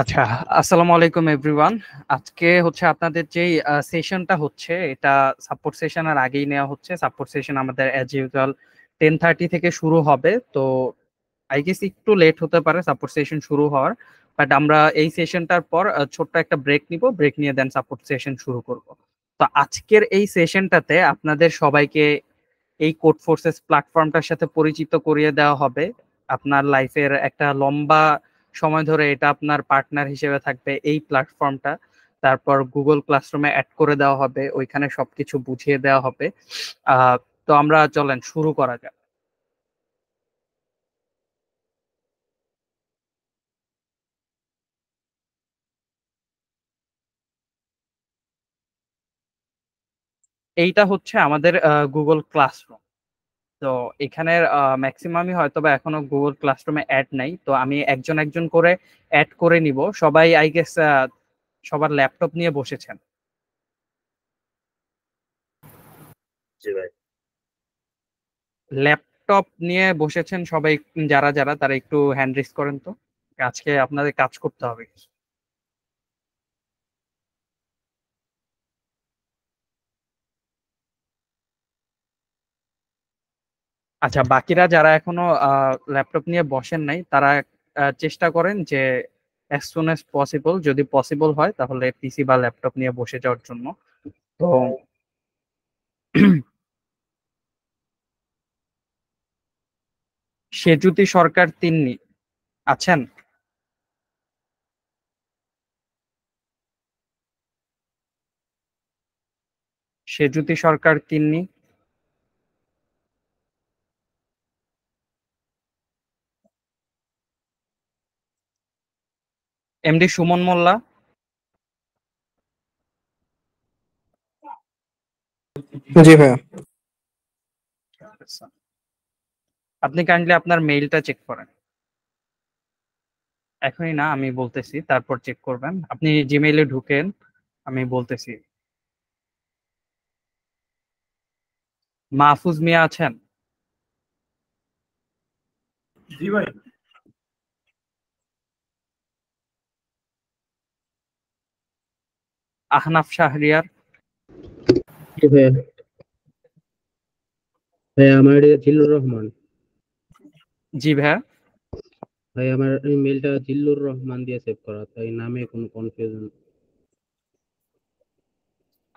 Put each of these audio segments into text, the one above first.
আচ্ছা আসসালামু আলাইকুম এভরিওয়ান আজকে হচ্ছে আপনাদের যে সেশনটা হচ্ছে এটা সাপোর্ট সেশন আর আগেই নেওয়া হচ্ছে সাপোর্ট সেশন আমাদের অ্যাজ ইউজুয়াল টেন থার্টি থেকে শুরু হবে তো আই গেস একটু লেট হতে পারে সাপোর্ট সেশন শুরু হওয়ার বাট আমরা এই সেশনটার পর ছোট্ট একটা ব্রেক নিব ব্রেক নিয়ে দেন সাপোর্ট সেশন শুরু করব তো আজকের এই সেশনটাতে আপনাদের সবাইকে এই কোড ফোর্সেস প্ল্যাটফর্মটার সাথে পরিচিত করিয়ে দেওয়া হবে আপনার লাইফের একটা লম্বা সময় ধরে এটা আপনার পার্টনার হিসেবে থাকবে এই প্ল্যাটফর্মটা তারপর গুগল ক্লাসরুমে অ্যাড করে দেওয়া হবে ওইখানে সবকিছু বুঝিয়ে দেওয়া হবে তো আমরা চলেন শুরু করা যাক এইটা হচ্ছে আমাদের গুগল ক্লাসরুম তো এখানে ম্যাক্সিমামই হয়তো বা এখনো গুগল ক্লাসরুমে অ্যাড নাই তো আমি একজন একজন করে অ্যাড করে নিব সবাই আই গেস সবার ল্যাপটপ নিয়ে বসেছেন ল্যাপটপ নিয়ে বসেছেন সবাই যারা যারা তারা একটু হ্যান্ড রিস করেন তো আজকে আপনাদের কাজ করতে হবে আচ্ছা বাকিরা যারা এখনো ল্যাপটপ নিয়ে বসেন নাই তারা চেষ্টা করেন যে অ্যাজ সুন অ্যাজ পসিবল যদি পসিবল হয় তাহলে পিসি বা ল্যাপটপ নিয়ে বসে যাওয়ার জন্য তো সেজুতি সরকার তিন্নি আছেন সেজুতি সরকার তিননি এমডি সুমন মোল্লা জি ভাইয়া আপনি কাইন্ডলি আপনার মেইলটা চেক করেন এখনই না আমি বলতেছি তারপর চেক করবেন আপনি জিমেইলে ঢুকেন আমি বলতেছি মাহফুজ মিয়া আছেন জি ভাই আহনাফ শাহরিয়ার ভাইয়া আমার এটা জিল্লুর রহমান জি ভাইয়া ভাই আমার মেলটা জিল্লুর রহমান দিয়ে সেভ করা তাই নামে কোনো কনফিউশন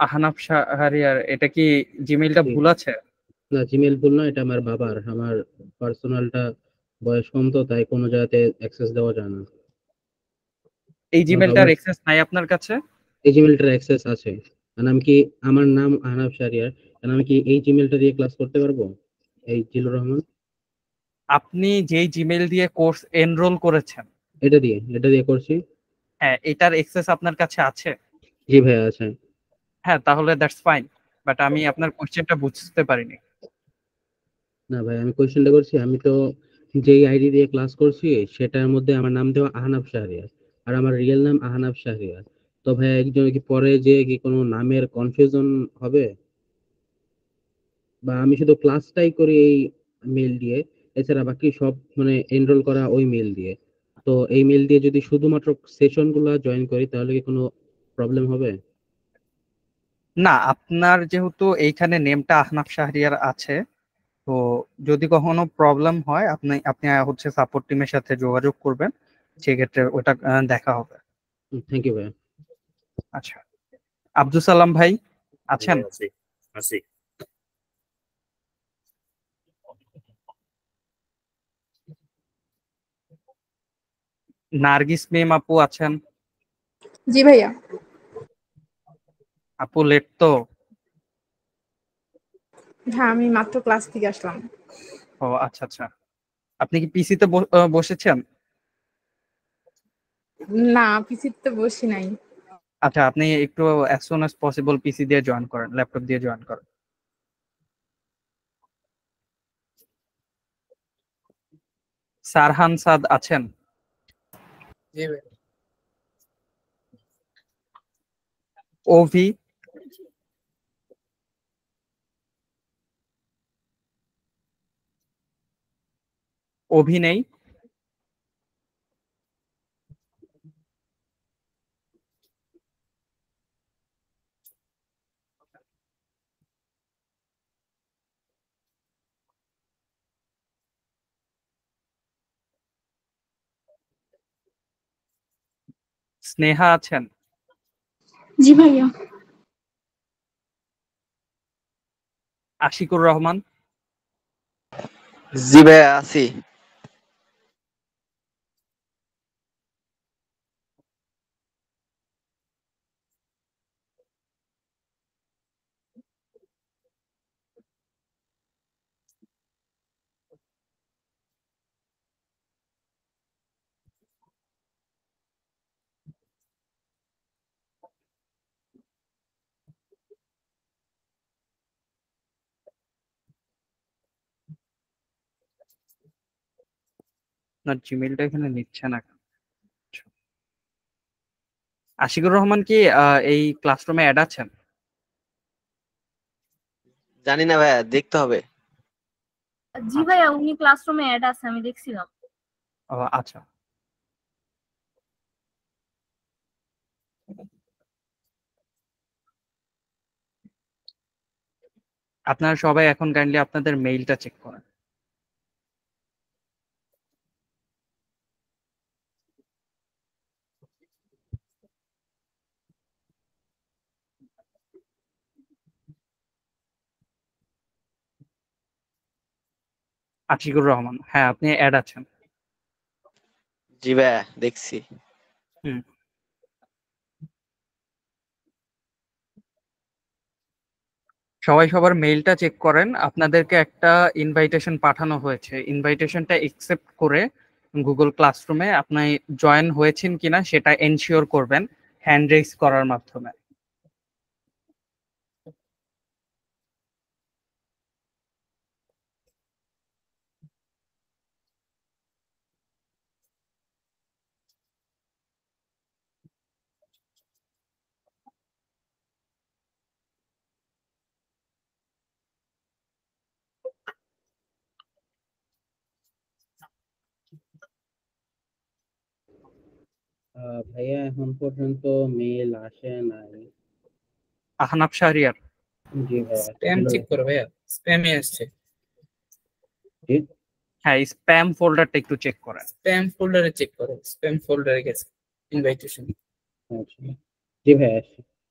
আহনাফ শাহরিয়ার এটা কি জিমেইলটা ভুল আছে না জিমেল ভুল না এটা আমার বাবার আমার পার্সোনালটা বয়স কম তো তাই কোনো জায়গাতে অ্যাক্সেস দেওয়া যায় না এই জিমেলটার অ্যাক্সেস নাই আপনার কাছে এই অ্যাক্সেস আছে মানে আমি কি আমার নাম আহনাব শারিয়ার মানে আমি কি এই জিমেলটা দিয়ে ক্লাস করতে পারবো এই জিলুর রহমান আপনি যে জিমেল দিয়ে কোর্স এনরোল করেছেন এটা দিয়ে এটা দিয়ে করছি হ্যাঁ এটার অ্যাক্সেস আপনার কাছে আছে জি ভাই আছে হ্যাঁ তাহলে দ্যাটস ফাইন বাট আমি আপনার কোশ্চেনটা বুঝতে পারিনি না ভাই আমি কোশ্চেনটা করছি আমি তো যেই আইডি দিয়ে ক্লাস করছি সেটার মধ্যে আমার নাম দেওয়া আহনাব শাহরিয়ার আর আমার রিয়েল নাম আহনাব শাহরিয়ার তো ভাই একজন কি পরে যে কি কোনো নামের কনফিউশন হবে বা আমি শুধু ক্লাসটাই করি এই মেল দিয়ে এছাড়া বাকি সব মানে এনরোল করা ওই মেল দিয়ে তো এই মেল দিয়ে যদি শুধুমাত্র সেশনগুলো জয়েন করি তাহলে কি কোনো প্রবলেম হবে না আপনার যেহেতু এইখানে নেমটা আহনাফ শাহরিয়ার আছে তো যদি কখনো প্রবলেম হয় আপনি আপনি হচ্ছে সাপোর্ট টিমের সাথে যোগাযোগ করবেন সেক্ষেত্রে ওটা দেখা হবে থ্যাংক ইউ ভাই আচ্ছা আব্দুল সালাম ভাই আছেন নার্গিস মেম আপু আছেন জি ভাইয়া আপু লেট তো হ্যাঁ আমি মাত্র ক্লাস থেকে আসলাম ও আচ্ছা আচ্ছা আপনি কি পিসিতে বসেছেন না পিসিতে বসি নাই আচ্ছা আপনি একটু as soon as possible PC দিয়ে জয়েন করেন ল্যাপটপ দিয়ে জয়েন করেন সারহান সাদ আছেন ওভি ওভি নেই স্নেহা আছেন জি ভাইয়া আশিকুর রহমান জি ভাইয়া আছি আপনার জিমেইলটা এখানে নিচ্ছে না আচ্ছা। আশিকুর রহমান কি এই ক্লাসরুমে অ্যাড আছেন জানি না ভাইয়া দেখতে হবে জি ভাইয়া উনি ক্লাসরুমে অ্যাড আছে আমি দেখছিলাম ও আচ্ছা আপনারা সবাই এখন কাইন্ডলি আপনাদের মেইলটা চেক করেন আতিকুর রহমান হ্যাঁ আপনি অ্যাড আছেন জি ভাই দেখছি হুম সবাই সবার মেইলটা চেক করেন আপনাদেরকে একটা ইনভাইটেশন পাঠানো হয়েছে ইনভাইটেশনটা একসেপ্ট করে গুগল ক্লাসরুমে আপনি জয়েন হয়েছেন কিনা সেটা এনশিওর করবেন হ্যান্ড রেজ করার মাধ্যমে ভাইয়া এখন পর্যন্ত মেল আসে নাই আহনাব শাহরিয়ার জি ভাইয়া স্প্যাম চেক করো ভাইয়া স্প্যামে আসছে জি হ্যাঁ স্প্যাম ফোল্ডারটা একটু চেক করা স্প্যাম ফোল্ডারে চেক করো স্প্যাম ফোল্ডারে গেছে ইনভাইটেশন আচ্ছা, জি ভাইয়া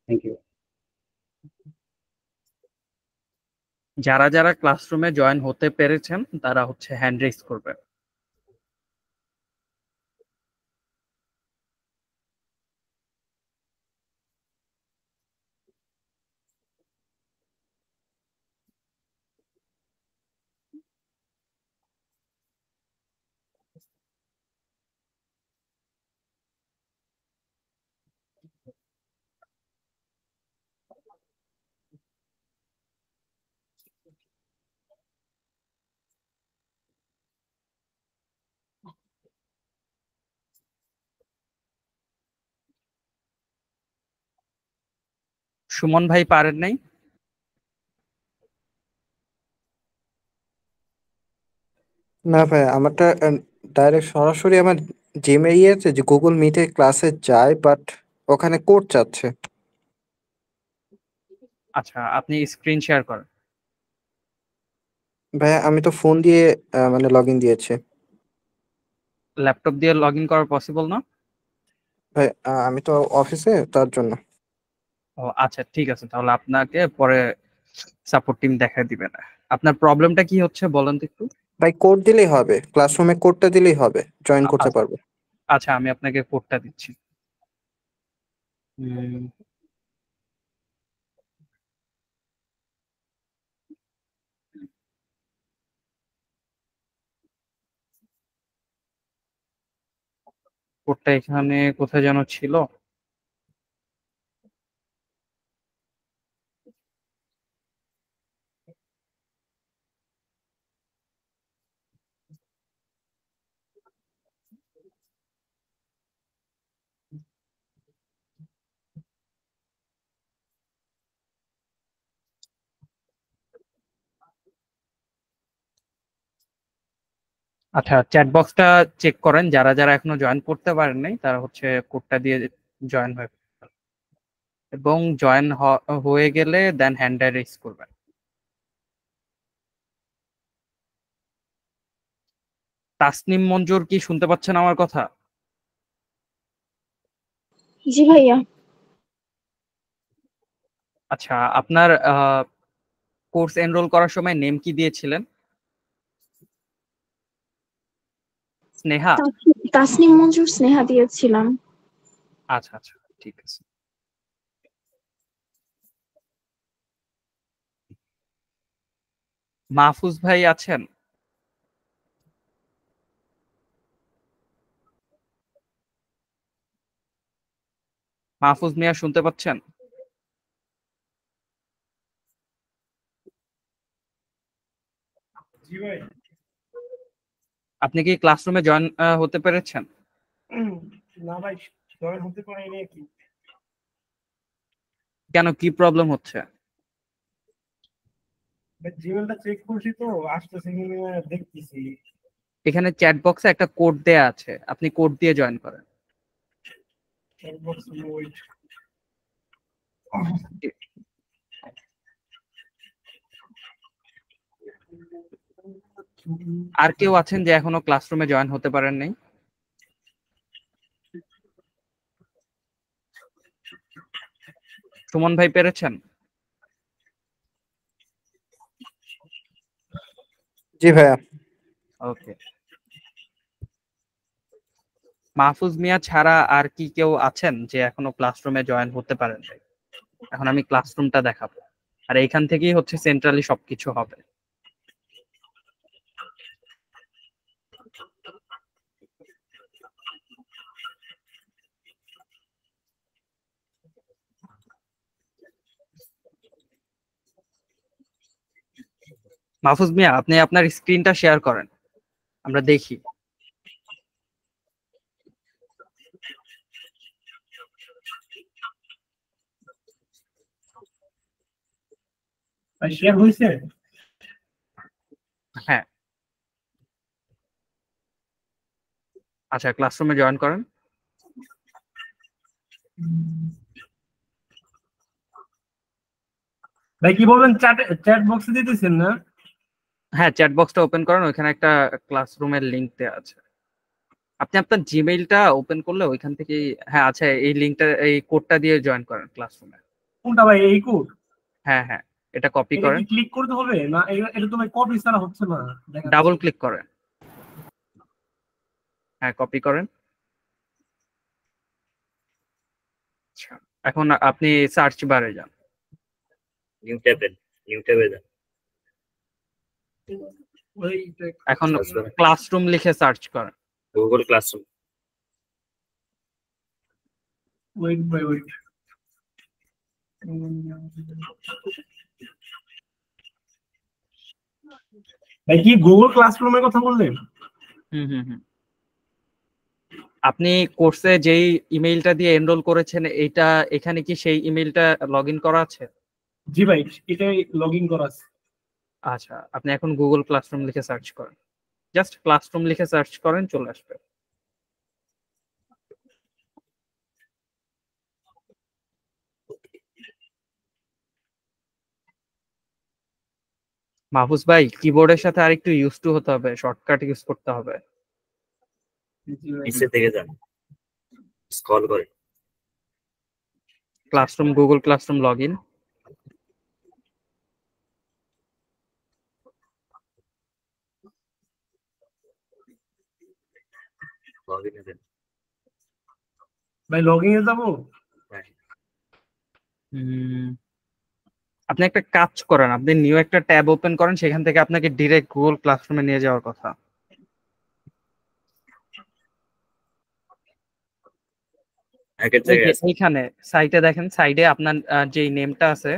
থ্যাংক ইউ যারা যারা ক্লাসরুমে জয়েন হতে পেরেছেন তারা হচ্ছে হ্যান্ড রেজ করবে সুমন ভাই পারেন নাই না ভাই আমারটা ডাইরেক্ট সরাসরি আমার জিমে ইয়েছে যে গুগল মিটে ক্লাসে যায় বাট ওখানে কোড চাচ্ছে আচ্ছা আপনি স্ক্রিন শেয়ার করেন ভাই আমি তো ফোন দিয়ে মানে লগ ইন দিয়েছি ল্যাপটপ দিয়ে লগ ইন করা পসিবল না ভাই আমি তো অফিসে তার জন্য ও আচ্ছা ঠিক আছে তাহলে আপনাকে পরে সাপোর্ট টিম দেখা দিবে না আপনার প্রবলেমটা কি হচ্ছে বলেন তো একটু ভাই কোড দিলেই হবে ক্লাসরুমে কোডটা দিলেই হবে জয়েন করতে আচ্ছা। পারবে আচ্ছা আমি আপনাকে কোডটা দিচ্ছি কোডটা এখানে কোথায় যেন ছিল আচ্ছা চ্যাট বক্সটা চেক করেন যারা যারা এখনো জয়েন করতে পারেন নাই তারা হচ্ছে কোডটা দিয়ে জয়েন হয়ে এবং জয়েন হয়ে গেলে দেন হ্যান্ড রেস করবেন তাসনিম মঞ্জুর কি শুনতে পাচ্ছেন আমার কথা জি ভাইয়া আচ্ছা আপনার কোর্স এনরোল করার সময় নেম কি দিয়েছিলেন স্নেহা তাসনিম মঞ্জুর স্নেহা দিয়েছিলাম আচ্ছা আচ্ছা ঠিক আছে মাহফুজ ভাই আছেন মাহফুজ মিয়া শুনতে পাচ্ছেন জি ভাই আপনি কি ক্লাসরুমে জয়েন হতে পেরেছেন না ভাই জয়েন হতে পারিনি কি কেন কি প্রবলেম হচ্ছে জিমেলটা চেক করছি তো আসতেছে দেখতেছি এখানে চ্যাট বক্সে একটা কোড দেয়া আছে আপনি কোড দিয়ে জয়েন করেন চ্যাট বক্স আর কেউ আছেন যে এখনো ক্লাসরুমে জয়েন হতে পারেন নাই সুমন ভাই পেরেছেন জি ভাইয়া ওকে মাহফুজ মিয়া ছাড়া আর কি কেউ আছেন যে এখনো ক্লাসরুমে জয়েন হতে পারেন এখন আমি ক্লাসরুমটা দেখাবো আর এইখান থেকেই হচ্ছে সেন্ট্রালি সবকিছু হবে মাহফুজ মিয়া আপনি আপনার স্ক্রিনটা শেয়ার করেন আমরা দেখি হ্যাঁ আচ্ছা ক্লাসরুমে জয়েন করেন ভাই কি বলবেন চ্যাট চ্যাট বক্সে দিতেছেন না হ্যাঁ চ্যাট বক্সটা ওপেন করেন ওইখানে একটা ক্লাসরুমের লিংক দেওয়া আছে আপনি আপনার জিমেইলটা ওপেন করলে ওইখান থেকে হ্যাঁ আচ্ছা এই লিংকটা এই কোডটা দিয়ে জয়েন করেন ক্লাসরুমে কোনটা ভাই এই কোড হ্যাঁ হ্যাঁ এটা কপি করেন ক্লিক করতে হবে না এটা তো ভাই কপি ছাড়া হচ্ছে না ডাবল ক্লিক করেন হ্যাঁ কপি করেন আচ্ছা, এখন আপনি সার্চ বারে যান নিউ ট্যাবে নিউ ট্যাবে যান এখন ক্লাসরুম লিখে সার্চ করেন গুগল ক্লাসরুম ভাই কি গুগল ক্লাসরুমের কথা বললেন হুম হুম হুম আপনি কোর্সে যেই ইমেইলটা দিয়ে এনরোল করেছেন এটা এখানে কি সেই ইমেইলটা লগ ইন করা আছে জি ভাই এটা লগ ইন করা আছে আচ্ছা আপনি এখন গুগল ক্লাসরুম লিখে সার্চ করেন জাস্ট ক্লাসরুম লিখে সার্চ করেন চলে আসবে মাহফুজ ভাই কিবোর্ডের সাথে আর একটু ইউজ টু হতে হবে শর্টকাট ইউজ করতে হবে নিচে থেকে যান স্ক্রল করে classroom Google classroom login log ইনে যান ভাই লগ ইনে হ্যাঁ। আপনি একটা কাজ করেন আপনি নিউ একটা ট্যাব ওপেন করেন সেখান থেকে আপনাকে ডিরেক্ট গুগল ক্লাসরুমে নিয়ে যাওয়ার কথা এইখানে সাইটে দেখেন সাইডে আপনার যে নেমটা আছে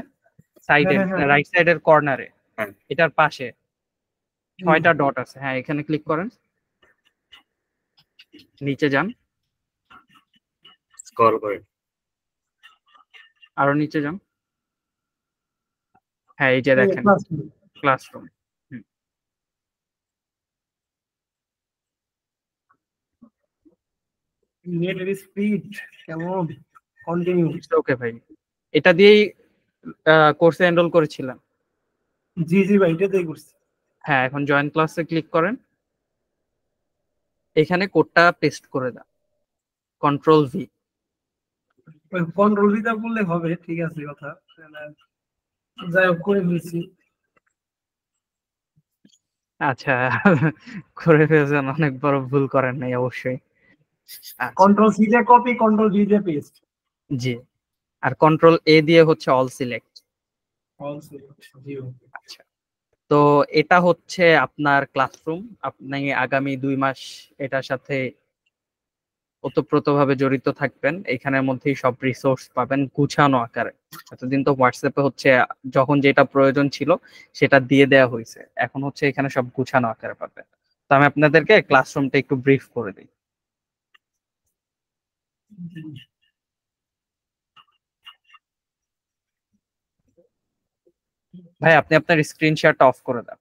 সাইডে রাইট সাইডের কর্নারে এটার পাশে ছয়টা ডট আছে হ্যাঁ এখানে ক্লিক করেন নিচে যান স্ক্রল করে আরো নিচে যান হ্যাঁ এই যে দেখেন ক্লাসরুম কন্টিনিউ ওকে ভাই এটা দিয়েই কোর্সে এনরোল করেছিলাম জি জি ভাই এটা দিয়ে করছি হ্যাঁ এখন জয়েন ক্লাসে ক্লিক করেন এখানে কোডটা পেস্ট করে দাও কন্ট্রোল ভি কন্ট্রোল ভিটা বললে হবে ঠিক আছে কথা যাই হোক করে ফেলছি আচ্ছা করে ফেলছেন অনেক বড় ভুল করেন নাই অবশ্যই কন্ট্রোল আচ্ছা। সি দিয়ে কপি কন্ট্রোল ভি দিয়ে পেস্ট জি আর কন্ট্রোল এ দিয়ে হচ্ছে অল সিলেক্ট অল সিলেক্ট আচ্ছা তো এটা হচ্ছে আপনার ক্লাসরুম আপনি আগামী দুই মাস এটার সাথে ওতপ্রোতভাবে জড়িত থাকবেন এখানের মধ্যেই সব রিসোর্স পাবেন গুছানো আকারে এতদিন তো হোয়াটসঅ্যাপে হচ্ছে যখন যেটা প্রয়োজন ছিল সেটা দিয়ে দেয়া হয়েছে এখন হচ্ছে এখানে সব গুছানো আকারে পাবেন তো আমি আপনাদেরকে ক্লাসরুমটা একটু ব্রিফ করে দিই ভাই আপনি আপনার স্ক্রিন শেয়ারটা অফ করে দেন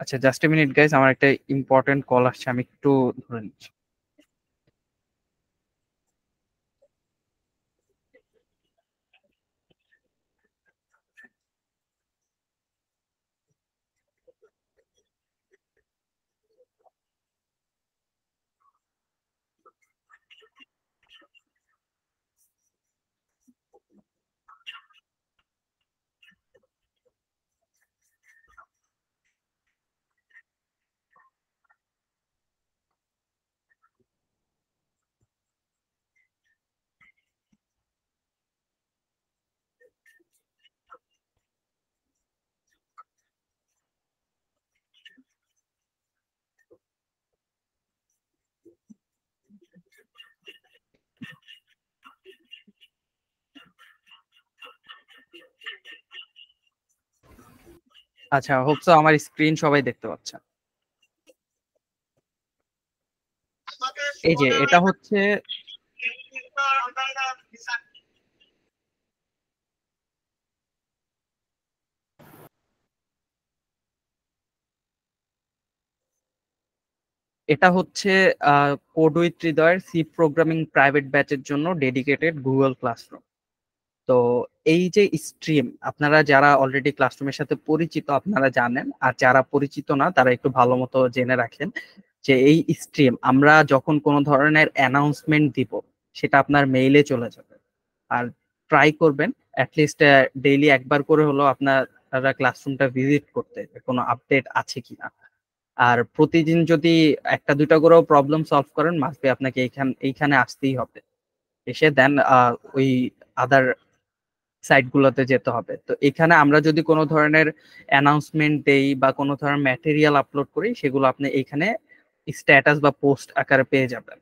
আচ্ছা জাস্ট এ মিনিট গাইজ আমার একটা ইম্পর্টেন্ট কল আসছে আমি একটু ধরে নিচ্ছি আচ্ছা হোপসো আমার স্ক্রিন সবাই দেখতে পাচ্ছেন এই যে এটা হচ্ছে এটা হচ্ছে কোড উইথ হৃদয়ের সি প্রোগ্রামিং প্রাইভেট ব্যাচের জন্য ডেডিকেটেড গুগল ক্লাসরুম তো এই যে স্ট্রিম আপনারা যারা অলরেডি ক্লাসরুমের সাথে পরিচিত আপনারা জানেন আর যারা পরিচিত না তারা একটু ভালো মতো জেনে রাখেন যে এই স্ট্রিম আমরা যখন কোনো ধরনের অ্যানাউন্সমেন্ট দিব সেটা আপনার মেইলে চলে যাবে আর ট্রাই করবেন অ্যাটলিস্ট ডেইলি একবার করে হলো আপনারা ক্লাসরুমটা ভিজিট করতে কোনো আপডেট আছে কি না আর প্রতিদিন যদি একটা দুটা করেও প্রবলেম সলভ করেন মাসবে আপনাকে এইখান এইখানে আসতেই হবে এসে দেন ওই আদার সাইটগুলোতে যেতে হবে তো এখানে আমরা যদি কোনো ধরনের অ্যানাউন্সমেন্ট দেই বা কোনো ধরনের ম্যাটেরিয়াল আপলোড করি সেগুলো আপনি এখানে স্ট্যাটাস বা পোস্ট আকারে পেয়ে যাবেন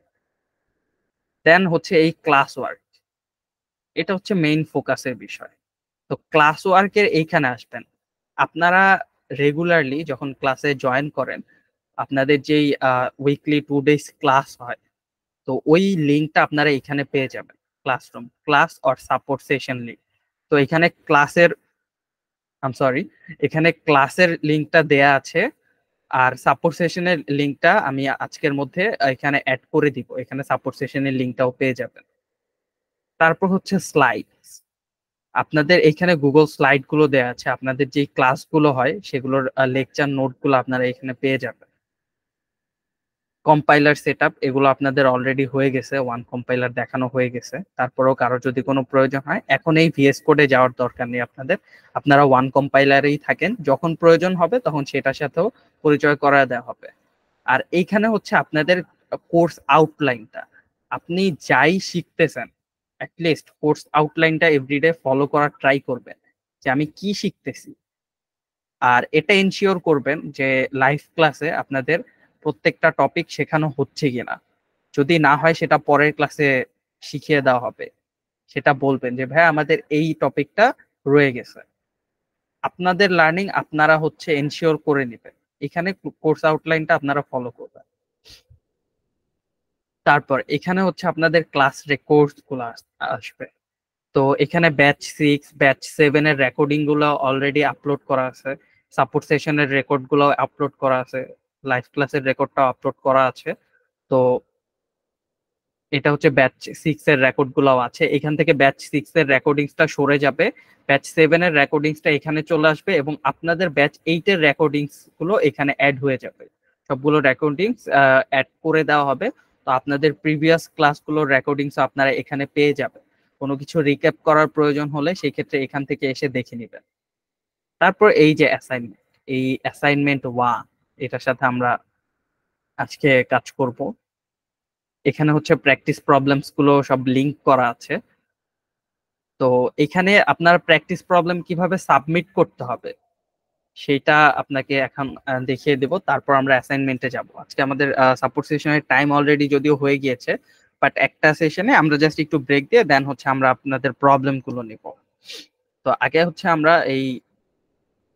দেন হচ্ছে এই ক্লাস ওয়ার্ক এটা হচ্ছে মেইন ফোকাসের বিষয় তো ক্লাস ওয়ার্কের এইখানে আসবেন আপনারা রেগুলারলি যখন ক্লাসে জয়েন করেন আপনাদের যেই উইকলি টু ডেজ ক্লাস হয় তো ওই লিঙ্কটা আপনারা এখানে পেয়ে যাবেন classroom class or support session link তো এখানে ক্লাসের আম সরি এখানে ক্লাসের লিঙ্কটা দেয়া আছে আর সাপোর্ট সেশনের লিঙ্কটা আমি আজকের মধ্যে এখানে অ্যাড করে দিব এখানে সাপোর্ট সেশনের লিঙ্কটাও পেয়ে যাবেন তারপর হচ্ছে স্লাইড আপনাদের এখানে গুগল স্লাইডগুলো দেওয়া আছে আপনাদের যে ক্লাসগুলো হয় সেগুলোর লেকচার নোটগুলো আপনারা এখানে পেয়ে যাবেন কম্পাইলার সেট এগুলো আপনাদের অলরেডি হয়ে গেছে ওয়ান কম্পাইলার দেখানো হয়ে গেছে তারপরেও কারো যদি কোনো প্রয়োজন হয় এখন এই ভিএস কোডে যাওয়ার দরকার নেই আপনাদের আপনারা ওয়ান কম্পাইলারেই থাকেন যখন প্রয়োজন হবে তখন সেটার সাথেও পরিচয় করা দেওয়া হবে আর এইখানে হচ্ছে আপনাদের কোর্স আউটলাইনটা আপনি যাই শিখতেছেন অ্যাটলিস্ট কোর্স আউটলাইনটা এভরিডে ফলো করার ট্রাই করবেন যে আমি কি শিখতেছি আর এটা এনশিওর করবেন যে লাইভ ক্লাসে আপনাদের প্রত্যেকটা টপিক শেখানো হচ্ছে কিনা যদি না হয় সেটা পরের ক্লাসে শিখিয়ে দেওয়া হবে সেটা বলবেন যে ভাই আমাদের এই টপিকটা রয়ে গেছে আপনাদের লার্নিং আপনারা হচ্ছে এনশিওর করে নেবেন এখানে কোর্স আউটলাইনটা আপনারা ফলো করবেন তারপর এখানে হচ্ছে আপনাদের ক্লাস রেকর্ড গুলো আসবে তো এখানে ব্যাচ সিক্স ব্যাচ সেভেন এর রেকর্ডিং গুলো অলরেডি আপলোড করা আছে সাপোর্ট সেশনের রেকর্ড গুলো আপলোড করা আছে লাইভ ক্লাসের রেকর্ডটা আপলোড করা আছে তো এটা হচ্ছে ব্যাচ সিক্স এর রেকর্ড গুলাও আছে এখান থেকে ব্যাচ সিক্স এর রেকর্ডিংসটা সরে যাবে ব্যাচ সেভেন এর রেকর্ডিংসটা এখানে চলে আসবে এবং আপনাদের ব্যাচ এইট এর রেকর্ডিংস গুলো এখানে অ্যাড হয়ে যাবে সবগুলো রেকর্ডিংস অ্যাড করে দেওয়া হবে তো আপনাদের প্রিভিয়াস ক্লাসগুলোর রেকর্ডিংস আপনারা এখানে পেয়ে যাবেন কোনো কিছু রিক্যাপ করার প্রয়োজন হলে সেই ক্ষেত্রে এখান থেকে এসে দেখে নেবেন তারপর এই যে অ্যাসাইনমেন্ট এই অ্যাসাইনমেন্ট ওয়ান এটার সাথে আমরা আজকে কাজ করব এখানে হচ্ছে প্র্যাকটিস প্রবলেমস গুলো সব লিংক করা আছে তো এখানে আপনার প্র্যাকটিস প্রবলেম কিভাবে সাবমিট করতে হবে সেটা আপনাকে এখন দেখিয়ে দেব তারপর আমরা অ্যাসাইনমেন্টে যাব আজকে আমাদের সাপোর্ট সেশনের টাইম অলরেডি যদিও হয়ে গিয়েছে বাট একটা সেশনে আমরা জাস্ট একটু ব্রেক দিয়ে দেন হচ্ছে আমরা আপনাদের প্রবলেমগুলো নেব তো আগে হচ্ছে আমরা এই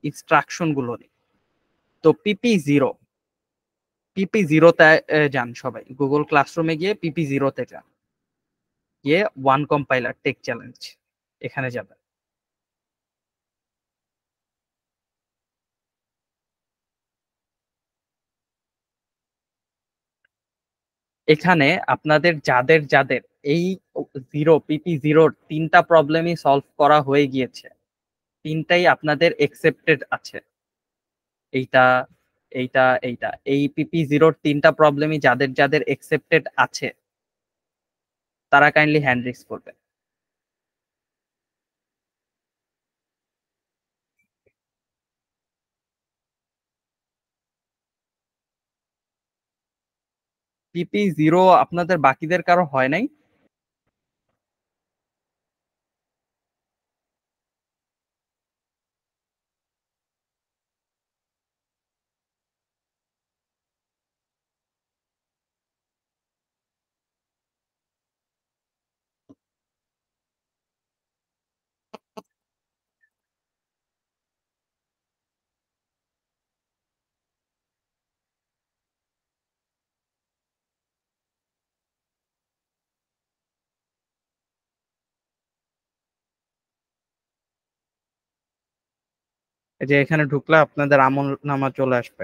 ইনস্ট্রাকশনগুলো নিই তো পিপি জিরো পিপি জিরোতে যান সবাই গুগল ক্লাসরুমে গিয়ে পিপি জিরোতে যান গিয়ে ওয়ান কম্পাইলার টেক চ্যালেঞ্জ এখানে যাবেন এখানে আপনাদের যাদের যাদের এই জিরো পিপি জিরোর তিনটা প্রবলেমই সলভ করা হয়ে গিয়েছে তিনটাই আপনাদের একসেপ্টেড আছে এইটা এইটা এইটা এই পিপি জিরোর তিনটা প্রবলেমই যাদের যাদের একসেপ্টেড আছে তারা কাইন্ডলি হ্যান্ড রিক্স করবে পিপি জিরো আপনাদের বাকিদের কারো হয় নাই যে এখানে ঢুকলে আপনাদের আমল নামা চলে আসবে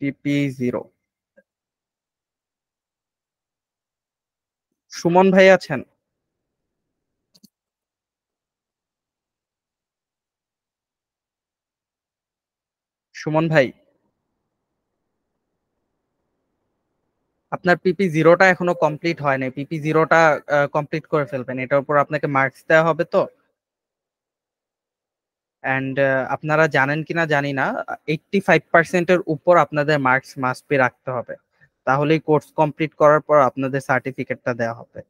টিপি জিরো সুমন ভাই আছেন সুমন ভাই আপনার পিপি জিরোটা এখনো কমপ্লিট হয়নি পিপি জিরোটা কমপ্লিট করে ফেলবেন এটার উপর আপনাকে মার্কস দেওয়া হবে তো অ্যান্ড uh, আপনারা জানেন কিনা জানি না এইটটি ফাইভ পার্সেন্টের উপর আপনাদের মার্কস মাস পেয়ে রাখতে হবে তাহলেই কোর্স কমপ্লিট করার পর আপনাদের সার্টিফিকেটটা দেওয়া হবে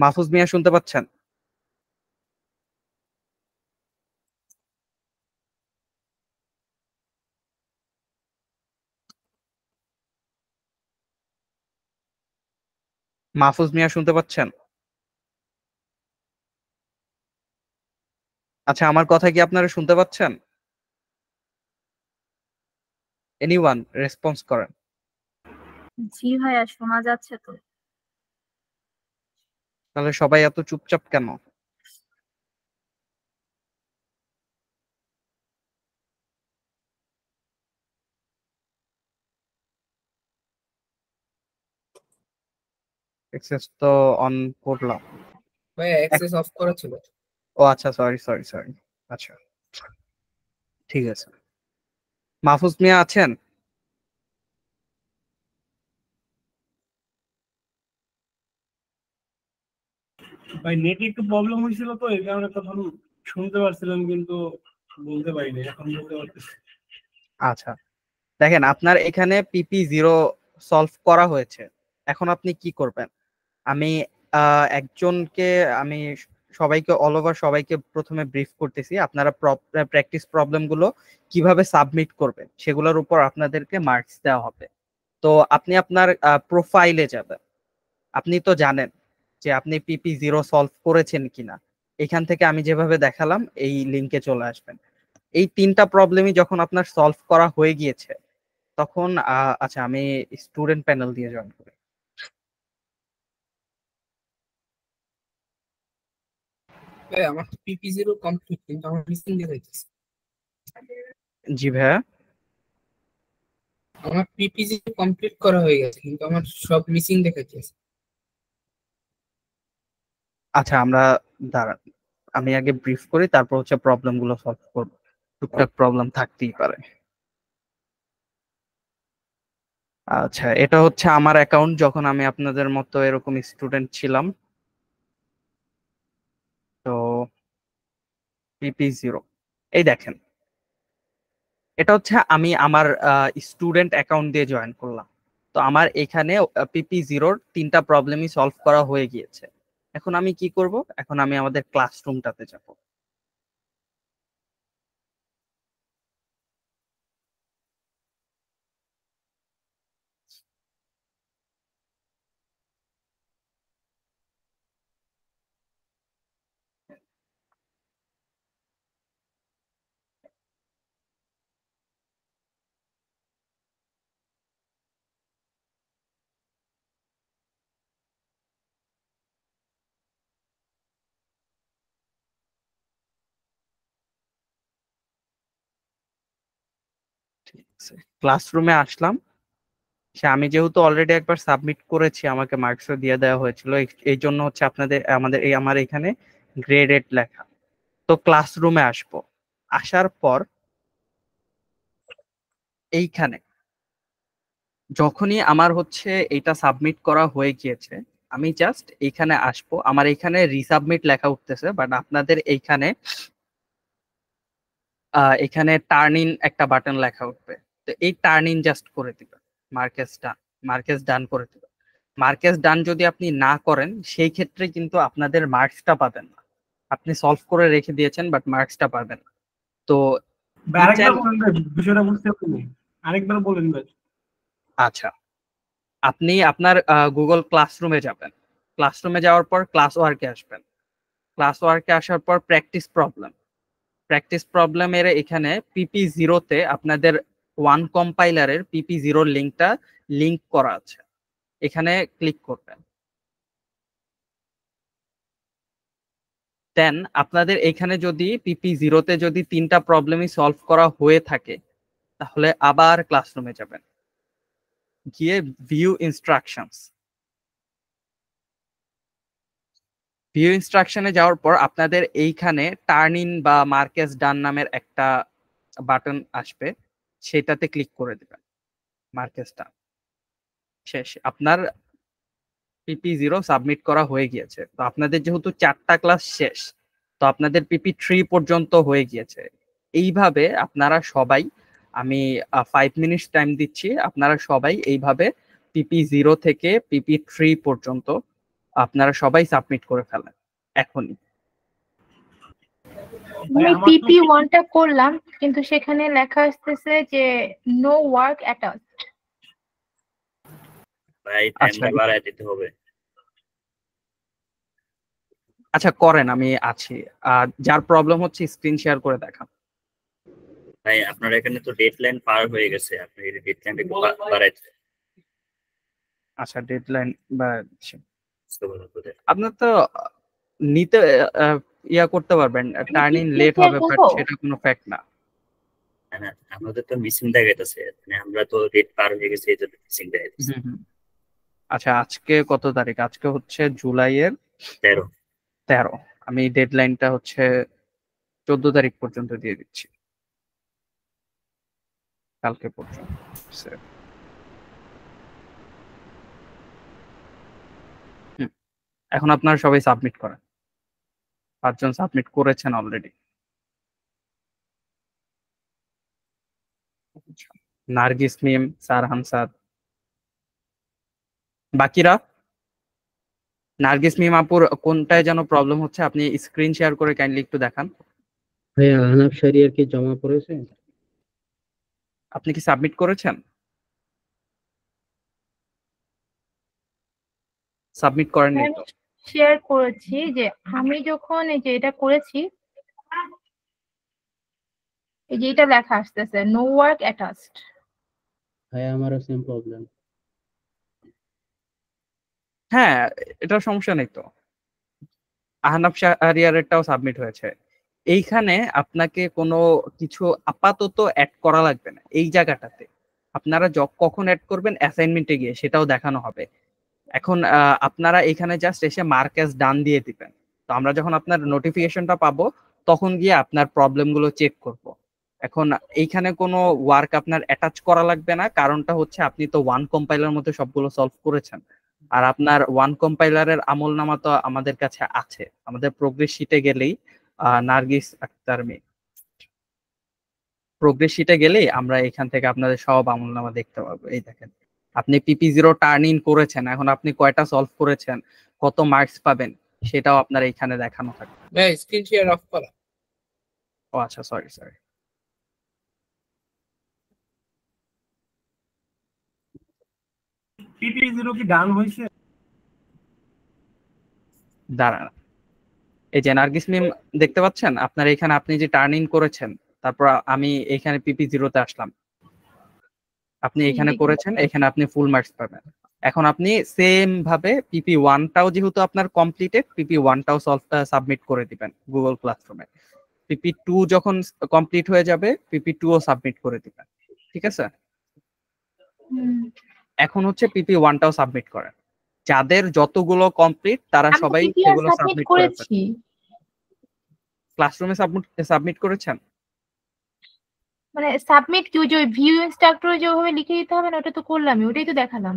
মাহফুজ মিয়া শুনতে পাচ্ছেন মাহফুজ মিয়া শুনতে পাচ্ছেন আচ্ছা আমার কথা কি আপনারা শুনতে পাচ্ছেন এনিওয়ান রেসপন্স করেন জি ভাইয়া শোনা যাচ্ছে তো তাহলে সবাই এত চুপচাপ কেন এক্সেস তো অন করলাম ভাইয়া অ্যাক্সেস অফ করা ছিল ও আচ্ছা সরি সরি সরি আচ্ছা ঠিক আছে মাহফুজ মিয়া আছেন ভাই নেট একটু প্রবলেম হয়েছিল তো এই কারণে তখন শুনতে পারছিলাম কিন্তু বলতে পারিনি এখন বলতে পারতেছি আচ্ছা দেখেন আপনার এখানে পিপি জিরো সলভ করা হয়েছে এখন আপনি কি করবেন আমি একজনকে আমি সবাইকে অল ওভার সবাইকে প্রথমে ব্রিফ করতেছি আপনারা প্র্যাকটিস প্রবলেমগুলো কিভাবে সাবমিট করবেন সেগুলোর উপর আপনাদেরকে মার্কস দেওয়া হবে তো আপনি আপনার প্রোফাইলে যাবেন আপনি তো জানেন যে আপনি পিপি জিরো সলভ করেছেন কিনা এখান থেকে আমি যেভাবে দেখালাম এই লিঙ্কে চলে আসবেন এই তিনটা প্রবলেমই যখন আপনার সলভ করা হয়ে গিয়েছে তখন আচ্ছা আমি স্টুডেন্ট প্যানেল দিয়ে জয়েন করি জি ভাইয়া আমার পিপিজি কমপ্লিট করা হয়ে গেছে কিন্তু আমার সব মিসিং দেখাইতেছে আচ্ছা আমরা দাঁড়ান আমি আগে ব্রিফ করি তারপর হচ্ছে প্রবলেম গুলো সলভ করব টুকটাক প্রবলেম থাকতেই পারে আচ্ছা এটা হচ্ছে আমার অ্যাকাউন্ট যখন আমি আপনাদের মতো এরকম স্টুডেন্ট ছিলাম তো পিপি জিরো এই দেখেন এটা হচ্ছে আমি আমার স্টুডেন্ট অ্যাকাউন্ট দিয়ে জয়েন করলাম তো আমার এখানে পিপি জিরোর তিনটা প্রবলেমই সলভ করা হয়ে গিয়েছে এখন আমি কি করব এখন আমি আমাদের ক্লাসরুমটাতে যাব ক্লাসরুমে আসলাম সে আমি যেহেতু অলরেডি একবার সাবমিট করেছি আমাকে মার্কস দিয়ে দেওয়া হয়েছিল এই জন্য হচ্ছে আপনাদের আমাদের এই আমার এখানে গ্রেডেড লেখা তো ক্লাসরুমে আসব আসার পর এইখানে যখনই আমার হচ্ছে এটা সাবমিট করা হয়ে গিয়েছে আমি জাস্ট এইখানে আসব আমার এখানে রিসাবমিট লেখা উঠতেছে বাট আপনাদের এইখানে এখানে টার্ন ইন একটা বাটন লেখা উঠবে তো এই টার্ন ইনজাস্ট জাস্ট করে দিবেন মার্কেস ডান মার্কেস ডান করে দিবেন মার্কেস ডান যদি আপনি না করেন সেই ক্ষেত্রে কিন্তু আপনাদের মার্কসটা পাবেন না আপনি সলভ করে রেখে দিয়েছেন বাট মার্কসটা পাবেন না তো আচ্ছা আপনি আপনার গুগল ক্লাসরুমে যাবেন ক্লাসরুমে যাওয়ার পর ক্লাস ওয়ার্কে আসবেন ক্লাস ওয়ার্কে আসার পর প্র্যাকটিস প্রবলেম প্র্যাকটিস প্রবলেমের এখানে পিপি জিরোতে আপনাদের ওয়ান কম্পাইলারের পিপি জিরোর লিঙ্কটা লিঙ্ক করা আছে এখানে ক্লিক করবেন দেন আপনাদের এখানে যদি পিপি জিরোতে যদি তিনটা প্রবলেমই সলভ করা হয়ে থাকে তাহলে আবার ক্লাসরুমে যাবেন গিয়ে ভিউ ইনস্ট্রাকশনস ভিউ ইনস্ট্রাকশনে যাওয়ার পর আপনাদের এইখানে টার্ন ইন বা মার্কেস ডান নামের একটা বাটন আসবে সেটাতে ক্লিক করে দেবেন মার্কেসটা শেষ আপনার পিপি জিরো সাবমিট করা হয়ে গিয়েছে তো আপনাদের যেহেতু চারটা ক্লাস শেষ তো আপনাদের পিপি থ্রি পর্যন্ত হয়ে গিয়েছে এইভাবে আপনারা সবাই আমি ফাইভ মিনিট টাইম দিচ্ছি আপনারা সবাই এইভাবে পিপি জিরো থেকে পিপি থ্রি পর্যন্ত আপনারা সবাই সাবমিট করে ফেলেন এখনই আমি পিপি ওয়ানটা করলাম কিন্তু সেখানে লেখা আসতেছে যে নো ওয়ার্ক অ্যাটাচ এই টাইমটা দিতে হবে আচ্ছা করেন আমি আছি আর যার প্রবলেম হচ্ছে স্ক্রিন শেয়ার করে দেখান ভাই আপনার এখানে তো ডেডলাইন পার হয়ে গেছে আপনি এই ডেডলাইনটা বাড়াই আচ্ছা ডেডলাইন বা আপনার তো নিতে ইয়া করতে পারবেন টার্নিং মানে লেট হবে বাট সেটা কোনো ফ্যাক্ট না আমাদের তো মিসিং দেখা মানে আমরা তো রেট পার হয়ে গেছে এটা তো মিসিং দেখা আচ্ছা আজকে কত তারিখ আজকে হচ্ছে জুলাইয়ের তেরো তেরো আমি ডেডলাইনটা হচ্ছে চোদ্দ তারিখ পর্যন্ত দিয়ে দিচ্ছি কালকে পর্যন্ত এখন আপনারা সবাই সাবমিট করেন পাঁচজন সাবমিট করেছেন অলরেডি নার্গিস মিম সার হামসাদ বাকিরা নার্গিস মিম আপুর কোনটায় যেন প্রবলেম হচ্ছে আপনি স্ক্রিন শেয়ার করে কাইন্ডলি একটু দেখান ভাইয়া শরিয়ার কি জমা পড়েছে আপনি কি সাবমিট করেছেন সাবমিট করেননি তো হ্যাঁ, শেয়ার করেছি যে আমি যখন এই যে এটা করেছি এই যে এটা লেখা আসতেছে নো ওয়ার্ক অ্যাটাচড হ্যাঁ আমারও সেম প্রবলেম হ্যাঁ এটা সমস্যা নেই তো আহনাব এটাও সাবমিট হয়েছে এইখানে আপনাকে কোনো কিছু আপাতত অ্যাড করা লাগবে না এই জায়গাটাতে আপনারা জব কখন অ্যাড করবেন অ্যাসাইনমেন্টে গিয়ে সেটাও দেখানো হবে এখন আপনারা এখানে জাস্ট এসে মার্কেজ ডান দিয়ে দিবেন তো আমরা যখন আপনার নোটিফিকেশনটা পাবো তখন গিয়ে আপনার প্রবলেমগুলো চেক করব এখন এইখানে কোনো ওয়ার্ক আপনার অ্যাটাচ করা লাগবে না কারণটা হচ্ছে আপনি তো ওয়ান কম্পাইলার মধ্যে সবগুলো সলভ করেছেন আর আপনার ওয়ান কম্পাইলারের আমল নামা তো আমাদের কাছে আছে আমাদের প্রোগ্রেস শিটে গেলেই নার্গিস আক্তার মে প্রোগ্রেস শিটে গেলেই আমরা এখান থেকে আপনাদের সব আমল নামা দেখতে পাবো এই দেখেন আপনি পিপি জিরো টার্ন ইন করেছেন এখন আপনি কয়টা সলভ করেছেন কত মার্কস পাবেন সেটাও আপনার এখানে দেখানো থাকবে ভাই স্ক্রিন শেয়ার অফ করা ও আচ্ছা সরি সরি পিপি জিরো কি ডান হইছে দাঁড়ান এই যে নার্গিস মিম দেখতে পাচ্ছেন আপনার এখানে আপনি যে টার্ন ইন করেছেন তারপর আমি এখানে পিপি জিরোতে আসলাম আপনি এখানে করেছেন এখানে আপনি ফুল মার্কস পাবেন এখন আপনি সেম ভাবে পিপি ওয়ানটাও যেহেতু আপনার কমপ্লিটেড পিপি ওয়ানটাও সলভটা সাবমিট করে দিবেন গুগল ক্লাসরুমে পিপি টু যখন কমপ্লিট হয়ে যাবে পিপি টু ও সাবমিট করে দিবেন ঠিক আছে এখন হচ্ছে পিপি ওয়ানটাও সাবমিট করেন যাদের যতগুলো কমপ্লিট তারা সবাই সেগুলো সাবমিট করেছি ক্লাসরুমে সাবমিট সাবমিট করেছেন মানে সাবমিট কি ওই যে ভিউ ইনস্ট্রাক্টরে যেভাবে লিখে দিতে হবে না ওটা তো করলামই ওটাই তো দেখালাম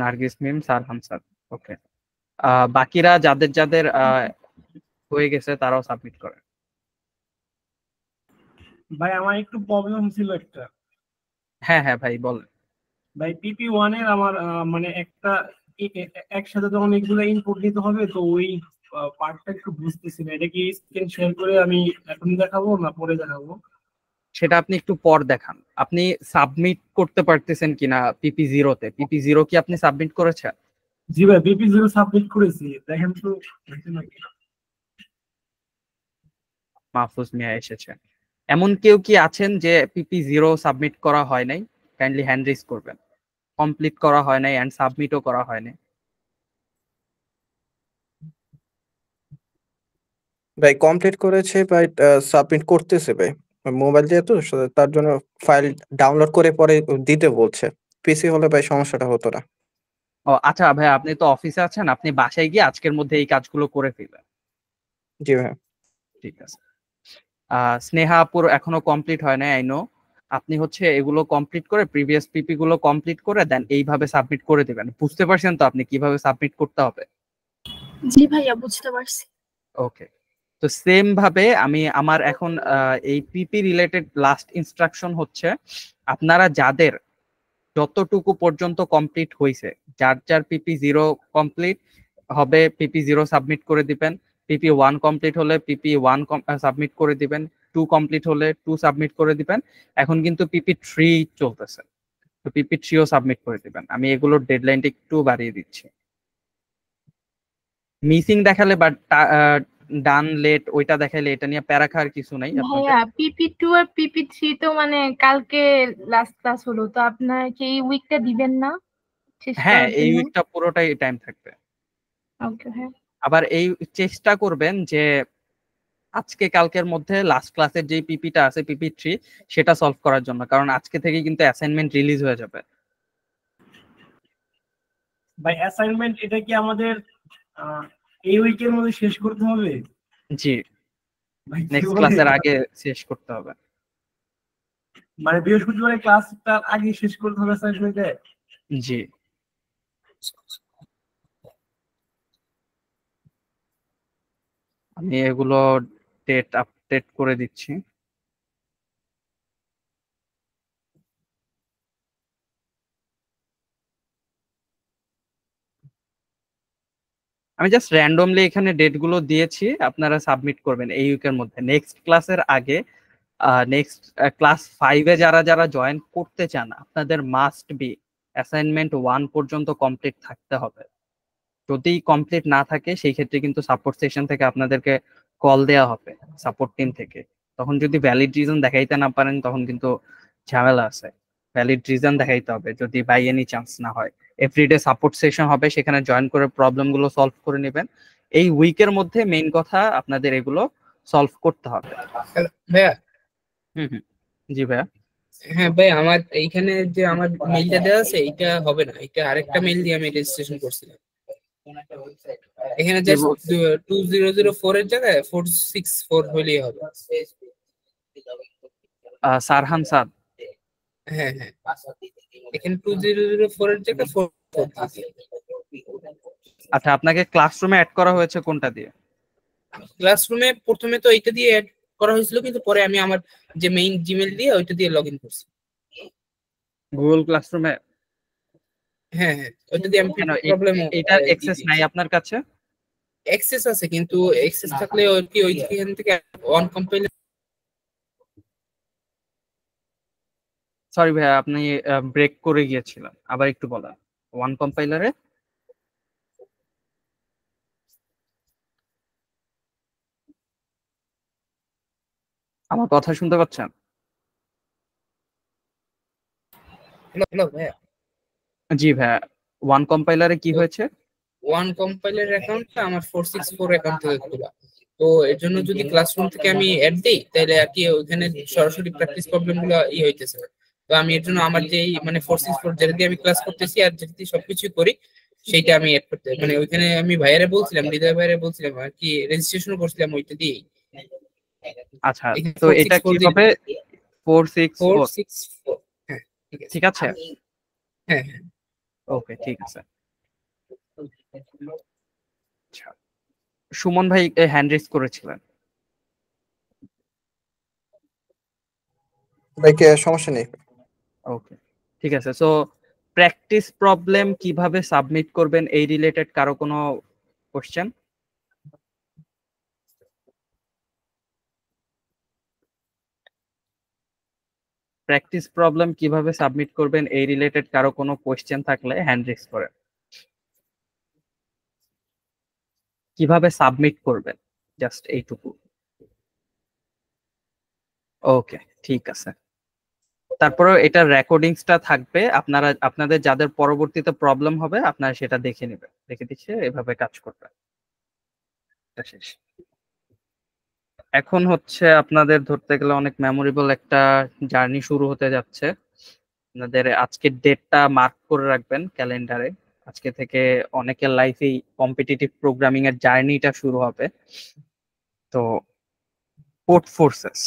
নার্গিস মিম সারহাম স্যার ওকে বাকিরা যাদের যাদের হয়ে গেছে তারাও সাবমিট করে ভাই আমার একটু প্রবলেম ছিল একটা হ্যাঁ হ্যাঁ ভাই বলেন ভাই পিপি ওয়ান এর আমার মানে একটা একসাথে তো অনেকগুলো ইনপুট দিতে হবে তো ওই পার্টটা একটু বুঝতেছি না এটা কি স্ক্রিন শেয়ার করে আমি এখন দেখাবো না পরে দেখাবো সেটা আপনি একটু পর দেখান আপনি সাবমিট করতে পারতেছেন কিনা পিপি জিরো তে পিপি জিরো কি আপনি সাবমিট করেছেন জি ভাই পিপি জিরো সাবমিট করেছি দেখেন তো মাহফুজ মিয়া এসেছেন এমন কেউ কি আছেন যে পিপি জিরো সাবমিট করা হয় নাই কাইন্ডলি হ্যান্ড রেজ করবেন কমপ্লিট করা হয় নাই অ্যান্ড সাবমিটও করা হয় নাই ভাই কমপ্লিট করেছে ভাই সাবমিট করতেছে ভাই মোবাইল দিয়ে তো তার জন্য ফাইল ডাউনলোড করে পরে দিতে বলছে পিসি হলে ভাই সমস্যাটা হতো না ও আচ্ছা ভাই আপনি তো অফিসে আছেন আপনি বাসায় গিয়ে আজকের মধ্যে এই কাজগুলো করে ফেলবেন জি ভাই ঠিক আছে স্নেহা আপুর এখনো কমপ্লিট হয় নাই আই নো আপনি হচ্ছে এগুলো কমপ্লিট করে প্রিভিয়াস পিপি গুলো কমপ্লিট করে দেন এইভাবে সাবমিট করে দিবেন বুঝতে পারছেন তো আপনি কিভাবে সাবমিট করতে হবে জি ভাইয়া বুঝতে পারছি ওকে তো সেম ভাবে আমি আমার এখন এই পিপি রিলেটেড লাস্ট ইনস্ট্রাকশন হচ্ছে আপনারা যাদের যতটুকু পর্যন্ত কমপ্লিট হয়েছে যার যার পিপি জিরো কমপ্লিট হবে পিপি জিরো সাবমিট করে দিবেন পিপি ওয়ান কমপ্লিট হলে পিপি ওয়ান সাবমিট করে দিবেন টু কমপ্লিট হলে টু সাবমিট করে দিবেন এখন কিন্তু পিপি থ্রি চলতেছে তো পিপি থ্রিও সাবমিট করে দিবেন আমি এগুলোর ডেডলাইনটা একটু বাড়িয়ে দিচ্ছি মিসিং দেখালে বা ডান লেট ওইটা দেখাইলে এটা নিয়ে প্যারা খাওয়ার কিছু নাই ভাইয়া পিপি টু আর পিপি থ্রি তো মানে কালকে লাস্ট ক্লাস হলো তো আপনার কি এই উইকটা দিবেন না হ্যাঁ এই উইকটা পুরোটাই টাইম থাকবে ওকে হ্যাঁ আবার এই চেষ্টা করবেন যে আজকে কালকের মধ্যে লাস্ট ক্লাসের যে পিপিটা আছে পিপি থ্রি সেটা সলভ করার জন্য কারণ আজকে থেকে কিন্তু অ্যাসাইনমেন্ট রিলিজ হয়ে যাবে ভাই অ্যাসাইনমেন্ট এটা কি আমাদের এই উইকের মধ্যে শেষ করতে হবে জি নেক্সট ক্লাসের আগে শেষ করতে হবে মানে বৃহস্পতিবার ক্লাসটার আগে শেষ করতে হবে অ্যাসাইনমেন্টে জি আমি এগুলো ডেট আপডেট করে দিচ্ছি আমি জাস্ট র্যান্ডমলি এখানে ডেটগুলো দিয়েছি আপনারা সাবমিট করবেন এই উইকের মধ্যে নেক্সট ক্লাসের আগে নেক্সট ক্লাস ফাইভে যারা যারা জয়েন করতে চান আপনাদের মাস্ট বি অ্যাসাইনমেন্ট ওয়ান পর্যন্ত কমপ্লিট থাকতে হবে যদি কমপ্লিট না থাকে সেই ক্ষেত্রে কিন্তু সাপোর্ট সেশন থেকে আপনাদেরকে কল দেয়া হবে সাপোর্ট টিম থেকে তখন যদি ভ্যালিড রিজন দেখাইতে না পারেন তখন কিন্তু ঝামেলা আছে ভ্যালিড রিজন দেখাইতে হবে যদি বাই এনি চান্স না হয় এভরিডে সাপোর্ট সেশন হবে সেখানে জয়েন করে প্রবলেম গুলো সলভ করে নেবেন এই উইকের মধ্যে মেইন কথা আপনাদের এগুলো সলভ করতে হবে ভাইয়া হুম হুম জি ভাইয়া হ্যাঁ ভাই আমার এইখানে যে আমার মেইলটা দেওয়া আছে এইটা হবে না এটা আরেকটা মেইল দিয়ে আমি রেজিস্ট্রেশন করছিলাম এখানে যে টু জিরো জিরো ফোর এর জায়গায় ফোর সিক্স ফোর হলেই হবে সারহান সাদ হ্যাঁ হ্যাঁ এখানে টু জিরো জিরো ফোর এর জায়গায় ফোর আচ্ছা আপনাকে ক্লাসরুমে অ্যাড করা হয়েছে কোনটা দিয়ে ক্লাসরুমে প্রথমে তো এটা দিয়ে অ্যাড করা হয়েছিল কিন্তু পরে আমি আমার যে মেইন জিমেল দিয়ে ওইটা দিয়ে লগ ইন করছি গুগল ক্লাসরুমে হ্যাঁ যদি হ্যাঁ। প্রবলেম এটার অ্যাক্সেস নাই আপনার কাছে অ্যাক্সেস আছে কিন্তু অ্যাক্সেস থাকলে ওই কি ওইখান থেকে অন কম্পাইল সরি ভাইয়া আপনি ব্রেক করে গিয়েছিলেন আবার একটু বলা ওয়ান কম্পাইলারে আমার কথা শুনতে পাচ্ছেন হ্যালো ভাইয়া জি ভাইয়া ওয়ান কম্পাইলারে কি হয়েছে ওয়ান কম্পাইলার অ্যাকাউন্টটা আমার ফোর সিক্স ফোর অ্যাকাউন্ট থেকে খোলা তো এর জন্য যদি ক্লাসরুম থেকে আমি অ্যাড দিই তাহলে আর কি ওইখানে সরাসরি প্র্যাকটিস প্রবলেম গুলো ই হইতেছে তো আমি এর জন্য আমার যেই মানে ফোর সিক্স যেটা দিয়ে আমি ক্লাস করতেছি আর যেটা দিয়ে সবকিছু করি সেইটা আমি অ্যাড করতে মানে ওইখানে আমি ভাইয়ারে বলছিলাম হৃদয় ভাইয়ারে বলছিলাম আর কি রেজিস্ট্রেশন করছিলাম ওইটা দিয়েই আচ্ছা তো এটা কি ফোর সিক্স ফোর সিক্স ঠিক আছে হ্যাঁ হ্যাঁ ওকে ঠিক আছে আচ্ছা। সুমন ভাই হ্যান্ড রেজ করেছিলেন ভাইকে সমস্যা নেই ওকে ঠিক আছে সো প্র্যাকটিস প্রবলেম কিভাবে সাবমিট করবেন এই রিলেটেড কারো কোনো কোশ্চেন প্র্যাকটিস প্রবলেম কিভাবে সাবমিট করবেন এই রিলেটেড কারো কোনো কোয়েশ্চেন থাকলে হ্যান্ড রেস করে কিভাবে সাবমিট করবেন জাস্ট এইটুকু ওকে ঠিক আছে তারপরে এটা রেকর্ডিংসটা থাকবে আপনারা আপনাদের যাদের পরবর্তীতে প্রবলেম হবে আপনারা সেটা দেখে নেবেন দেখে দিচ্ছে এভাবে কাজ করবেন শেষ এখন হচ্ছে আপনাদের ধরতে গেলে অনেক মেমোরেবল একটা জার্নি শুরু হতে যাচ্ছে আপনাদের আজকের ডেটটা মার্ক করে রাখবেন ক্যালেন্ডারে আজকে থেকে অনেকের লাইফেই কম্পিটিটিভ প্রোগ্রামিং এর জার্নিটা শুরু হবে তো পোর্ট ফোর্সেস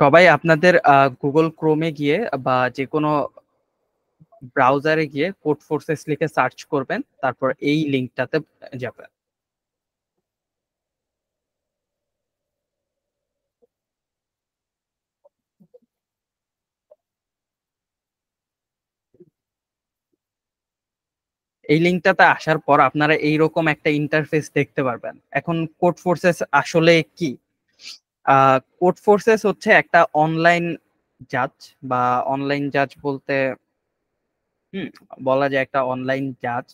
সবাই আপনাদের গুগল ক্রোমে গিয়ে বা যে কোনো ব্রাউজারে গিয়ে কোড ফোর্সেস লিখে সার্চ করবেন তারপর এই লিঙ্কটাতে যাবেন এই লিঙ্কটাতে আসার পর আপনারা এইরকম একটা ইন্টারফেস দেখতে পারবেন এখন কোড ফোর্সেস আসলে কি কোড ফোর্সেস হচ্ছে একটা অনলাইন জাজ বা অনলাইন জাজ বলতে হুম বলা যায় একটা অনলাইন জাজ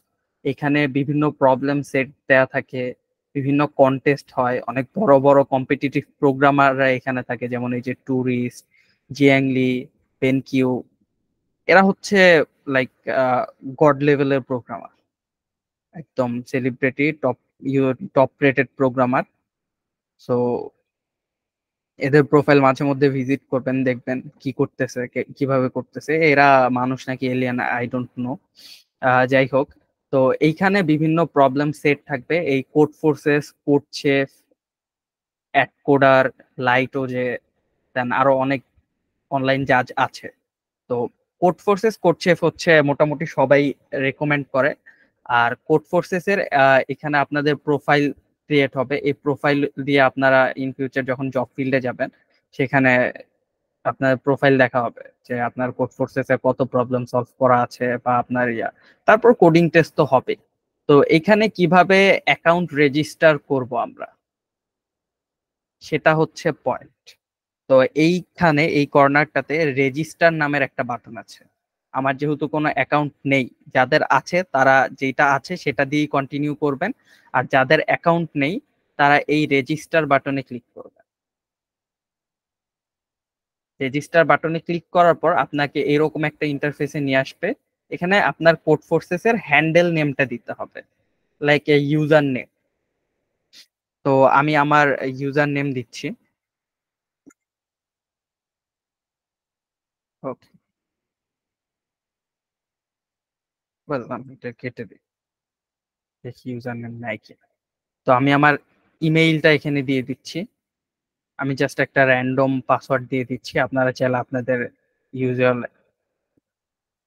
এখানে বিভিন্ন প্রবলেম সেট দেয়া থাকে বিভিন্ন কন্টেস্ট হয় অনেক বড় বড় কম্পিটিটিভ প্রোগ্রামাররা এখানে থাকে যেমন এই যে ট্যুরিস্ট জিয়াংলি পেনকিউ এরা হচ্ছে লাইক গড লেভেলের প্রোগ্রামার একদম celebrity top you top rated programmer so এদের প্রোফাইল মাঝে মধ্যে ভিজিট করবেন দেখবেন কি করতেছে কিভাবে করতেছে এরা মানুষ নাকি এলিয়ান আই ডোন্ট নো যাই হোক তো এইখানে বিভিন্ন প্রবলেম সেট থাকবে এই Codeforces CodeChef light লাইটও যে দেন আরো অনেক অনলাইন জাজ আছে তো কোড ফোর্সেস কোড শেফ হচ্ছে মোটামুটি সবাই রেকমেন্ড করে আর কোড ফোর্সেস এর এখানে আপনাদের প্রোফাইল ক্রিয়েট হবে এই প্রোফাইল দিয়ে আপনারা ইন ফিউচার যখন জব ফিল্ডে যাবেন সেখানে আপনার প্রোফাইল দেখা হবে যে আপনার কোড ফোর্সেসে কত প্রবলেম সলভ করা আছে বা আপনার ইয়া তারপর কোডিং টেস্ট তো হবে তো এখানে কিভাবে অ্যাকাউন্ট রেজিস্টার করব আমরা সেটা হচ্ছে পয়েন্ট তো এইখানে এই কর্নারটাতে রেজিস্টার নামের একটা বাটন আছে আমার যেহেতু কোনো অ্যাকাউন্ট নেই যাদের আছে তারা যেটা আছে সেটা দিয়েই কন্টিনিউ করবেন আর যাদের অ্যাকাউন্ট নেই তারা এই রেজিস্টার বাটনে ক্লিক করবেন রেজিস্টার বাটনে ক্লিক করার পর আপনাকে এরকম একটা ইন্টারফেসে নিয়ে আসবে এখানে আপনার কোড ফোর্সেস এর হ্যান্ডেল নেমটা দিতে হবে লাইক এ ইউজার নেম তো আমি আমার ইউজার নেম দিচ্ছি ওকে বললাম এটা কেটে দিই দেখি ইউজার নেম নাই কিনা তো আমি আমার ইমেইলটা এখানে দিয়ে দিচ্ছি আমি জাস্ট একটা র্যান্ডম পাসওয়ার্ড দিয়ে দিচ্ছি আপনারা চাইলে আপনাদের ইউজুয়াল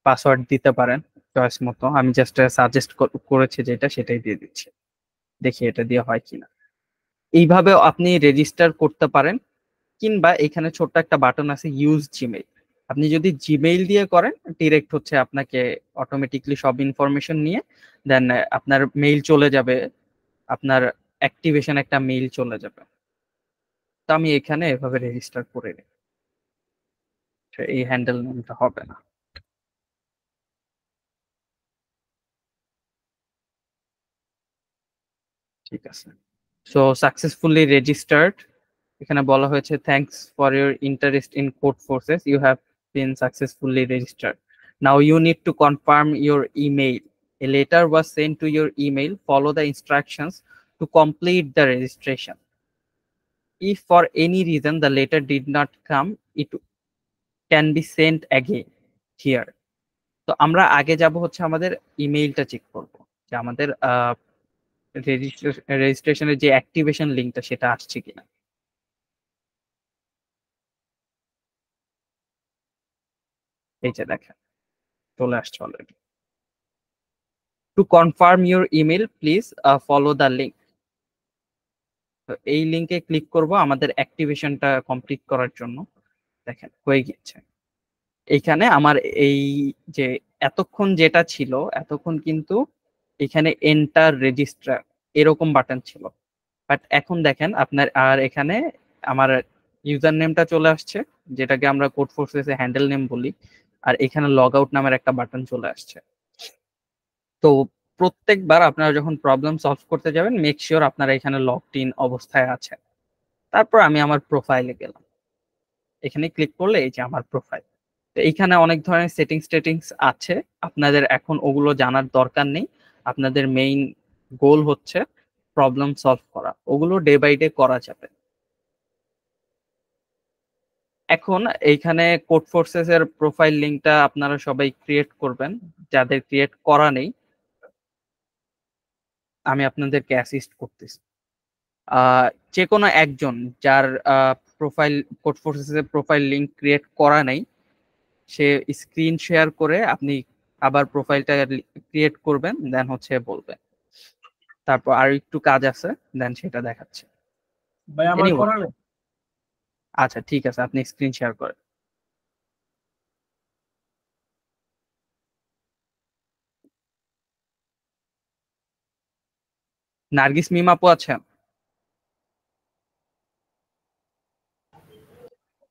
পাসওয়ার্ড দিতে পারেন চয়েস মতো আমি জাস্ট সাজেস্ট করেছি যেটা সেটাই দিয়ে দিচ্ছি দেখি এটা দিয়ে হয় কিনা এইভাবে আপনি রেজিস্টার করতে পারেন কিংবা এখানে ছোট্ট একটা বাটন আছে ইউজ জিমেইল আপনি যদি জিমেইল দিয়ে করেন ডিরেক্ট হচ্ছে আপনাকে অটোমেটিকলি সব ইনফরমেশন নিয়ে দেন আপনার মেইল চলে যাবে আপনার অ্যাক্টিভেশন একটা মেইল চলে যাবে তো আমি এখানে এভাবে রেজিস্টার করে নিই এই হ্যান্ডেল নামটা হবে না ঠিক আছে সো সাকসেসফুলি রেজিস্টার্ড এখানে বলা হয়েছে thanks for your interest in Codeforces you have been successfully registered. Now you need to confirm your email. A letter was sent to your email. Follow the instructions to complete the registration. If for any reason the letter did not come, it can be sent again here. তো আমরা আগে যাব হচ্ছে আমাদের ইমেইলটা check করব যে আমাদের রেজিস্ট্রেশনের যে অ্যাক্টিভেশন লিঙ্কটা সেটা আসছে কিনা এই যে দেখেন চলে আসছে already to confirm your email please follow the link তো এই লিঙ্কে ক্লিক করব আমাদের অ্যাক্টিভেশনটা কমপ্লিট করার জন্য দেখেন হয়ে গিয়েছে এখানে আমার এই যে এতক্ষণ যেটা ছিল এতক্ষণ কিন্তু এখানে এন্টার রেজিস্টার এরকম বাটন ছিল বাট এখন দেখেন আপনার আর এখানে আমার ইউজার নেমটা চলে আসছে যেটাকে আমরা কোড ফোর্সেস হ্যান্ডেল নেম বলি আর এখানে লগ আউট নামের একটা বাটন চলে আসছে তো প্রত্যেকবার আপনারা যখন প্রবলেম সলভ করতে যাবেন মেক শিওর আপনারা এখানে লগ ইন অবস্থায় আছেন তারপর আমি আমার প্রোফাইলে গেলাম এখানে ক্লিক করলে এই যে আমার প্রোফাইল তো এখানে অনেক ধরনের সেটিংস টেটিংস আছে আপনাদের এখন ওগুলো জানার দরকার নেই আপনাদের মেইন গোল হচ্ছে প্রবলেম সলভ করা ওগুলো ডে বাই ডে করা যাবে এখন এইখানে কোড ফোর্সেস এর প্রোফাইল লিংকটা আপনারা সবাই ক্রিয়েট করবেন যাদের ক্রিয়েট করা নেই আমি আপনাদেরকে অ্যাসিস্ট করতেছি যে কোনো একজন যার প্রোফাইল কোড ফোর্সেস এর প্রোফাইল লিংক ক্রিয়েট করা নেই সে স্ক্রিন শেয়ার করে আপনি আবার প্রোফাইলটা ক্রিয়েট করবেন দেন হচ্ছে বলবেন তারপর আর একটু কাজ আছে দেন সেটা দেখাচ্ছে ভাই আমার করা নেই আচ্ছা ঠিক আছে আপনি স্ক্রিন শেয়ার করেন নার্গিস মিম আপু আছেন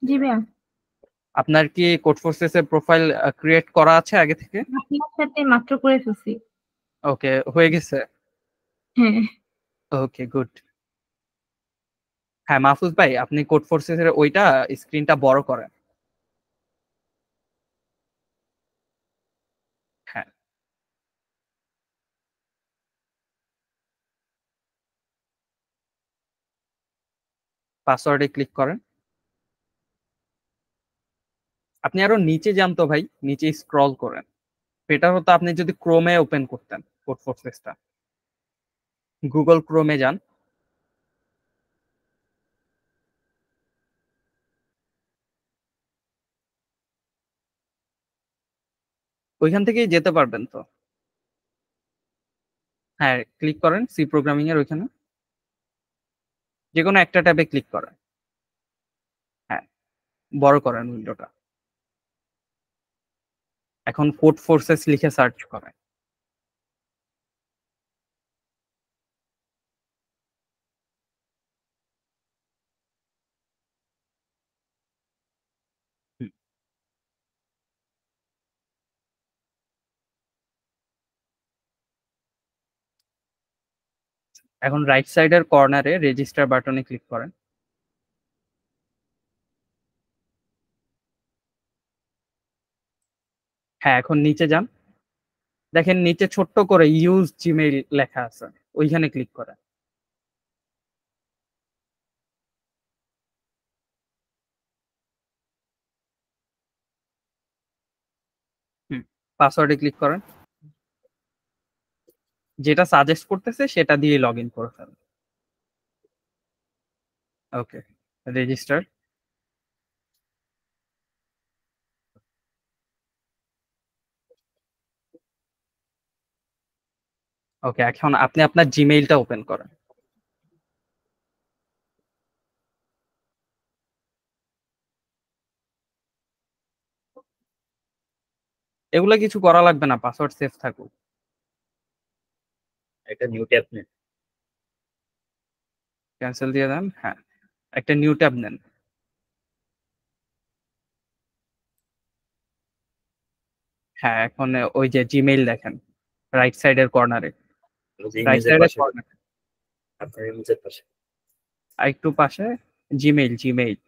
জি ম্যাম আপনার কি কোড ফোর্সেস এর প্রোফাইল ক্রিয়েট করা আছে আগে থেকে আপনার সাথে মাত্র করে ফেলছি ওকে হয়ে গেছে হ্যাঁ ওকে গুড হ্যাঁ মাহফুজ ভাই আপনি কোড ফোর্সেস এর ওইটা স্ক্রিনটা বড় করেন হ্যাঁ পাসওয়ার্ডে ক্লিক করেন আপনি আরো নিচে যান তো ভাই নিচে স্ক্রল করেন বেটার হতো আপনি যদি ক্রোমে ওপেন করতেন কোড ফোর্সেসটা গুগল ক্রোমে যান ওইখান থেকেই যেতে পারবেন তো হ্যাঁ ক্লিক করেন সি প্রোগ্রামিং এর ওইখানে যে কোনো একটা ট্যাবে ক্লিক করেন হ্যাঁ বড় করেন উইন্ডোটা এখন ফোর্ট ফোর্সেস লিখে সার্চ করেন এখন রাইট সাইডের কর্নারে রেজিস্টার বাটনে ক্লিক করেন হ্যাঁ এখন নিচে যান দেখেন নিচে ছোট্ট করে ইউজ জিমেইল লেখা আছে ওইখানে ক্লিক করেন পাসওয়ার্ডে ক্লিক করেন যেটা সাজেস্ট করতেছে সেটা দিয়ে লগ ইন করে ফেলবে ওকে রেজিস্টার ওকে এখন আপনি আপনার জিমেইলটা ওপেন করেন এগুলা কিছু করা লাগবে না পাসওয়ার্ড সেফ থাকুক একটা নিউ ট্যাব নেন ক্যান্সেল দিয়ে দেন হ্যাঁ একটা নিউ ট্যাব নেন হ্যাঁ এখন ওই যে জিমেইল দেখেন রাইট সাইডের কর্নারে রাইট কর্নারে পাশে জিমেইল জিমেইল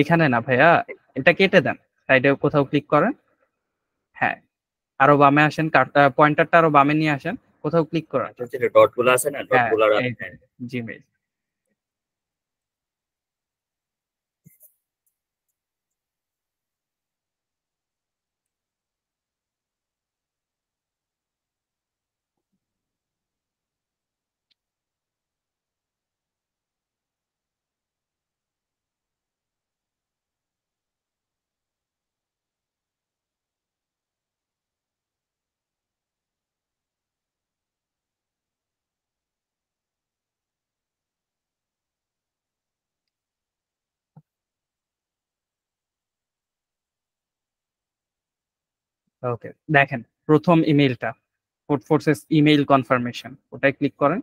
এখানে না ভাইয়া এটা কেটে দেন সাইডে কোথাও ক্লিক করেন হ্যাঁ আরো বামে আসেন পয়েন্টারটা আরো বামে নিয়ে আসেন কোথাও ক্লিক করা আছে ডট গুলো আছে না ডট হ্যাঁ, গুলো জি মেইল ওকে দেখেন প্রথম ইমেলটা ফোর্ট ফোর্সেস ইমেইল কনফার্মেশন ওটাই ক্লিক করেন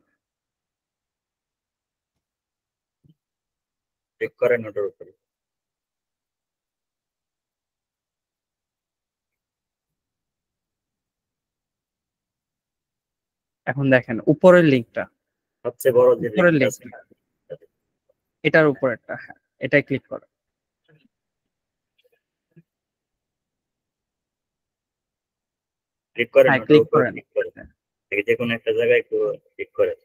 ক্লিক করেন ওটার উপরে এখন দেখেন উপরের লিংকটা সবচেয়ে বড় যে উপরের হ্যাঁ। এটার উপরেরটা হ্যাঁ এটাই ক্লিক করেন ক্লিক করেন ক্লিক করেন যে কোনো একটা জায়গায় একটু ক্লিক করেন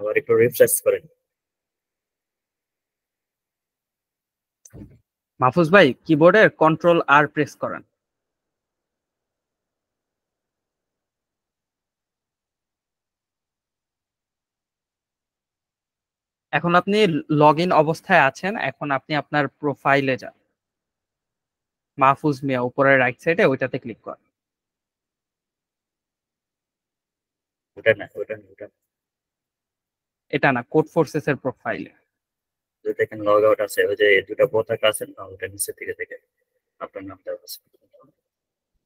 আবার একটু রিফ্রেশ করেন মাহফুজ ভাই কিবোর্ডের কন্ট্রোল আর প্রেস করেন এখন আপনি লগ ইন অবস্থায় আছেন এখন আপনি আপনার প্রোফাইলে যান মাহফুজ মিয়া উপরের রাইট সাইডে ওইটাতে ক্লিক করেন এটা না কোড ফোর্সেস এর প্রোফাইলে যদি দেখেন লগ আউট আছে ওই যে দুটা পতাকা আছে না ওটা নিচে থেকে দেখেন আপনার নাম দেওয়া আছে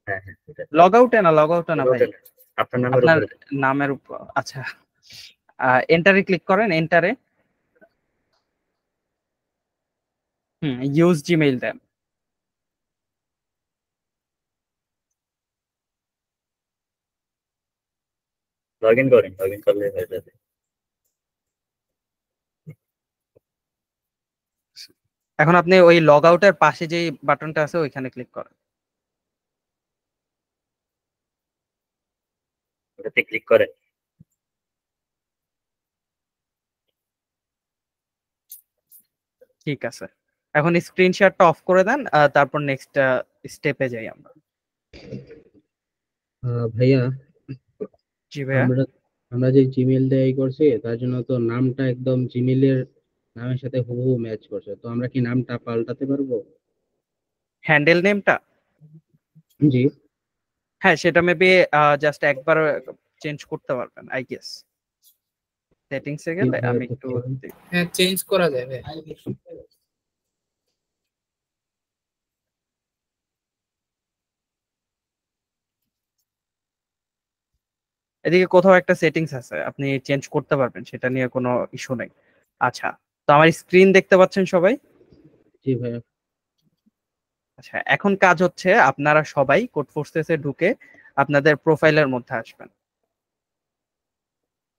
হ্যাঁ হ্যাঁ লগ আউট না লগ আউট না ভাই আপনার নামের উপর নামের উপর আচ্ছা এন্টারে ক্লিক করেন এন্টারে hmm use Gmail then log in করেন লগ ইন করলে হয়ে যাবে এখন আপনি ওই লগ আউটের পাশে যে বাটনটা আছে ওইখানে ক্লিক করেন ক্লিক করেন ঠিক আছে এখন স্ক্রিনশটটা অফ করে দেন তারপর নেক্সট স্টেপে যাই আমরা ভাইয়া জি ভাইয়া আমরা যে জিমেল দিয়ে করছি তার জন্য তো নামটা একদম জিমেলের নামের সাথে হু ম্যাচ করছে তো আমরা কি নামটা পাল্টাতে পারবো হ্যান্ডেল নেমটা জি হ্যাঁ সেটা মেবি জাস্ট একবার চেঞ্জ করতে পারবেন আই গেস সেটিংস এ গেলে আমি একটু হ্যাঁ চেঞ্জ করা যাবে এদিকে কোথাও একটা সেটিংস আছে আপনি চেঞ্জ করতে পারবেন সেটা নিয়ে কোনো ইস্যু নেই আচ্ছা তো আমার স্ক্রিন দেখতে পাচ্ছেন সবাই আচ্ছা এখন কাজ হচ্ছে আপনারা সবাই কোড ফোর্সেসে ঢুকে আপনাদের প্রোফাইলের মধ্যে আসবেন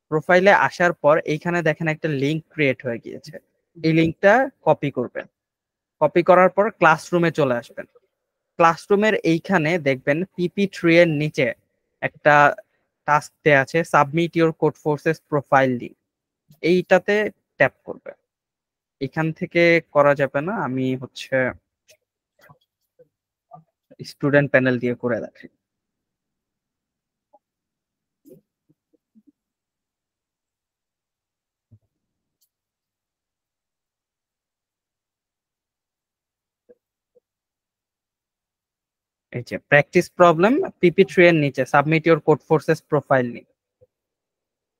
প্রোফাইলে আসার পর এইখানে দেখেন একটা লিংক ক্রিয়েট হয়ে গিয়েছে এই লিংকটা কপি করবেন কপি করার পর ক্লাসরুমে চলে আসবেন ক্লাসরুমের এইখানে দেখবেন পিপি থ্রি এর নিচে একটা টাস্ক আছে submit your Codeforces profile link এইটাতে ট্যাপ করবেন এখান থেকে করা যাবে না আমি হচ্ছে স্টুডেন্ট প্যানেল দিয়ে করে দেখি এই যে প্র্যাকটিস প্রবলেম পিপি থ্রি এর নিচে submit your Codeforces profile নিয়ে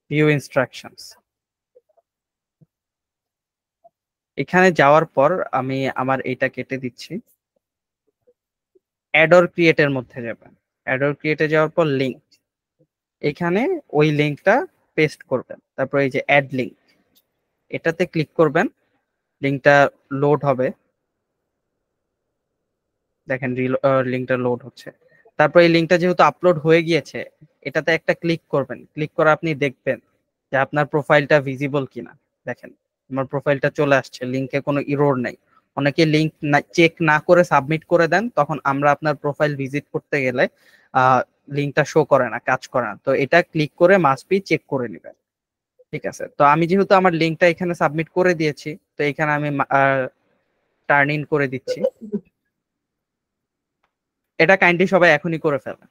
ভিউ ইনস্ট্রাকশনস এখানে যাওয়ার পর আমি আমার এটা কেটে দিচ্ছি অ্যাডর ক্রিয়েটের মধ্যে যাবেন অ্যাডর ক্রিয়েটে যাওয়ার পর লিঙ্ক এখানে ওই লিঙ্কটা পেস্ট করবেন তারপর এই যে অ্যাড লিঙ্ক এটাতে ক্লিক করবেন লিঙ্কটা লোড হবে দেখেন লিঙ্কটা লোড হচ্ছে তারপর এই লিঙ্কটা যেহেতু আপলোড হয়ে গিয়েছে এটাতে একটা ক্লিক করবেন ক্লিক করে আপনি দেখবেন যে আপনার প্রোফাইলটা ভিজিবল কিনা দেখেন আমার প্রোফাইলটা চলে আসছে লিঙ্কে কোনো ইরোর নাই অনেকে লিঙ্ক চেক না করে সাবমিট করে দেন তখন আমরা আপনার প্রোফাইল ভিজিট করতে গেলে লিঙ্কটা শো করে না কাজ করে না তো এটা ক্লিক করে মাসপি চেক করে নেবেন ঠিক আছে তো আমি যেহেতু আমার লিঙ্কটা এখানে সাবমিট করে দিয়েছি তো এখানে আমি টার্ন ইন করে দিচ্ছি এটা কাইন্ডলি সবাই এখনই করে ফেলেন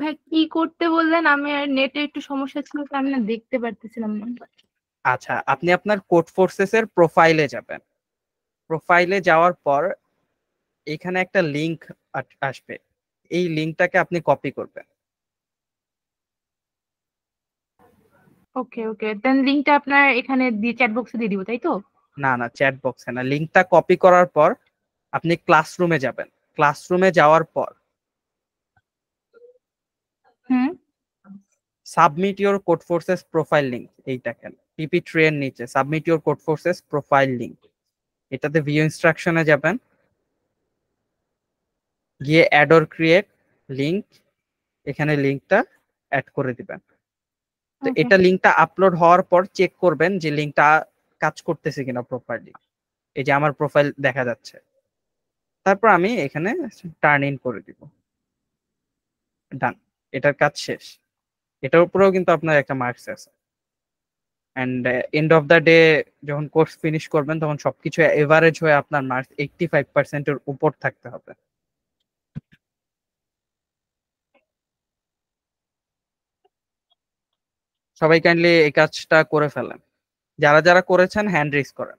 ভাই কি করতে বললেন আমি আর নেটে একটু সমস্যা ছিল আমি না দেখতে পারতেছিলাম না আচ্ছা আপনি আপনার কোড ফোর্সেস এর প্রোফাইলে যাবেন প্রোফাইলে যাওয়ার পর এখানে একটা লিংক আসবে এই লিংকটাকে আপনি কপি করবেন ওকে ওকে দেন লিংকটা আপনার এখানে দিয়ে চ্যাট বক্সে দিয়ে দিব তাই তো না না চ্যাট বক্সে না লিংকটা কপি করার পর আপনি ক্লাসরুমে যাবেন ক্লাসরুমে যাওয়ার পর hmm submit your Codeforces profile link এইটা কেন পিপি ট্রেন নিচে submit your Codeforces profile link এটাতে ভিউ ইনস্ট্রাকশনে যাবেন গিয়ে অ্যাড অর ক্রিয়েট লিংক এখানে লিংকটা অ্যাড করে দিবেন তো এটা লিংকটা আপলোড হওয়ার পর চেক করবেন যে লিংকটা কাজ করতেছে কিনা প্রপারলি এই যে আমার প্রোফাইল দেখা যাচ্ছে তারপর আমি এখানে টার্ন ইন করে দিব ডান এটার কাজ শেষ এটার উপরেও কিন্তু আপনার একটা মার্কস আছে and end of the day যখন কোর্স ফিনিশ করবেন তখন সবকিছু এভারেজ হয়ে আপনার মার্কস এইটটি ফাইভ পার্সেন্টের উপর থাকতে হবে সবাই কাইন্ডলি এই কাজটা করে ফেলেন যারা যারা করেছেন হ্যান্ড রেস করেন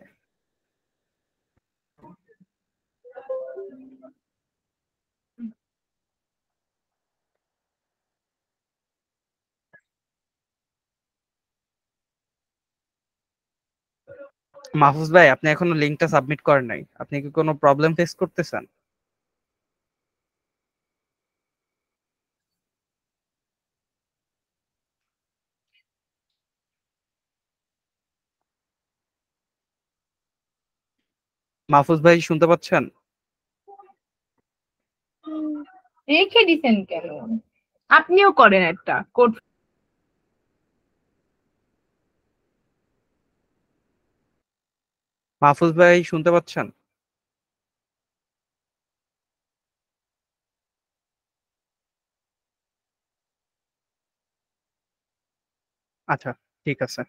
মাহফুজ ভাই আপনি এখনো লিংকটা সাবমিট করেন নাই আপনি কি কোনো প্রবলেম ফেস করতেছেন মাহফুজ ভাই শুনতে পাচ্ছেন রেখে দিছেন কেন আপনিও করেন একটা কোড মাহফুজ ভাই শুনতে পাচ্ছেন আচ্ছা ঠিক আছে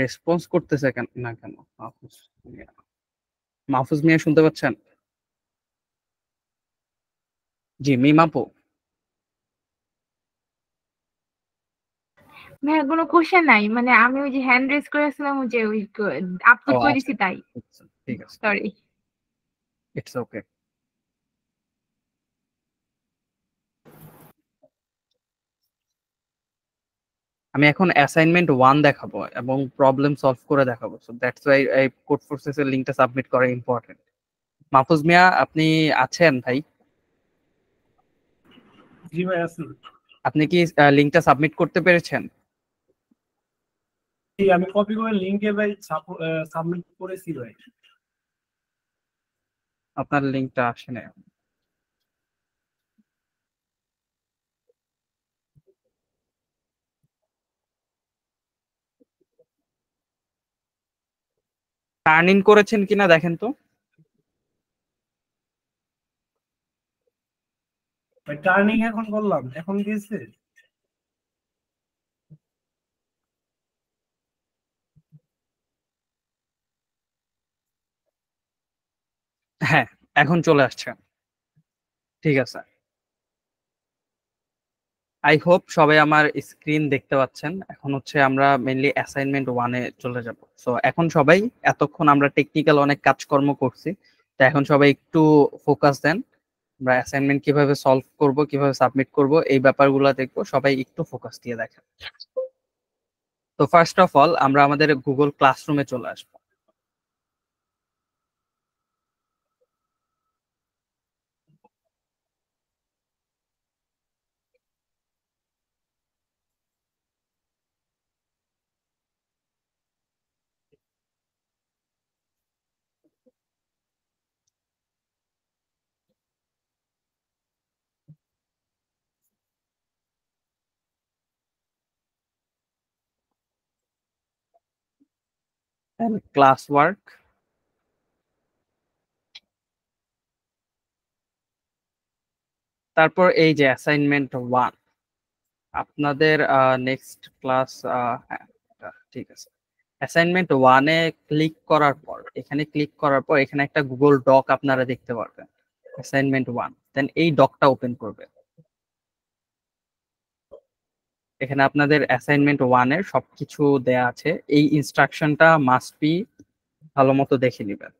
রেসপন্স করতেছে কেন না কেন মাহফুজ মিয়া মাহফুজ মিয়া শুনতে পাচ্ছেন জি মিম আপু ভাইয়া কোনো কোশ্চেন নাই মানে আমি ওই যে হ্যান্ড রেজ করেছিলাম যে ওই আপলোড আচ্ছা। করেছি তাই আচ্ছা, ঠিক আছে সরি ইটস ওকে আমি এখন অ্যাসাইনমেন্ট ওয়ান দেখাবো এবং প্রবলেম সলভ করে দেখাবো সো দ্যাটস ওয়াই এই কোড ফোর্সেস ফোর্সেসের লিঙ্কটা সাবমিট করা ইম্পর্টেন্ট মাহফুজ মিয়া আপনি আছেন ভাই জি ভাই আছেন আপনি কি লিংকটা সাবমিট করতে পেরেছেন আমি কপি করে লিংকে ভাই সাবমিট করেছি ভাই আপনার লিংকটা আসে না টার্ন ইন করেছেন কিনা দেখেন তো ওই টার্নিং এখন করলাম এখন হ্যাঁ এখন চলে আসছে ঠিক আছে আই হোপ সবাই আমার স্ক্রিন দেখতে পাচ্ছেন এখন হচ্ছে আমরা মেনলি অ্যাসাইনমেন্ট ওয়ানে চলে যাব সো এখন সবাই এতক্ষণ আমরা টেকনিক্যাল অনেক কাজকর্ম করছি তো এখন সবাই একটু ফোকাস দেন আমরা অ্যাসাইনমেন্ট কিভাবে সলভ করব কিভাবে সাবমিট করব এই ব্যাপারগুলো দেখবো সবাই একটু ফোকাস দিয়ে দেখেন তো ফার্স্ট অফ অল আমরা আমাদের গুগল ক্লাসরুমে চলে আসবো and classwork. তারপর এই যে অ্যাসাইনমেন্ট ওয়ান আপনাদের নেক্সট ক্লাস ঠিক আছে অ্যাসাইনমেন্ট ওয়ানে ক্লিক করার পর এখানে ক্লিক করার পর এখানে একটা গুগল ডক আপনারা দেখতে পারবেন অ্যাসাইনমেন্ট ওয়ান দেন এই ডকটা ওপেন করবেন এখানে আপনাদের অ্যাসাইনমেন্ট ওয়ান এর সবকিছু দেয়া আছে এই ইনস্ট্রাকশনটা মাস্ট বি ভালো মতো দেখে নেবেন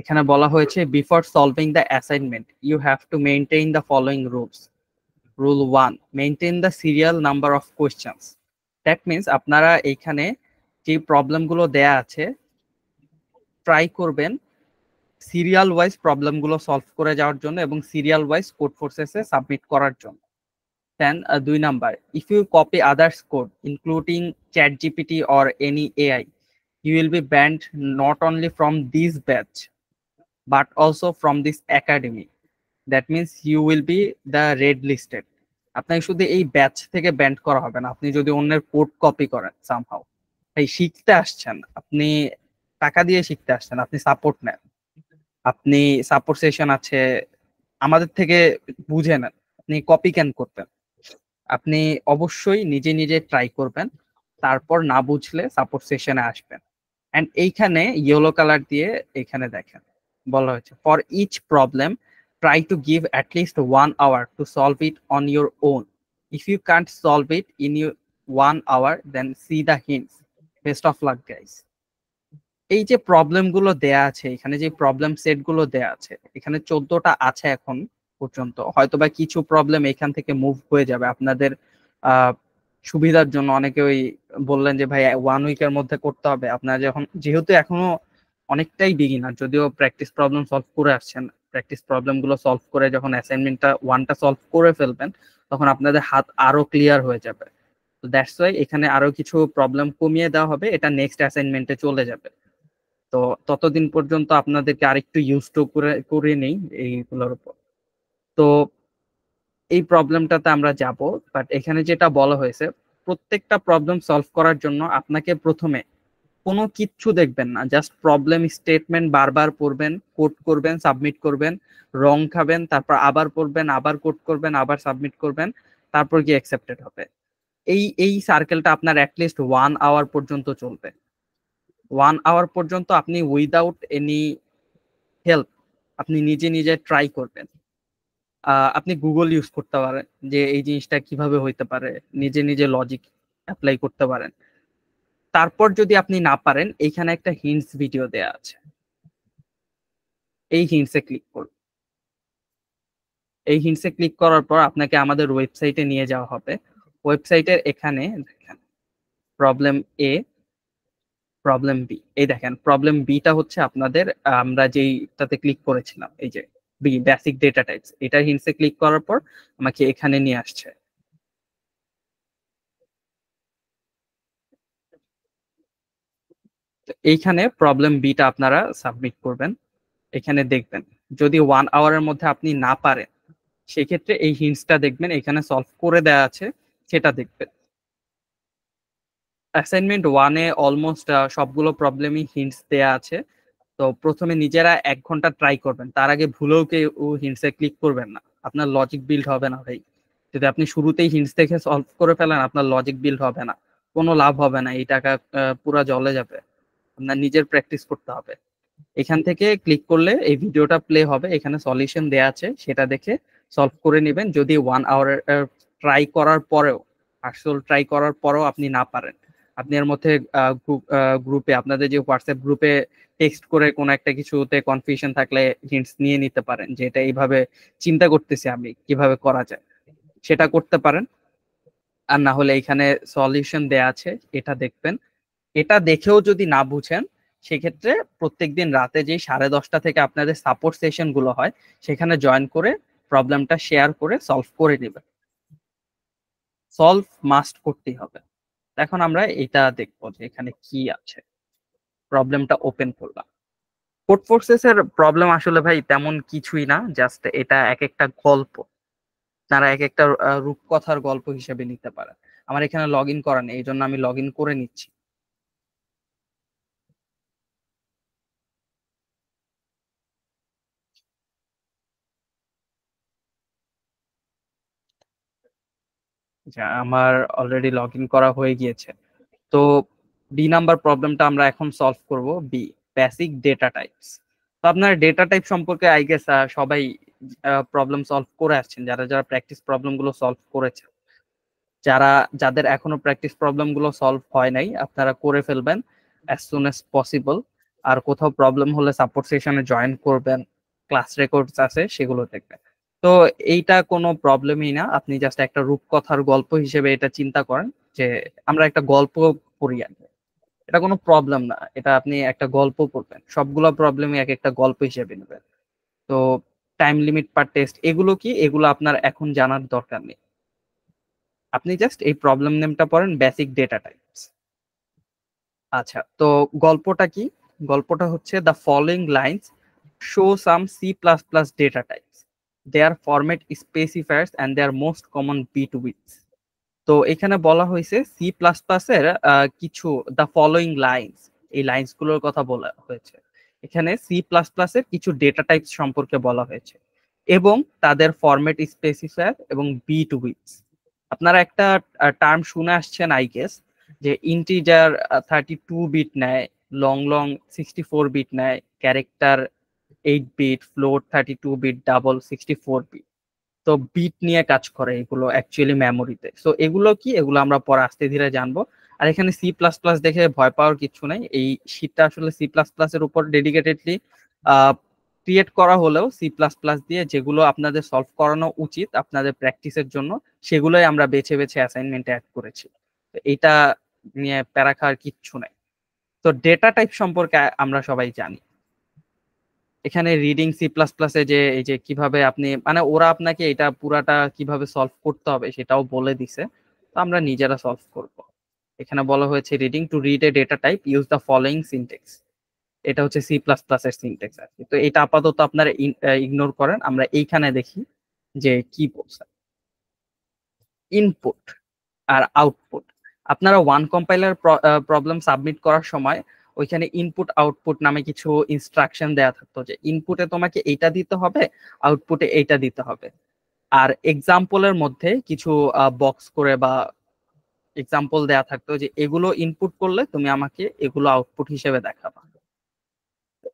এখানে বলা হয়েছে before solving the assignment you have to maintain the following rules rule one maintain the serial number of questions that means আপনারা এইখানে যে প্রবলেমগুলো দেয়া আছে ট্রাই করবেন সিরিয়াল ওয়াইজ প্রবলেমগুলো সলভ করে যাওয়ার জন্য এবং সিরিয়াল ওয়াইজ কোড ফোর্সেসে সাবমিট করার জন্য Then a uh, two number, if you copy others code, including chat gpt or any AI, you will be banned not only from this batch, but also from this academy. That means you will be the red listed. আপনাকে শুধু এই batch থেকে band করা হবে না আপনি যদি অন্যের কোড কপি করেন সামহাও এই শিখতে আসছেন আপনি টাকা দিয়ে শিখতে আসছেন আপনি সাপোর্ট নেন আপনি সাপোর্ট সেশন আছে আমাদের থেকে বুঝে নেন আপনি কপি ক্যান করতেন আপনি অবশ্যই নিজে নিজে ট্রাই করবেন তারপর না বুঝলে সাপোর্ট সেশনে আসবেন অ্যান্ড এইখানে ইয়েলো কালার দিয়ে এখানে দেখেন বলা হয়েছে for each problem try to give at least one hour to solve it on your own if you can't solve it in your one hour then see the hints best of luck guys এই যে প্রবলেমগুলো দেয়া আছে এখানে যে problem সেটগুলো দেয়া আছে এখানে চোদ্দটা আছে এখন পর্যন্ত হয়তো বা কিছু প্রবলেম এখান থেকে মুভ হয়ে যাবে আপনাদের সুবিধার জন্য অনেকে ওই বললেন যে ভাই ওয়ান উইকের মধ্যে করতে হবে আপনারা যখন যেহেতু এখনো অনেকটাই বিগিনার যদিও প্র্যাকটিস প্রবলেম সলভ করে আসছেন প্র্যাকটিস প্রবলেম গুলো সলভ করে যখন অ্যাসাইনমেন্টটা ওয়ানটা সলভ করে ফেলবেন তখন আপনাদের হাত আরো ক্লিয়ার হয়ে যাবে তো দ্যাটস ওয়াই এখানে আরো কিছু প্রবলেম কমিয়ে দেওয়া হবে এটা নেক্সট অ্যাসাইনমেন্টে চলে যাবে তো ততদিন পর্যন্ত আপনাদেরকে আরেকটু ইউজ করে করে নেই এইগুলোর উপর তো এই প্রবলেমটাতে আমরা যাব বাট এখানে যেটা বলা হয়েছে প্রত্যেকটা প্রবলেম সলভ করার জন্য আপনাকে প্রথমে কোনো কিচ্ছু দেখবেন না জাস্ট প্রবলেম স্টেটমেন্ট বারবার পড়বেন কোড করবেন সাবমিট করবেন রং খাবেন তারপর আবার পড়বেন আবার কোড করবেন আবার সাবমিট করবেন তারপর গিয়ে অ্যাকসেপ্টেড হবে এই এই সার্কেলটা আপনার অ্যাটলিস্ট ওয়ান আওয়ার পর্যন্ত চলবে ওয়ান আওয়ার পর্যন্ত আপনি উইদাউট এনি হেল্প আপনি নিজে নিজে ট্রাই করবেন আপনি গুগল ইউজ করতে পারেন যে এই জিনিসটা কিভাবে হইতে পারে নিজে নিজে লজিক অ্যাপ্লাই করতে পারেন তারপর যদি আপনি না পারেন এইখানে একটা হিন্টস ভিডিও দেয়া আছে এই হিন্টসে ক্লিক করুন এই হিন্টসে ক্লিক করার পর আপনাকে আমাদের ওয়েবসাইটে নিয়ে যাওয়া হবে ওয়েবসাইটের এখানে দেখেন প্রবলেম এ প্রবলেম বি এই দেখেন প্রবলেম বিটা হচ্ছে আপনাদের আমরা যেইটাতে ক্লিক করেছিলাম এই যে বি বেসিক ডেটা টাইপস এটা হিনসে ক্লিক করার পর আমাকে এখানে নিয়ে আসছে এইখানে প্রবলেম বিটা আপনারা সাবমিট করবেন এখানে দেখবেন যদি ওয়ান আওয়ারের মধ্যে আপনি না পারেন সেক্ষেত্রে এই হিন্টসটা দেখবেন এখানে সলভ করে দেয়া আছে সেটা দেখবেন অ্যাসাইনমেন্ট ওয়ানে অলমোস্ট সবগুলো প্রবলেমই হিন্টস দেয়া আছে তো প্রথমে নিজেরা এক ঘন্টা ট্রাই করবেন তার আগে ভুলেও কেউ হিন্টসে ক্লিক করবেন না আপনার লজিক বিল্ড হবে না ভাই যদি আপনি শুরুতেই হিন্টস দেখে সলভ করে ফেলেন আপনার লজিক বিল্ড হবে না কোনো লাভ হবে না এই টাকা পুরা জলে যাবে আপনার নিজের প্র্যাকটিস করতে হবে এখান থেকে ক্লিক করলে এই ভিডিওটা প্লে হবে এখানে সলিউশন দেয়া আছে সেটা দেখে সলভ করে নেবেন যদি ওয়ান আওয়ার ট্রাই করার পরেও আসল ট্রাই করার পরেও আপনি না পারেন আপনি এর মধ্যে গ্রুপে আপনাদের যে হোয়াটসঅ্যাপ গ্রুপে টেক্সট করে কোনো একটা কিছুতে কনফিউশন থাকলে হিন্টস নিয়ে নিতে পারেন যে এটা এইভাবে চিন্তা করতেছি আমি কিভাবে করা যায় সেটা করতে পারেন আর না হলে এখানে সলিউশন দেয়া আছে এটা দেখবেন এটা দেখেও যদি না বুঝেন সেক্ষেত্রে প্রত্যেক দিন রাতে যে সাড়ে দশটা থেকে আপনাদের সাপোর্ট সেশন গুলো হয় সেখানে জয়েন করে প্রবলেমটা শেয়ার করে সলভ করে নেবেন সলভ মাস্ট করতেই হবে এখন আমরা এটা দেখবো যে এখানে কি আছে প্রবলেমটা ওপেন করলাম কোড ফোর্সেস এর প্রবলেম আসলে ভাই তেমন কিছুই না জাস্ট এটা এক একটা গল্প তারা এক একটা রূপকথার গল্প হিসেবে নিতে পারে আমার এখানে লগ ইন করা নেই এই জন্য আমি লগ ইন করে নিচ্ছি যে আমার অলরেডি লগ ইন করা হয়ে গিয়েছে তো বি নাম্বার প্রবলেমটা আমরা এখন সলভ করব বি বেসিক ডেটা টাইপস তো আপনার ডেটা টাইপ সম্পর্কে আই গেস সবাই প্রবলেম সলভ করে আসছেন যারা যারা প্র্যাকটিস প্রবলেমগুলো সলভ করেছে যারা যাদের এখনো প্র্যাকটিস প্রবলেমগুলো সলভ হয় নাই আপনারা করে ফেলবেন অ্যাজ সুন অ্যাজ পসিবল আর কোথাও প্রবলেম হলে সাপোর্ট সেশনে জয়েন করবেন ক্লাস রেকর্ডস আছে সেগুলো দেখবেন তো এইটা কোনো প্রবলেমই না আপনি জাস্ট একটা রূপকথার গল্প হিসেবে এটা চিন্তা করেন যে আমরা একটা গল্প করি আগে এটা কোনো প্রবলেম না এটা আপনি একটা গল্প করবেন সবগুলো প্রবলেমই এক একটা গল্প হিসেবে নেবেন তো টাইম লিমিট পার টেস্ট এগুলো কি এগুলো আপনার এখন জানার দরকার নেই আপনি জাস্ট এই প্রবলেম নেমটা পড়েন বেসিক ডেটা টাইপস আচ্ছা তো গল্পটা কি গল্পটা হচ্ছে the following lines show some C plus plus data type they are format specifiers and they are most common bit widths তো এখানে বলা হয়েছে সি প্লাস প্লাসের এর কিছু দ্য ফলোয়িং লাইনস এই লাইনস গুলোর কথা বলা হয়েছে এখানে সি প্লাস প্লাস এর কিছু ডেটা টাইপ সম্পর্কে বলা হয়েছে এবং তাদের ফরম্যাট স্পেসিফায়ার এবং বি টু উইথস আপনারা একটা টার্ম শুনে আসছেন আই গেস যে ইন্টিজার থার্টি টু বিট নেয় long long sixty four bit নেয় character eight bit float thirty two bit double sixty four bit তো বিট নিয়ে কাজ করে এগুলো অ্যাকচুয়ালি মেমোরিতে সো এগুলো কি এগুলো আমরা পরে আস্তে ধীরে জানবো আর এখানে সি প্লাস প্লাস দেখে ভয় পাওয়ার কিছু নাই এই শীটটা আসলে সি প্লাস প্লাস এর উপর ডেডিকেটেডলি ক্রিয়েট করা হলেও সি প্লাস প্লাস দিয়ে যেগুলো আপনাদের সলভ করানো উচিত আপনাদের প্র্যাকটিসের জন্য সেগুলোই আমরা বেছে বেছে অ্যাসাইনমেন্টে অ্যাড করেছি তো এটা নিয়ে প্যারা খাওয়ার কিচ্ছু নাই তো ডেটা টাইপ সম্পর্কে আমরা সবাই জানি এখানে রিডিং সি প্লাস এ যে এই যে কিভাবে আপনি মানে ওরা আপনাকে এটা পুরাটা কিভাবে সলভ করতে হবে সেটাও বলে দিছে তো আমরা নিজেরা সলভ করব এখানে বলা হয়েছে reading to read a data type use the following syntax এটা হচ্ছে সি প্লাস প্লাস এর সিনটেক্স আর তো এটা আপাতত আপনারা ইগনোর করেন আমরা এইখানে দেখি যে কি বলছে ইনপুট আর আউটপুট আপনারা ওয়ান কম্পাইলার প্রবলেম সাবমিট করার সময় ওইখানে ইনপুট আউটপুট নামে কিছু ইনস্ট্রাকশন দেয়া থাকতো যে ইনপুটে তোমাকে এইটা দিতে হবে আউটপুটে এইটা দিতে হবে আর এক্সাম্পলের মধ্যে কিছু বক্স করে বা এক্সাম্পল দেয়া থাকতো যে এগুলো ইনপুট করলে তুমি আমাকে এগুলো আউটপুট হিসেবে দেখাবা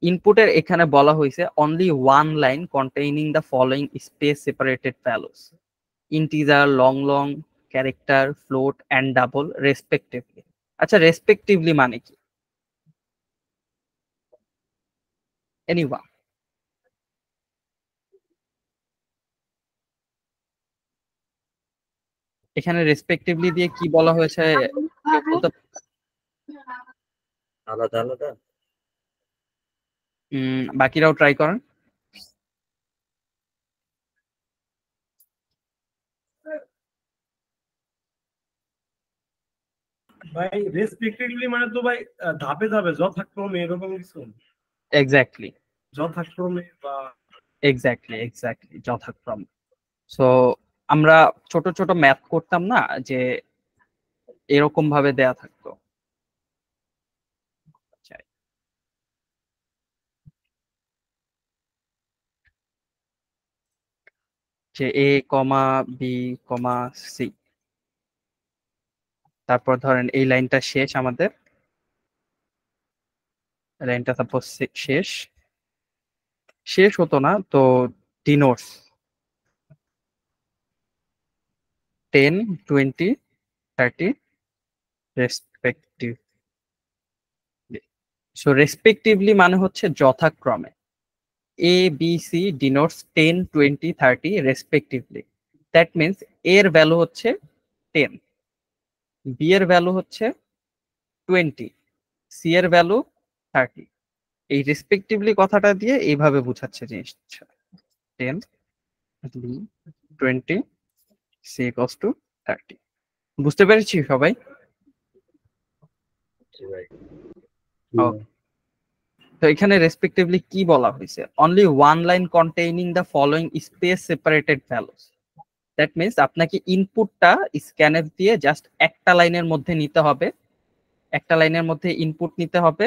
ইনপুটের এখানে বলা হয়েছে only one line containing the following space separated values integer long long character float and double respectively আচ্ছা রেসপেক্টিভলি মানে কি anyone এখানে রেসপেক্টিভলি দিয়ে কি বলা হয়েছে আলাদা আলাদা বাকিরাও ট্রাই করেন ভাই রেসপেক্টিভলি মানে তো ভাই ধাপে ধাপে যথাক্রমে এরকম কিছু এক্স্যাক্টলি যথাক্রমে বা এক্স্যাক্টলি এক্স্যাক্টলি যথাক্রমে সো আমরা ছোট ছোট ম্যাথ করতাম না যে এরকম ভাবে দেয়া থাকতো আচ্ছা। যে এ কমা বি কমা সি তারপর ধরেন এই লাইনটা শেষ আমাদের লাইনটা সাপোজ শেষ শেষ হতো না তো denotes ten twenty thirty respective so respectively মানে হচ্ছে যথাক্রমে A B C denotes ten twenty thirty respectively that means এর ভ্যালু হচ্ছে টেন বি এর ভ্যালু হচ্ছে টোয়েন্টি সি এর ভ্যালু থার্টি এই রেসপেক্টিভলি কথাটা দিয়ে এইভাবে বোঝাচ্ছে জিনিসটা ten twenty C equals to thirty বুঝতে পেরেছি সবাই তো এখানে রেসপেক্টিভলি কি বলা হয়েছে only one line containing the following space separated values that means আপনাকে ইনপুটটা স্ক্যানএফ দিয়ে জাস্ট একটা লাইনের মধ্যে নিতে হবে একটা লাইনের মধ্যে ইনপুট নিতে হবে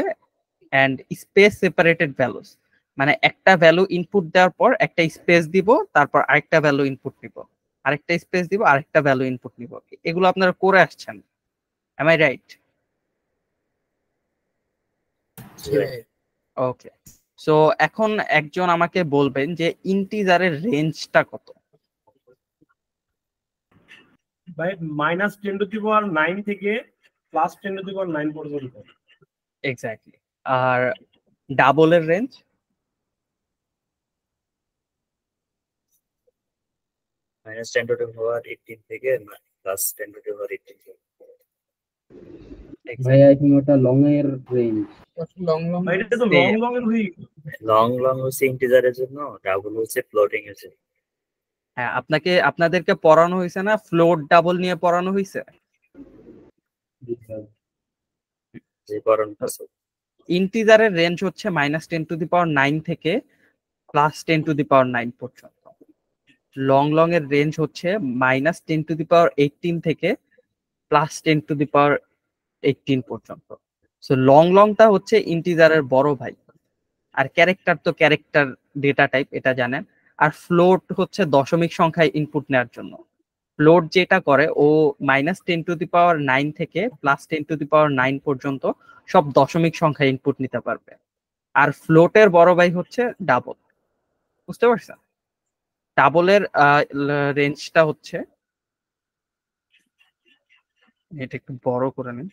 অ্যান্ড স্পেস সেপারেটেড ভ্যালুস মানে একটা ভ্যালু ইনপুট দেওয়ার পর একটা স্পেস দিব তারপর আরেকটা ভ্যালু ইনপুট নিব আরেকটা স্পেস দিব আরেকটা ভ্যালু ইনপুট নিব এগুলো আপনারা করে আসছেন am I right okay so এখন একজন আমাকে বলবেন যে ইন্টিজারের রেঞ্জটা কত ভাই minus ten to the power nine থেকে plus ten to the power nine পর্যন্ত এক্স্যাক্টলি আর ডাবলের range minus ten to to power eighteen থেকে plus ten to power eighteen থেকে লং লং এর জন্য ডাবল হচ্ছে এর হ্যাঁ আপনাকে আপনাদেরকে হয়েছে না ডাবল নিয়ে পড়ানো হয়েছে পড়ানো ইন্টিজারের রেঞ্জ হচ্ছে minus ten to the power nine থেকে plus ten to the power nine পর্যন্ত লং লং এর রেঞ্জ হচ্ছে minus ten to the power eighteen থেকে plus ten to the power eighteen পর্যন্ত সো লং লংটা হচ্ছে ইন্টিজারের বড় ভাই আর ক্যারেক্টার তো ক্যারেক্টার ডেটা টাইপ এটা জানেন আর ফ্লোট হচ্ছে দশমিক সংখ্যায় ইনপুট নেওয়ার জন্য লোড যেটা করে ও minus ten to the power nine থেকে plus ten to the power nine পর্যন্ত সব দশমিক সংখ্যা ইনপুট নিতে পারবে আর ফ্লোটের বড় ভাই হচ্ছে ডাবল বুঝতে পারছেন ডাবলের রেঞ্জটা হচ্ছে এটা একটু বড় করে নিন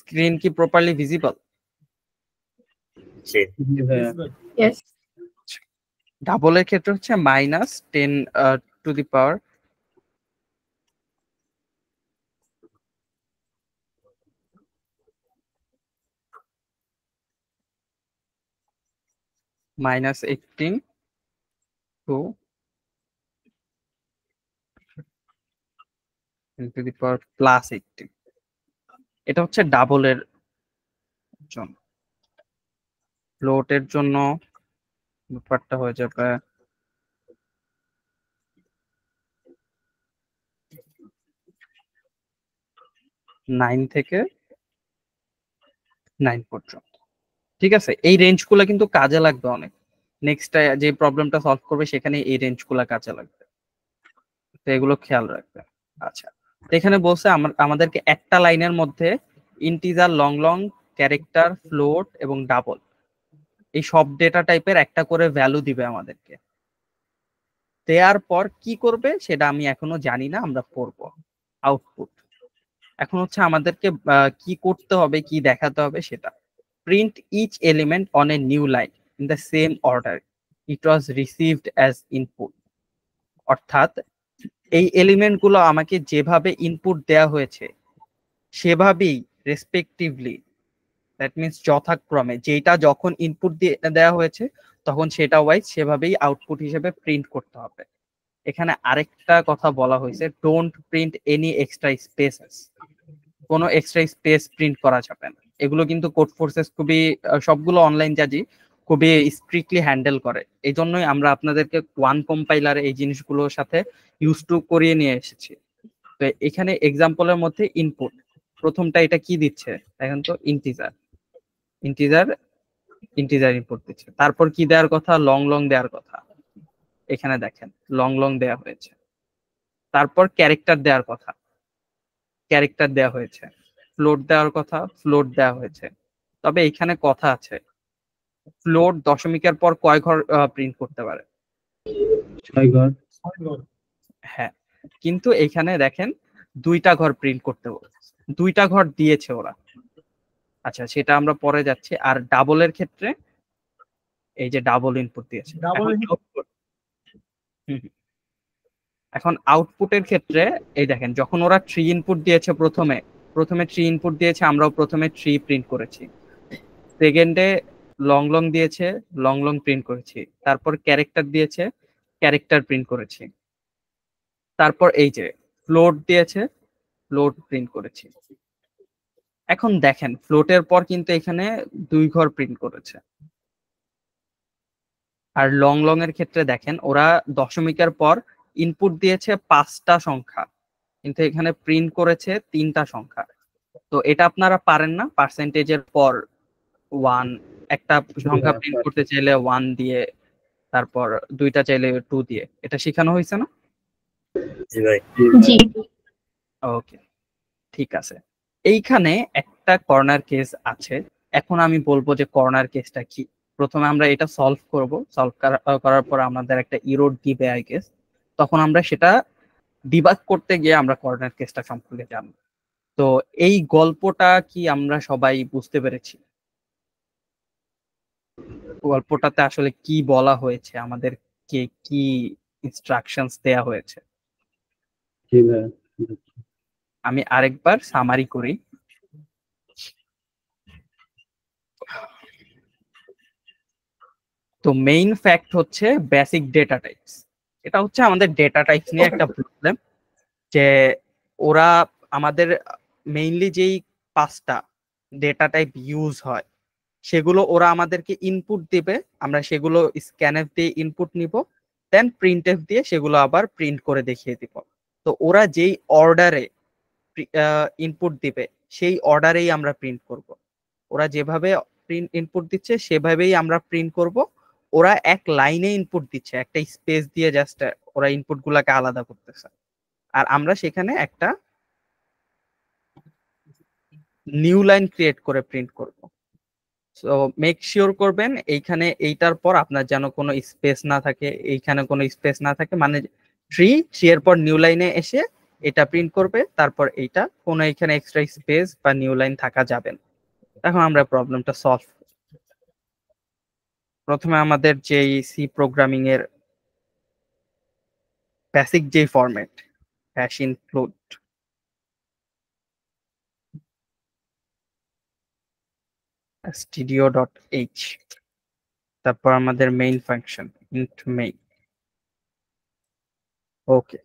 স্ক্রিন কি প্রপারলি ভিজিবল ডাবলের ক্ষেত্রে হচ্ছে minus ten to the power minus 18 to into the power plus 18 এটা হচ্ছে ডাবলের জন্য ফ্লোটের জন্য ব্যাপারটা হয়ে যাবে নাইন থেকে নাইন পর্যন্ত ঠিক আছে এই রেঞ্জগুলো কিন্তু কাজে লাগবে অনেক নেক্সট যে প্রবলেমটা সলভ করবে সেখানে এই রেঞ্জগুলো কাজে লাগবে তো এগুলো খেয়াল রাখবে আচ্ছা এখানে বলছে আমাদেরকে একটা লাইনের মধ্যে integer long long character float এবং ডাবল এই সব ডেটা টাইপের একটা করে ভ্যালু দিবে আমাদেরকে দেওয়ার পর কি করবে সেটা আমি এখনো জানি না আমরা পড়ব আউটপুট এখন হচ্ছে আমাদেরকে কি করতে হবে কি দেখাতে হবে সেটা print each element on a new line in the same order it was received as input অর্থাৎ এই এলিমেন্টগুলো আমাকে যেভাবে ইনপুট দেয়া হয়েছে সেভাবেই রেসপেক্টিভলি দ্যাট মিনস যথাক্রমে যেটা যখন ইনপুট দিয়ে দেওয়া হয়েছে তখন সেটা ওয়াইজ সেভাবেই আউটপুট হিসেবে প্রিন্ট করতে হবে এখানে আরেকটা কথা বলা হয়েছে don't print any extra spaces কোনো এক্সট্রা স্পেস প্রিন্ট করা যাবে না এগুলো কিন্তু কোড ফোর্সেস খুবই সবগুলো অনলাইন জাজি খুবই স্ট্রিক্টলি হ্যান্ডেল করে এই জন্যই আমরা আপনাদেরকে ওয়ান কম্পাইলার এই জিনিসগুলোর সাথে ইউজ টু করিয়ে নিয়ে এসেছি তো এখানে এক্সাম্পলের মধ্যে ইনপুট প্রথমটা এটা কি দিচ্ছে এখন তো ইন্টিজার ইন্টিজার ইন্টিজার ইনপুট দিচ্ছে তারপর কি দেওয়ার কথা লং লং দেওয়ার কথা এখানে দেখেন লং লং দেওয়া হয়েছে তারপর ক্যারেক্টার দেওয়ার কথা ক্যারেক্টার দেওয়া হয়েছে ফ্লোট দেওয়ার কথা ফ্লোট দেওয়া হয়েছে তবে এখানে কথা আছে ফ্লোট দশমিকের পর কয় ঘর প্রিন্ট করতে পারে হ্যাঁ কিন্তু এখানে দেখেন দুইটা ঘর প্রিন্ট করতে দুইটা ঘর দিয়েছে ওরা আচ্ছা সেটা আমরা পরে যাচ্ছি আর ডাবলের ক্ষেত্রে এই যে ডাবল ইনপুট দিয়েছে ডাবল হুম এখন আউটপুটের ক্ষেত্রে এই দেখেন যখন ওরা থ্রি ইনপুট দিয়েছে প্রথমে প্রথমে থ্রি ইনপুট দিয়েছে আমরাও প্রথমে থ্রি প্রিন্ট করেছি সেকেন্ডে লং লং দিয়েছে লং লং প্রিন্ট করেছি তারপর ক্যারেক্টার দিয়েছে ক্যারেক্টার প্রিন্ট করেছি তারপর এই যে ফ্লোট দিয়েছে ফ্লোট প্রিন্ট করেছি এখন দেখেন ফ্লোটের পর কিন্তু এখানে দুই ঘর প্রিন্ট করেছে আর লং লং এর ক্ষেত্রে দেখেন ওরা দশমিকের পর ইনপুট দিয়েছে পাঁচটা সংখ্যা কিন্তু এখানে প্রিন্ট করেছে তিনটা সংখ্যা তো এটা আপনারা পারেন না পার্সেন্টেজের পর ওয়ান একটা সংখ্যা প্রিন্ট হ্যাঁ, করতে চাইলে ওয়ান দিয়ে তারপর দুইটা চাইলে টু দিয়ে এটা শেখানো হয়েছে না ওকে ঠিক আছে এইখানে একটা কর্নার কেস আছে এখন আমি বলবো যে কর্নার কেসটা কি প্রথমে আমরা এটা সলভ করব সলভ করার পর আমাদের একটা ইরোড দিবে আই গেস তখন আমরা সেটা ডিবাক করতে গিয়ে আমরা করোনার কেসটা সম্পর্কে জানবো তো এই গল্পটা কি আমরা সবাই বুঝতে পেরেছি গল্পটাতে আসলে কি বলা হয়েছে আমাদের কে কি ইনস্ট্রাকশনস দেয়া হয়েছে আমি আরেকবার সামারি করি তো মেইন ফ্যাক্ট হচ্ছে বেসিক ডেটা টাইপস এটা হচ্ছে আমাদের ডেটা টাইপস নিয়ে একটা প্রবলেম যে ওরা আমাদের মেইনলি যেই পাঁচটা ডেটা টাইপ ইউজ হয় সেগুলো ওরা আমাদেরকে ইনপুট দিবে আমরা সেগুলো স্ক্যানএফ দিয়ে ইনপুট নিব দেন এফ দিয়ে সেগুলো আবার প্রিন্ট করে দেখিয়ে দিব তো ওরা যেই অর্ডারে ইনপুট দিবে সেই অর্ডারেই আমরা প্রিন্ট করব ওরা যেভাবে প্রিন্ট ইনপুট দিচ্ছে সেভাবেই আমরা প্রিন্ট করব ওরা এক লাইনে ইনপুট দিচ্ছে একটা স্পেস দিয়ে জাস্ট ওরা ইনপুট গুলাকে আলাদা করতেছে আর আমরা সেখানে একটা নিউ লাইন ক্রিয়েট করে প্রিন্ট করব সো মেক শিওর করবেন এইখানে এইটার পর আপনার যেন কোনো স্পেস না থাকে এইখানে কোনো স্পেস না থাকে মানে ট্রি ট্রি এর পর নিউ লাইনে এসে এটা প্রিন্ট করবে তারপর এইটা কোনো এখানে এক্সট্রা স্পেস বা নিউ লাইন থাকা যাবে না এখন আমরা প্রবলেমটা সলভ প্রথমে আমাদের যে সি প্রোগ্রামিং এর বেসিক যে format hash include studio dot H তারপর আমাদের main function int main okay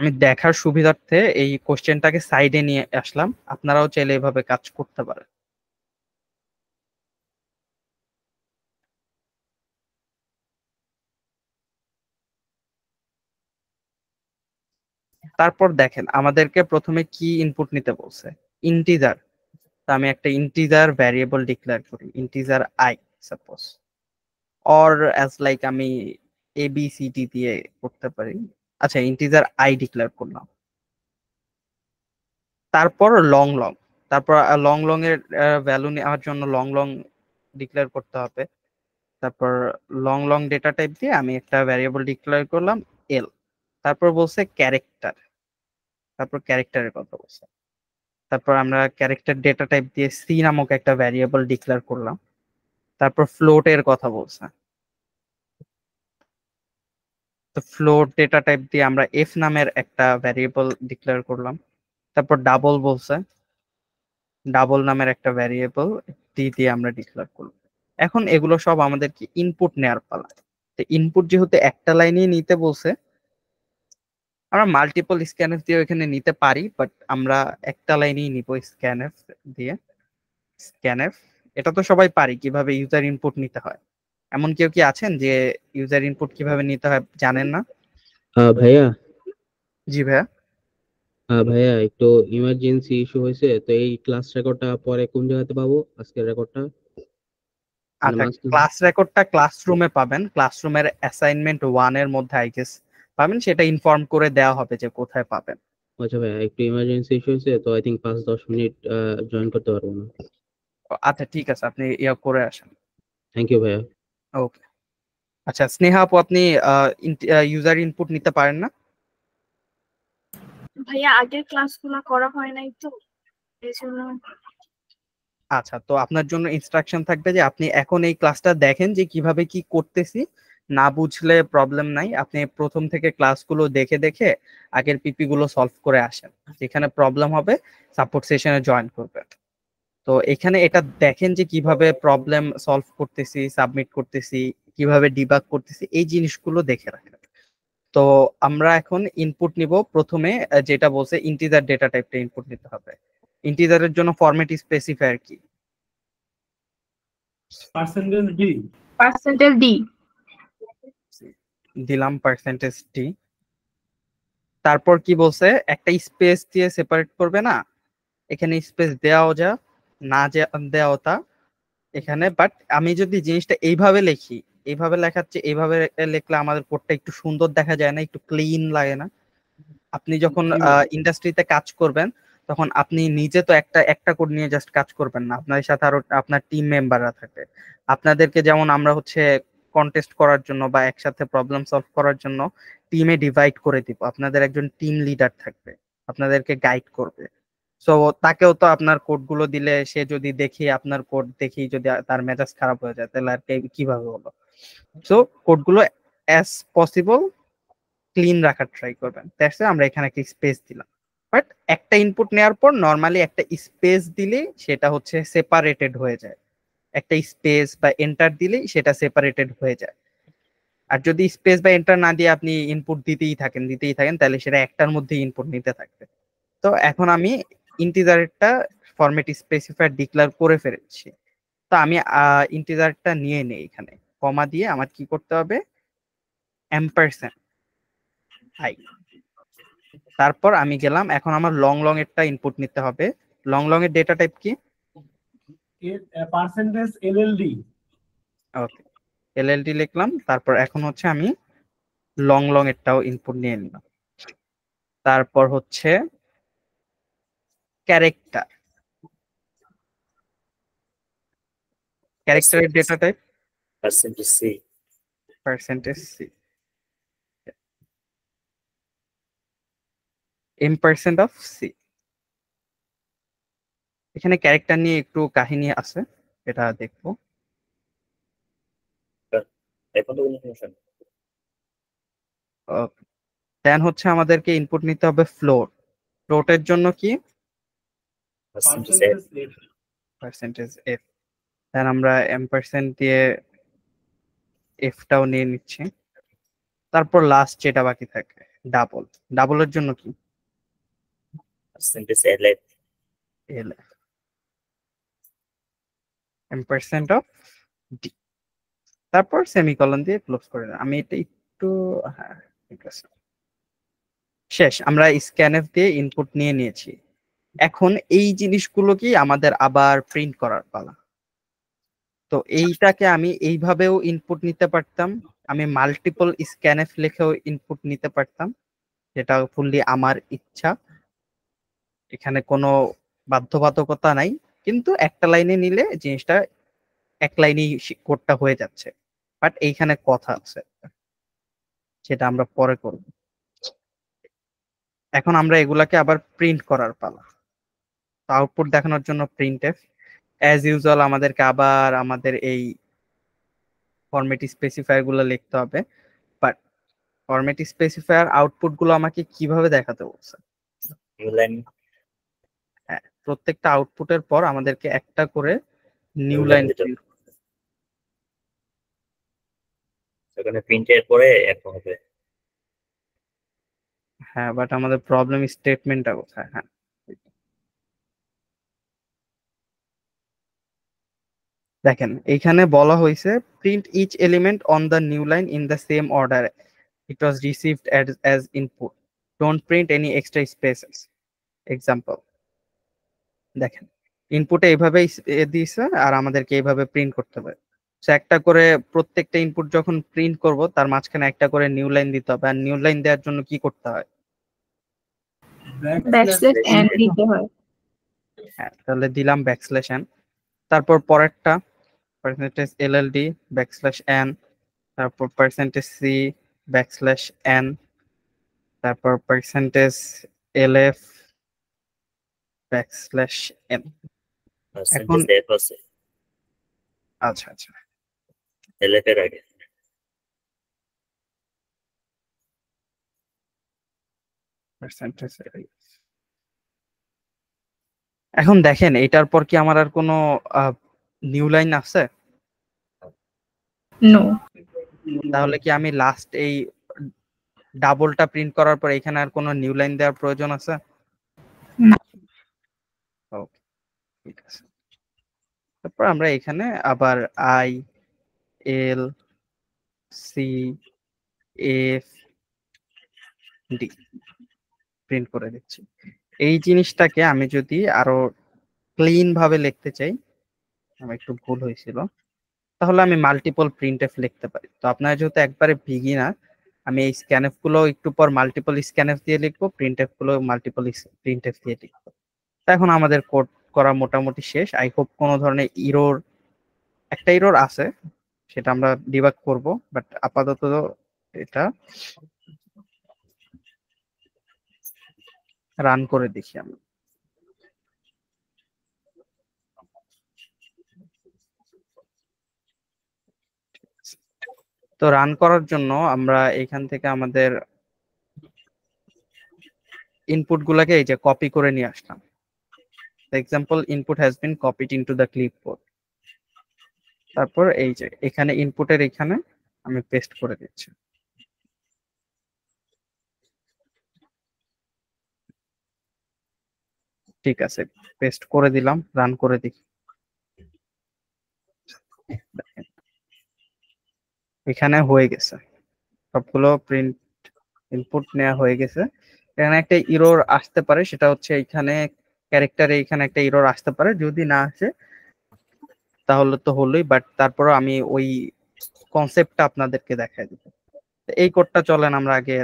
আমি দেখার সুবিধার্থে এই কোশ্চেনটাকে সাইডে নিয়ে আসলাম আপনারাও চাইলে এভাবে কাজ করতে পারেন তারপর দেখেন আমাদেরকে প্রথমে কি ইনপুট নিতে বলছে ইন্টিজার আমি একটা ইন্টিজার ভ্যারিয়েবল ডিক্লেয়ার করি integer I suppose or as like আমি এবিসিডি দিয়ে করতে পারি আচ্ছা ইন্টিজার আই ডিক্লেয়ার করলাম তারপর লং লং তারপর লং লং এর ভ্যালু নেওয়ার জন্য লং লং ডিক্লেয়ার করতে হবে তারপর লং লং ডেটা টাইপ দিয়ে আমি একটা ভ্যারিয়েবল ডিক্লেয়ার করলাম এল তারপর বলছে ক্যারেক্টার তারপর ক্যারেক্টারের কথা বলছে তারপর আমরা ক্যারেক্টার ডেটা টাইপ দিয়ে সি নামক একটা ভ্যারিয়েবল ডিক্লেয়ার করলাম তারপর ফ্লোটের কথা বলছে তো ফ্লোট ডেটা টাইপ দিয়ে আমরা এফ নামের একটা ভ্যারিয়েবল ডিক্লেয়ার করলাম তারপর ডাবল বলছে ডাবল নামের একটা ভ্যারিয়েবল ডি দিয়ে আমরা ডিক্লেয়ার করলাম এখন এগুলো সব আমাদেরকে ইনপুট নেয়ার পালা তো ইনপুট যেহেতু একটা লাইনেই নিতে বলছে আমরা মাল্টিপল স্ক্যানেফ দিয়ে এখানে নিতে পারি বাট আমরা একটা লাইনেই নিব স্ক্যানেফ দিয়ে স্ক্যানএফ এটা তো সবাই পারি কিভাবে ইউজার ইনপুট নিতে হয় এমন কেউ কি আছেন যে ইউজার ইনপুট কিভাবে নিতে হয় জানেন না ভাইয়া জি ভাইয়া ভাইয়া একটু ইমার্জেন্সি ইস্যু হয়েছে তো এই ক্লাস রেকর্ডটা পরে কোন জায়গাতে পাবো আজকের রেকর্ডটা আচ্ছা ক্লাস রেকর্ডটা ক্লাসরুমে পাবেন ক্লাসরুমের অ্যাসাইনমেন্ট ওয়ান এর মধ্যে আই গেস পাবেন সেটা ইনফর্ম করে দেওয়া হবে যে কোথায় পাবেন আচ্ছা ভাইয়া একটু ইমার্জেন্সি ইস্যু হয়েছে তো আই থিঙ্ক পাঁচ দশ মিনিট জয়েন করতে পারবো না আচ্ছা ঠিক আছে আপনি ইয়া করে আসেন থ্যাংক ইউ ভাইয়া ওকে আচ্ছা স্নেহা আপু আপনি ইউজার ইনপুট নিতে পারেন না ভাইয়া আগের ক্লাসগুলো করা হয় নাই তো আচ্ছা তো আপনার জন্য ইনস্ট্রাকশন থাকবে যে আপনি এখন এই ক্লাসটা দেখেন যে কিভাবে কি করতেছি না বুঝলে প্রবলেম নাই আপনি প্রথম থেকে ক্লাসগুলো দেখে দেখে আগের পিপি গুলো সলভ করে আসেন যেখানে প্রবলেম হবে সাপোর্ট সেশনে জয়েন করবেন তো এখানে এটা দেখেন যে কিভাবে প্রবলেম সলভ করতেছি সাবমিট করতেছি কিভাবে ডিবাগ করতেছি এই জিনিসগুলো দেখে রাখেন তো আমরা এখন ইনপুট নিব প্রথমে যেটা বলছে ইন্টিজার ডেটা টাইপটা ইনপুট নিতে হবে ইন্টিজারের জন্য ফরম্যাট স্পেসিফায়ার কি পার্সেন্টেজ ডি পার্সেন্টেজ ডি দিলাম পার্সেন্টেজ ডি তারপর কি বলছে একটা স্পেস দিয়ে সেপারেট করবে না এখানে স্পেস দেওয়াও যা না দেওয়া তা এখানে বাট আমি যদি জিনিসটা এইভাবে লিখি এইভাবে চেয়ে এইভাবে লিখলে আমাদের কোডটা একটু সুন্দর দেখা যায় না একটু ক্লিন লাগে না আপনি যখন ইন্ডাস্ট্রিতে কাজ করবেন তখন আপনি নিজে তো একটা একটা কোড নিয়ে জাস্ট কাজ করবেন না আপনার সাথে আরো আপনার টিম মেম্বাররা থাকে আপনাদেরকে যেমন আমরা হচ্ছে কন্টেস্ট করার জন্য বা একসাথে প্রবলেম সলভ করার জন্য টিমে ডিভাইড করে দিব আপনাদের একজন টিম লিডার থাকবে আপনাদেরকে গাইড করবে সো তাকেও তো আপনার কোডগুলো দিলে সে যদি দেখি আপনার কোড দেখি যদি তার মেজাজ খারাপ হয়ে যায় তাহলে আর কিভাবে হলো সো কোডগুলো অ্যাজ পসিবল ক্লিন রাখার ট্রাই করবেন দ্যাটস আমরা এখানে একটা স্পেস দিলাম বাট একটা ইনপুট নেওয়ার পর নর্মালি একটা স্পেস দিলে সেটা হচ্ছে সেপারেটেড হয়ে যায় একটা স্পেস বা এন্টার দিলেই সেটা সেপারেটেড হয়ে যায় আর যদি স্পেস বা এন্টার না দিয়ে আপনি ইনপুট দিতেই থাকেন দিতেই থাকেন তাহলে সেটা একটার মধ্যে ইনপুট নিতে থাকবে তো এখন আমি ইন্টিজারটা ফরম্যাট স্পেসিফায়ার ডিক্লেয়ার করে ফেলেছি তো আমি ইন্টিজারটা নিয়ে নেই এখানে কমা দিয়ে আমার কি করতে হবে অ্যাম্পারসেন্ট হাই তারপর আমি গেলাম এখন আমার লং লং এরটা ইনপুট নিতে হবে লং লং এর ডেটা টাইপ কি পার্সেন্টেজ এলএলডি ওকে এলএলডি লিখলাম তারপর এখন হচ্ছে আমি লং লং এরটাও ইনপুট নিয়ে নিলাম তারপর হচ্ছে ক্যারেক্টার ক্যারেক্টারের data type percentage C percentage C um percent of C এখানে ক্যারেক্টার নিয়ে একটু কাহিনী আছে এটা দেখবো দেন হচ্ছে আমাদেরকে ইনপুট নিতে হবে ফ্লোর ফ্লোটের জন্য কি এফ আমরা এম পার্সেন্ট দিয়ে নিয়ে নিচ্ছি তারপর লাস্ট যেটা বাকি থাকে ডাবল ডাবলের জন্য কি এম পার্সেন্ট অফ ডি তারপর সেমিকলন দিয়ে ক্লোজ করে আমি এটা একটু হ্যাঁ ঠিক আছে শেষ আমরা স্ক্যানএফ দিয়ে ইনপুট নিয়ে নিয়েছি এখন এই জিনিসগুলো কি আমাদের আবার প্রিন্ট করার পালা তো এইটাকে আমি এইভাবেও ইনপুট নিতে পারতাম আমি মাল্টিপল স্ক্যানেফ লিখেও ইনপুট নিতে পারতাম যেটা ফুললি আমার ইচ্ছা এখানে কোনো বাধ্যবাধকতা নাই কিন্তু একটা লাইনে নিলে জিনিসটা এক লাইনেই কোডটা হয়ে যাচ্ছে বাট এইখানে কথা আছে সেটা আমরা পরে করব এখন আমরা এগুলাকে আবার প্রিন্ট করার পালা আউটপুট দেখানোর জন্য এফ অ্যাজ ইউজুয়াল আমাদেরকে আবার আমাদের এই ফরম্যাট স্পেসিফায়ার গুলো লিখতে হবে বাট ফরম্যাট স্পেসিফায়ার আউটপুট গুলো আমাকে কিভাবে দেখাতে বলছে হ্যাঁ, প্রত্যেকটা আউটপুটের পর আমাদেরকে একটা করে নিউ লাইন সেখানে প্রিন্টের পরে এক হবে হ্যাঁ বাট আমাদের প্রবলেম স্টেটমেন্টটা কোথায় হ্যাঁ দেখেন এইখানে বলা হয়েছে print each element on the new line in the same order it was received as input don't print any extra spaces example দেখেন ইনপুটে এইভাবে দিয়েছে আর আমাদেরকে এইভাবে প্রিন্ট করতে হবে সো একটা করে প্রত্যেকটা ইনপুট যখন প্রিন্ট করব তার মাঝখানে একটা করে নিউ লাইন দিতে হবে আর নিউ লাইন দেওয়ার জন্য কি করতে হয় হ্যাঁ তাহলে দিলাম ব্যাকস্ল্যাশ এন তারপর পরেরটা percentage L L D backslash N তারপর পার্সেন্টেজ সি ব্যাকস্ল্যাশ এন তারপর percentage L F backslash N আচ্ছা আচ্ছা এলএফ এর আগে এখন দেখেন এটার পর কি আমার আর কোনো নিউ লাইন আছে নো তাহলে কি আমি লাস্ট এই ডাবলটা প্রিন্ট করার পর এখানে আর কোনো নিউ লাইন দেওয়ার প্রয়োজন আছে ওকে ঠিক আছে তারপর আমরা এখানে আবার I L C F D print করে দিচ্ছি এই জিনিসটাকে আমি যদি আরো ক্লিন ভাবে লিখতে চাই আমার একটু ভুল হয়েছিল তাহলে আমি মাল্টিপল প্রিন্ট এফ লিখতে পারি তো আপনারা যেহেতু একবারে বিগিনার আমি এই এফ গুলো একটু পর মাল্টিপল এফ দিয়ে লিখবো প্রিন্ট এফ গুলো মাল্টিপল প্রিন্ট এফ দিয়ে লিখবো তা এখন আমাদের কোড করা মোটামুটি শেষ আই হোপ কোনো ধরনের ইরোর একটা ইরোর আছে সেটা আমরা ডিবাগ করব বাট আপাতত এটা রান করে দেখি আমরা তো রান করার জন্য আমরা এখান থেকে আমাদের ইনপুট গুলাকে এই যে কপি করে নিয়ে আসলাম example input has been copied into the clipboard তারপর এই যে এখানে ইনপুটের এখানে আমি পেস্ট করে দিচ্ছি ঠিক আছে পেস্ট করে দিলাম রান করে দেখি দেখেন এখানে হয়ে গেছে সবগুলো প্রিন্ট ইনপুট নেওয়া হয়ে গেছে এখানে একটা ইরোর আসতে পারে সেটা হচ্ছে এখানে ক্যারেক্টারে এখানে একটা ইরোর আসতে পারে যদি না আসে তাহলে তো হলোই বাট তারপর আমি ওই কনসেপ্টটা আপনাদেরকে দেখাই দেব এই কোডটা চলেন আমরা আগে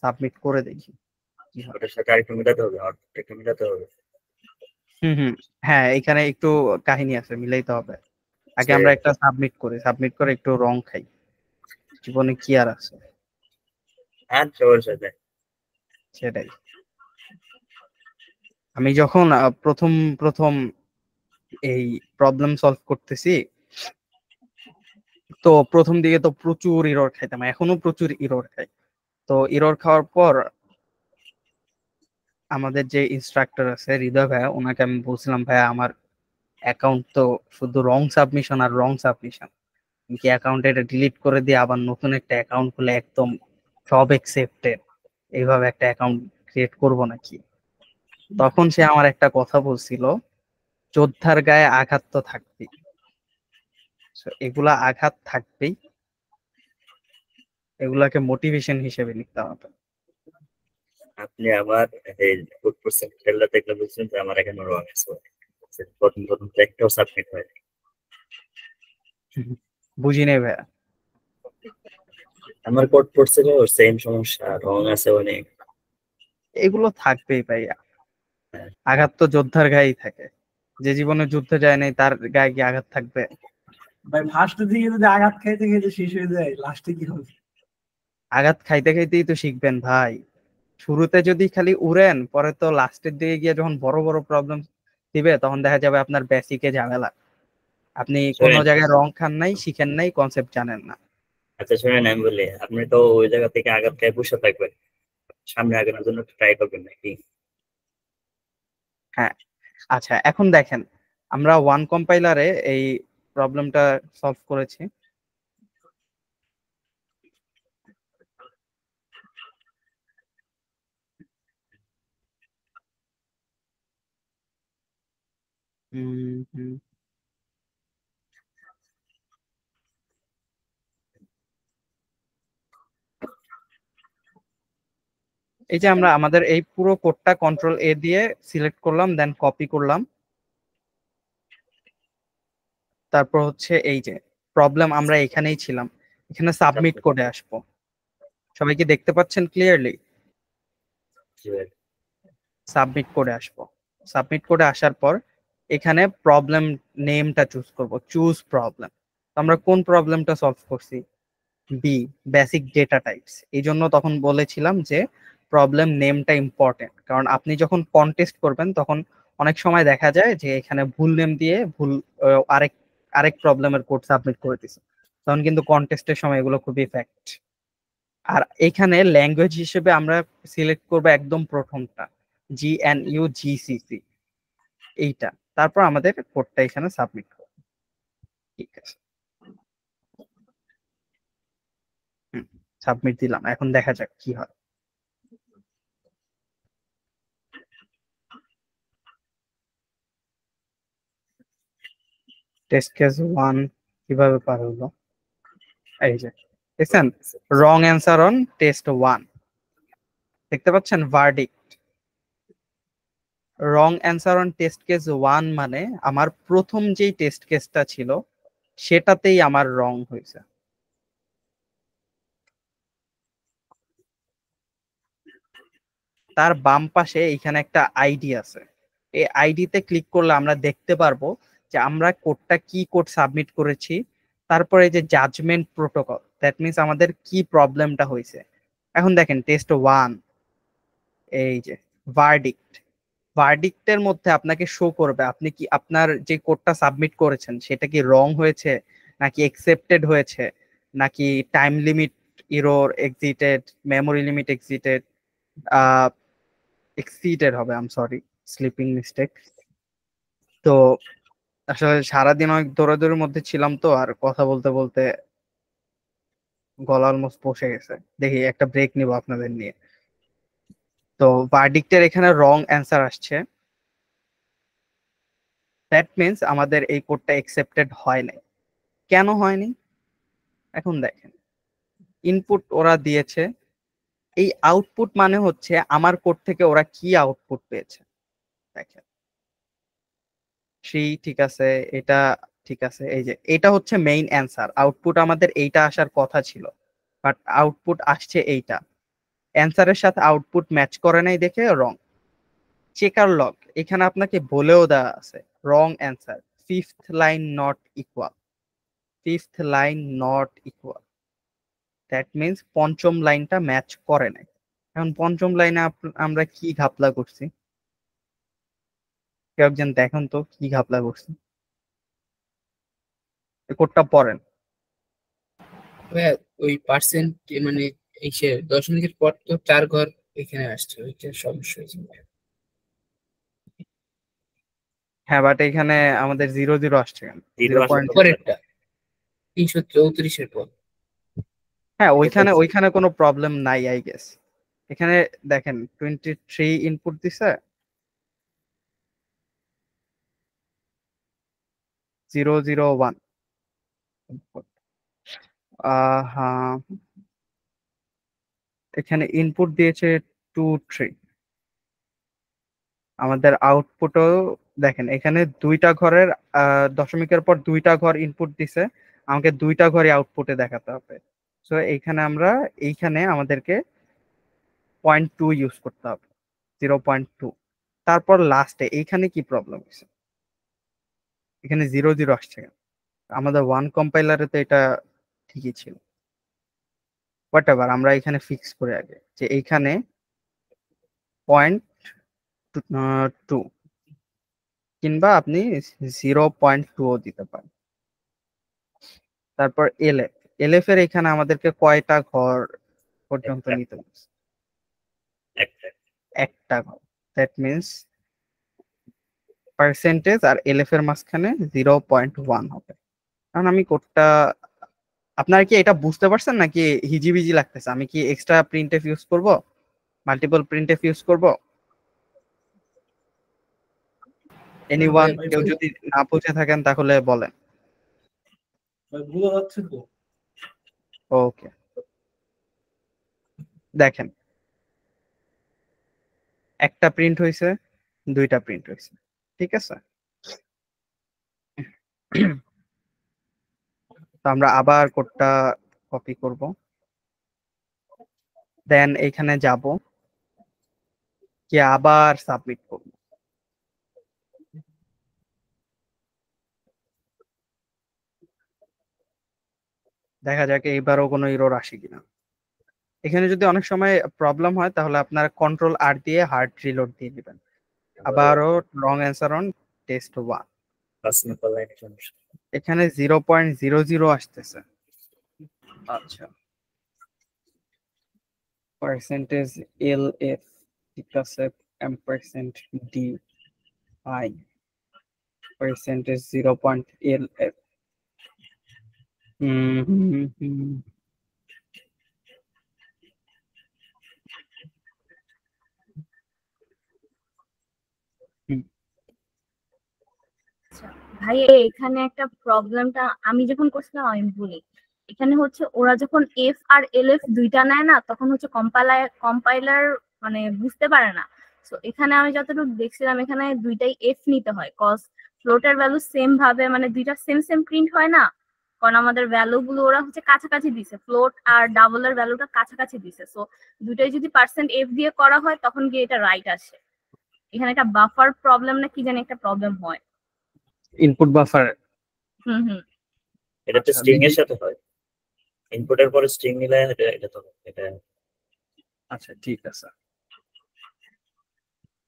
সাবমিট করে দেখি হুম হুম হ্যাঁ এখানে একটু কাহিনী আছে মিলাইতে হবে আগে আমরা একটা সাবমিট করি সাবমিট করে একটু রং খাই জীবনে কি আর আছে হ্যাঁ, সেটাই আমি যখন প্রথম প্রথম এই প্রবলেম সলভ করতেছি তো প্রথম দিকে তো প্রচুর ইরর খাইতাম এখনো প্রচুর ইরর খাই তো ইরর খাওয়ার পর আমাদের যে ইনস্ট্রাক্টর আছে হৃদয় ভাইয়া ওনাকে আমি বলছিলাম ভাইয়া আমার অ্যাকাউন্ট তো শুধু রং সাবমিশন আর রং সাবমিশন কি অ্যাকাউন্ট এটা ডিলিট করে দিয়ে আবার নতুন একটা অ্যাকাউন্ট খুলে একদম সব অ্যাকসেপ্টেড এইভাবে একটা অ্যাকাউন্ট ক্রিয়েট করব নাকি তখন সে আমার একটা কথা বলছিল যোদ্ধার গায়ে আঘাত তো থাকবেই এগুলা আঘাত থাকবেই এগুলাকে মোটিভেশন হিসেবে লিখতে হবে আপনি আবার এই ফুড পার্সেন্ট খেলা দেখলে বুঝছেন যে আমার এখানে রং আছে আসছে নতুন নতুন সাবমিট হয় বুঝি নাই ভাইয়া আমার কোড সেম সমস্যা রং আছে অনেক এগুলো থাকবেই ভাইয়া হ্যাঁ। আঘাত তো যোদ্ধার গায়েই থাকে যে জীবনে যুদ্ধে যায় নাই তার গায়ে কি আঘাত থাকবে ভাই ফার্স্টের দিকে যদি আঘাত খাইতে খাইতে শেষ হয়ে যায় লাস্টে কি হবে আঘাত খাইতে খাইতেই তো শিখবেন ভাই শুরুতে যদি খালি উড়েন পরে তো লাস্টের দিকে গিয়ে যখন বড় বড় প্রবলেম দিবে তখন দেখা যাবে আপনার বেসিকে ঝামেলা আপনি কোনো জায়গায় রং খান নাই শিখেন নাই কনসেপ্ট জানেন না আচ্ছা শুনেন আমি বলি আপনি তো ওই জায়গা থেকে আগার থেকে বসে থাকবেন সামনে আগানোর জন্য ট্রাই করবেন নাকি হ্যাঁ আচ্ছা এখন দেখেন আমরা ওয়ান কম্পাইলারে এই প্রবলেমটা সলভ করেছি এই যে আমরা আমাদের এই পুরো কোডটা কন্ট্রোল এ দিয়ে সিলেক্ট করলাম দেন কপি করলাম তারপর হচ্ছে এই যে প্রবলেম আমরা এখানেই ছিলাম এখানে সাবমিট করে আসব সবাই কি দেখতে পাচ্ছেন ক্লিয়ারলি সাবমিট করে আসব সাবমিট করে আসার পর এখানে প্রবলেম নেমটা চুজ করব চুজ প্রবলেম আমরা কোন প্রবলেমটা সলভ করছি বি বেসিক ডেটা টাইপস এই জন্য তখন বলেছিলাম যে প্রবলেম নেমটা ইম্পর্টেন্ট কারণ আপনি যখন কন্টেস্ট করবেন তখন অনেক সময় দেখা যায় যে এখানে ভুল নেম দিয়ে ভুল আরেক আরেক প্রবলেমের কোড সাবমিট করে দিছে তখন কিন্তু কন্টেস্টের সময় এগুলো খুবই ফ্যাক্ট আর এখানে ল্যাঙ্গুয়েজ হিসেবে আমরা সিলেক্ট করব একদম প্রথমটা G N U G C C এইটা তারপর আমাদের কোডটা এখানে সাবমিট করব ঠিক আছে সাবমিট দিলাম এখন দেখা যাক কি হয় টেস্ট কেস ওয়ান কিভাবে পার হলো এই যে দেখছেন wrong answer on test one দেখতে পাচ্ছেন verdict wrong answer on test case one মানে আমার প্রথম যেই টেস্ট কেসটা ছিল সেটাতেই আমার রং হয়েছে তার বাম পাশে এইখানে একটা আইডি আছে এই আইডিতে ক্লিক করলে আমরা দেখতে পারবো যে আমরা কোডটা কি কোড সাবমিট করেছি তারপরে যে জাজমেন্ট প্রোটোকল দ্যাট মিনস আমাদের কি প্রবলেমটা হয়েছে এখন দেখেন টেস্ট ওয়ান এই যে ভার্ডিক্ট ভার্ডিক্টের মধ্যে আপনাকে শো করবে আপনি কি আপনার যে কোডটা সাবমিট করেছেন সেটা কি রং হয়েছে নাকি অ্যাকসেপ্টেড হয়েছে নাকি time limit error exceeded memory limit exceeded exceeded হবে আম সরি স্লিপিং মিস্টেক তো আসলে সারাদিন অনেক দৌড়াদৌড়ির মধ্যে ছিলাম তো আর কথা বলতে বলতে গলা অলমোস্ট বসে গেছে দেখি একটা ব্রেক নিব আপনাদের নিয়ে তো ভার্ডিক্টের এখানে রং অ্যান্সার আসছে দ্যাট মিনস আমাদের এই কোডটা অ্যাকসেপ্টেড হয় নাই কেন হয়নি এখন দেখেন ইনপুট ওরা দিয়েছে এই আউটপুট মানে হচ্ছে আমার কোড থেকে ওরা কি আউটপুট পেয়েছে দেখেন থ্রি ঠিক আছে এটা ঠিক আছে এই যে এটা হচ্ছে মেইন অ্যান্সার আউটপুট আমাদের এইটা আসার কথা ছিল বাট আউটপুট আসছে এইটা অ্যান্সারের সাথে আউটপুট ম্যাচ করে নাই দেখে রং চেকার লগ এখানে আপনাকে বলেও দেওয়া আছে wrong answer fifth line not equal fifth line not equal that means পঞ্চম লাইনটা ম্যাচ করে নাই এখন পঞ্চম লাইনে আমরা কি ঘাপলা করছি কেউ একজন দেখেন তো কি ঘাপলা করছি কোডটা পড়েন হ্যাঁ, ওই পার্সেন্ট মানে এই সে দশ মিনিটের পর তো চার ঘর এখানে আসছে ওইটা সমস্যা হয়েছে হ্যাঁ বাট এখানে আমাদের জিরো জিরো আসছে তিনশো চৌত্রিশের পর হ্যাঁ ওইখানে ওইখানে কোনো প্রবলেম নাই আই গেস এখানে দেখেন টোয়েন্টি থ্রি ইনপুট দিছে জিরো জিরো ওয়ান হ্যাঁ এখানে ইনপুট দিয়েছে টু থ্রি আমাদের আউটপুটও দেখেন এখানে দুইটা ঘরের দশমিকের পর দুইটা ঘর ইনপুট দিছে আমাকে দুইটা ঘরই আউটপুটে দেখাতে হবে সো এইখানে আমরা এইখানে আমাদেরকে পয়েন্ট টু ইউজ করতে হবে জিরো পয়েন্ট টু তারপর লাস্টে এইখানে কি প্রবলেম হয়েছে এখানে জিরো জিরো আসছে আমাদের ওয়ান কম্পাইলারে তো এটা ঠিকই ছিল হোয়াট আমরা এখানে ফিক্স করে আগে যে এইখানে পয়েন্ট টু কিংবা আপনি জিরো পয়েন্ট টুও দিতে পারেন তারপর এলএফ এলএফ এর এখানে আমাদেরকে কয়টা ঘর পর্যন্ত নিতে হচ্ছে একটা ঘর দ্যাট মিনস পার্সেন্টেজ আর এলএফ এর মাঝখানে জিরো পয়েন্ট ওয়ান হবে কারণ আমি কোডটা আপনারা কি এটা বুঝতে পারছেন নাকি হিজিবিজি লাগতেছে আমি কি এক্সট্রা প্রিন্টেফ ইউজ করব মাল্টিপল প্রিন্টেফ ইউজ করব এনিওয়ান কেউ যদি না বুঝে থাকেন তাহলে বলেন ওকে দেখেন একটা প্রিন্ট হয়েছে দুইটা প্রিন্ট হয়েছে ঠিক আছে তো আমরা আবার কোডটা কপি করব দেন এখানে যাব কি আবার সাবমিট করব দেখা যাক এইবারও কোনো ইরোর আসে কিনা এখানে যদি অনেক সময় প্রবলেম হয় তাহলে আপনার কন্ট্রোল আর দিয়ে হার্ড রিলোড দিয়ে দিবেন আবারও long answer on test one এখানে জিরো পয়েন্ট জিরো জিরো আসতেছে আচ্ছা পার্সেন্টেজ এল এফ ঠিক M percent D I percentage zero point L F hmm hmm hmm ভাই এখানে একটা প্রবলেমটা আমি যখন করছিলাম আমি বলি এখানে হচ্ছে ওরা যখন এফ আর এল এফ দুইটা নেয় না তখন হচ্ছে কম্পাইলার কম্পাইলার মানে বুঝতে পারে না তো এখানে আমি যতটুকু দেখছিলাম এখানে দুইটাই এফ নিতে হয় কজ ফ্লোটার ভ্যালু সেম ভাবে মানে দুইটা সেম সেম প্রিন্ট হয় না কারণ আমাদের ভ্যালু গুলো ওরা হচ্ছে কাছাকাছি দিছে ফ্লোট আর ডাবল এর ভ্যালুটা কাছাকাছি দিছে সো দুইটাই যদি পার্সেন্ট এফ দিয়ে করা হয় তখন গিয়ে এটা রাইট আসে এখানে একটা বাফার প্রবলেম না কি জানি একটা প্রবলেম হয় ইনপুট বাফার হুম হুম এটা তো স্ট্রিং আচ্ছা, এর সাথে হয় ইনপুটের পরে স্ট্রিং নিলে এটা এটা তো এটা আচ্ছা ঠিক আছে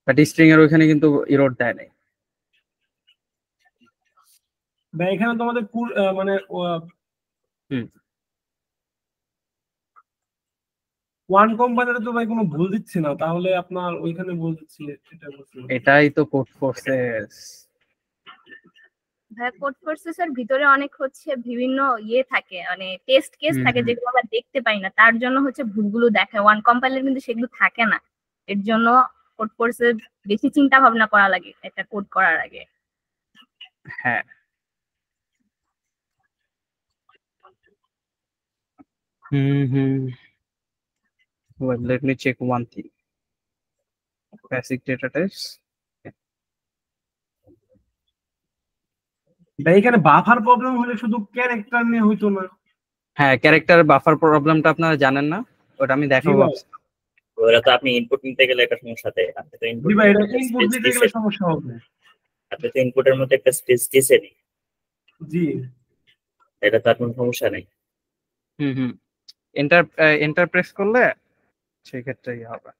বাট স্ট্রিং এর ওখানে কিন্তু এরর দেয় না ভাই এখানে তোমাদের মানে ওয়ান কোম্পানিতে তো ভাই কোনো ভুল দিচ্ছে না তাহলে আপনার ওইখানে ভুল দিচ্ছে এটাই তো কোড ফোর্সেস ভাইয়া কোড এর ভিতরে অনেক হচ্ছে বিভিন্ন ইয়ে থাকে মানে টেস্ট কেস থাকে যেগুলো আমরা দেখতে পাই না তার জন্য হচ্ছে ভুলগুলো দেখে ওয়ান কম্পাইলার কিন্তু সেগুলো থাকে না এর জন্য কোড কোর্সে বেশি চিন্তা ভাবনা করা লাগে একটা কোড করার আগে হ্যাঁ hmm hmm well let me check one thing basic data types এখানে বাফার প্রবলেম হলে শুধু ক্যারেক্টার নিয়ে হইতো না হ্যাঁ ক্যারেক্টার বাফার প্রবলেমটা আপনারা জানেন না ওটা আমি দেখাবো ওরা তো আপনি ইনপুট নিতে গেলে একটা সমস্যা দেয় আপনি তো ইনপুট দিতে গেলে সমস্যা হবে আপনি তো ইনপুটের মধ্যে একটা স্পেস দিয়েছেন জি এটা তো আপনার সমস্যা নেই hmm hmm enter enter press করলে সেই ক্ষেত্রেই হবে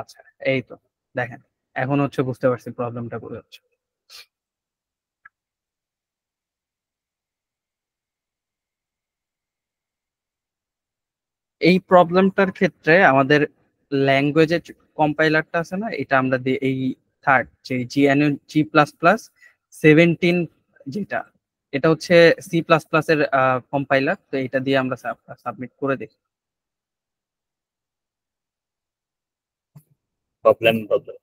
আচ্ছা এই তো দেখেন এখন হচ্ছে বুঝতে পারছি প্রবলেমটা বোঝা হচ্ছে এই প্রবলেমটার ক্ষেত্রে আমাদের ল্যাঙ্গুয়েজের কম্পাইলারটা আছে না এটা আমরা এই থার্ড যে G G plus plus seventeen যেটা এটা হচ্ছে সি প্লাস প্লাস এর কম্পাইলার তো এটা দিয়ে আমরা সাবমিট করে দেখি প্রবলেম প্রবলেম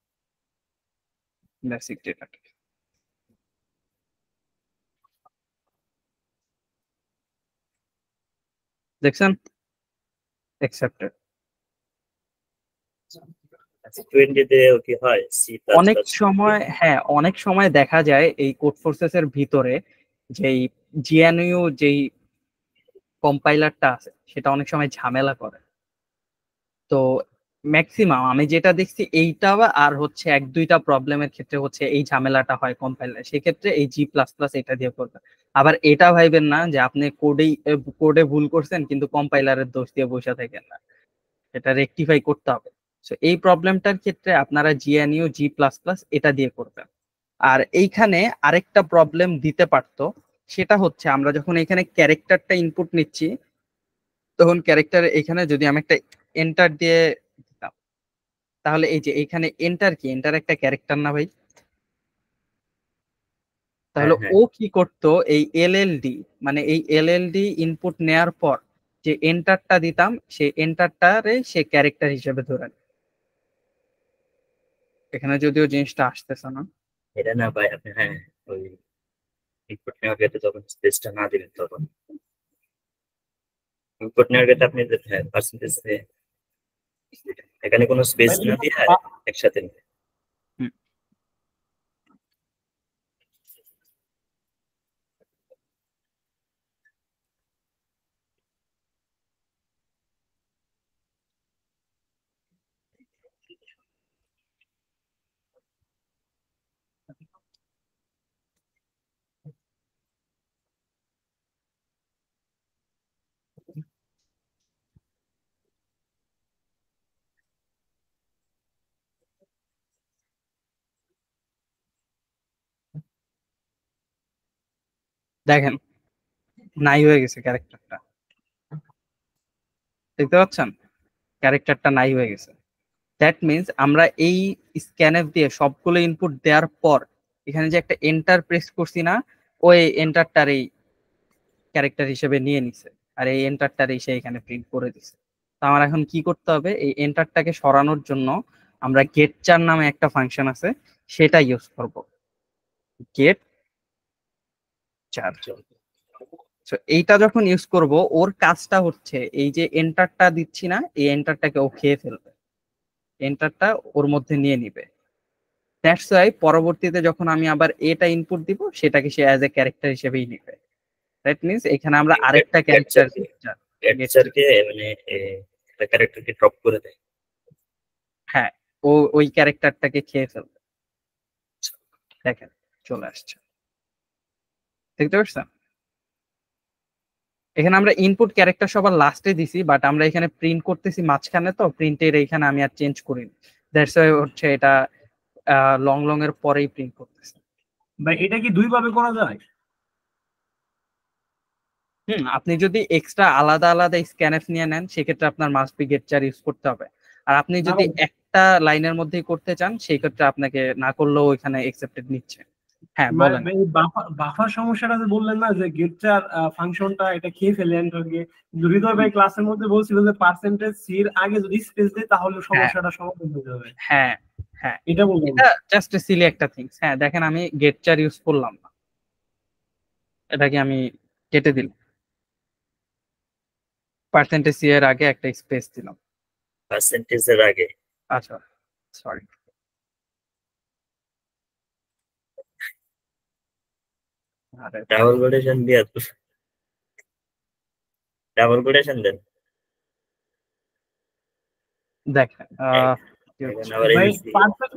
বেসিক ডেটা দেখছেন accepted অনেক সময় হ্যাঁ অনেক সময় দেখা যায় এই কোড ফোর্সেস এর ভিতরে যেই জিএনইউ যেই কম্পাইলারটা আছে সেটা অনেক সময় ঝামেলা করে তো ম্যাক্সিমাম আমি যেটা দেখছি এইটা আর হচ্ছে এক দুইটা প্রবলেমের ক্ষেত্রে হচ্ছে এই ঝামেলাটা হয় কম্পাইলার সেক্ষেত্রে এই জি প্লাস প্লাস এটা দিয়ে করবে আবার এটা ভাইবেন না যে আপনি কোডেই কোডে ভুল করছেন কিন্তু কম্পাইলারের দোষ দিয়ে বসে থাকেন না এটা রেকটিফাই করতে হবে সো এই প্রবলেমটার ক্ষেত্রে আপনারা জিএনইউ জি প্লাস প্লাস এটা দিয়ে করবেন আর এইখানে আরেকটা প্রবলেম দিতে পারতো সেটা হচ্ছে আমরা যখন এখানে ক্যারেক্টারটা ইনপুট নিচ্ছি তখন ক্যারেক্টার এখানে যদি আমি একটা এন্টার দিয়ে দিতাম তাহলে এই যে এখানে এন্টার কি এন্টার একটা ক্যারেক্টার না ভাই তাহলে হ্যাঁ, হ্যাঁ। ও কি করত এই এলএলডি মানে এই এলএলডি ইনপুট নেয়ার পর যে এন্টারটা দিতাম সে এন্টারটারে সে ক্যারেক্টার হিসেবে ধরে এখানে যদিও জিনিসটা আসতেছে না এটা না ভাই আপনি হ্যাঁ ওই ইনপুট নেওয়ার ক্ষেত্রে তখন স্পেসটা না দিবেন তখন ইনপুট নেওয়ার ক্ষেত্রে আপনি পার্সেন্টেজ হ্যাঁ, এখানে কোনো স্পেস না দিয়ে একসাথে নেবেন দেখেন নাই হয়ে গেছে ক্যারেক্টারটা দেখতে পাচ্ছেন ক্যারেক্টারটা নাই হয়ে গেছে দ্যাট মিনস আমরা এই স্ক্যানএফ দিয়ে সবগুলো ইনপুট দেওয়ার পর এখানে যে একটা এন্টার প্রেস করছি না ওই এন্টারটার এই ক্যারেক্টার হিসেবে নিয়ে নিছে আর এই এন্টারটার এসে এখানে প্রিন্ট করে দিছে তো আমার এখন কি করতে হবে এই এন্টারটাকে সরানোর জন্য আমরা গেট চার নামে একটা ফাংশন আছে সেটা ইউজ করব গেট চার তো এইটা যখন ইউজ করব ওর কাজটা হচ্ছে এই যে এন্টারটা দিচ্ছি না এই এন্টারটাকে ও খেয়ে ফেলবে এন্টারটা ওর মধ্যে নিয়ে নিবে দ্যাটস ওয়াই পরবর্তীতে যখন আমি আবার এটা ইনপুট দিব সেটাকে সে অ্যাজ এ ক্যারেক্টার হিসেবেই নেবে দ্যাট মিন্স এখানে আমরা আরেকটা ক্যারেক্টার ক্যারেক্টারকে মানে একটা ক্যারেক্টারকে ড্রপ করে দেয় হ্যাঁ ও ওই ক্যারেক্টারটাকে খেয়ে ফেলবে আচ্ছা। দেখেন চলে আসছে এখানে আমরা ইনপুট ক্যারেক্টার সবার লাস্টে দিছি বাট আমরা এখানে প্রিন্ট করতেছি মাঝখানে তো প্রিন্টের এখানে আমি আর চেঞ্জ করিনি দ্যাটস ওয়াই হচ্ছে এটা লং লং এর পরেই প্রিন্ট করতেছি ভাই এটা কি দুই ভাবে করা যায় হুম আপনি যদি এক্সট্রা আলাদা আলাদা স্ক্যানএফ নিয়ে নেন সেক্ষেত্রে আপনার মাস্ট বি গেটচার ইউজ করতে হবে আর আপনি যদি একটা লাইনের মধ্যেই করতে চান সেক্ষেত্রে আপনাকে না করলেও এখানে একসেপ্টেড নিচ্ছে হ্যাঁ মানে বলেন বাফার সমস্যাটা যে বললেন না যে গিটচার ফাংশনটা এটা খেয়ে ফেলে এন্ডকে হৃদয় ভাই ক্লাসের মধ্যে বলছিল যে পার্সেন্টেজ সি আগে যদি স্পেস দেয় তাহলে হ্যাঁ। সমস্যাটা সমাধান হয়ে যাবে হ্যাঁ হ্যাঁ এটা বলবেন এটা জাস্ট সিলি একটা থিংস হ্যাঁ দেখেন আমি গেটচার ইউজ করলাম না এটাকে আমি কেটে দিলাম পার্সেন্টেজ সি এর আগে একটা স্পেস দিলাম পার্সেন্টেজ এর আগে আচ্ছা সরি ডাবল কোটেশন দিয়ে ডাবল কোটেশন দেন দেখ হ্যাঁ,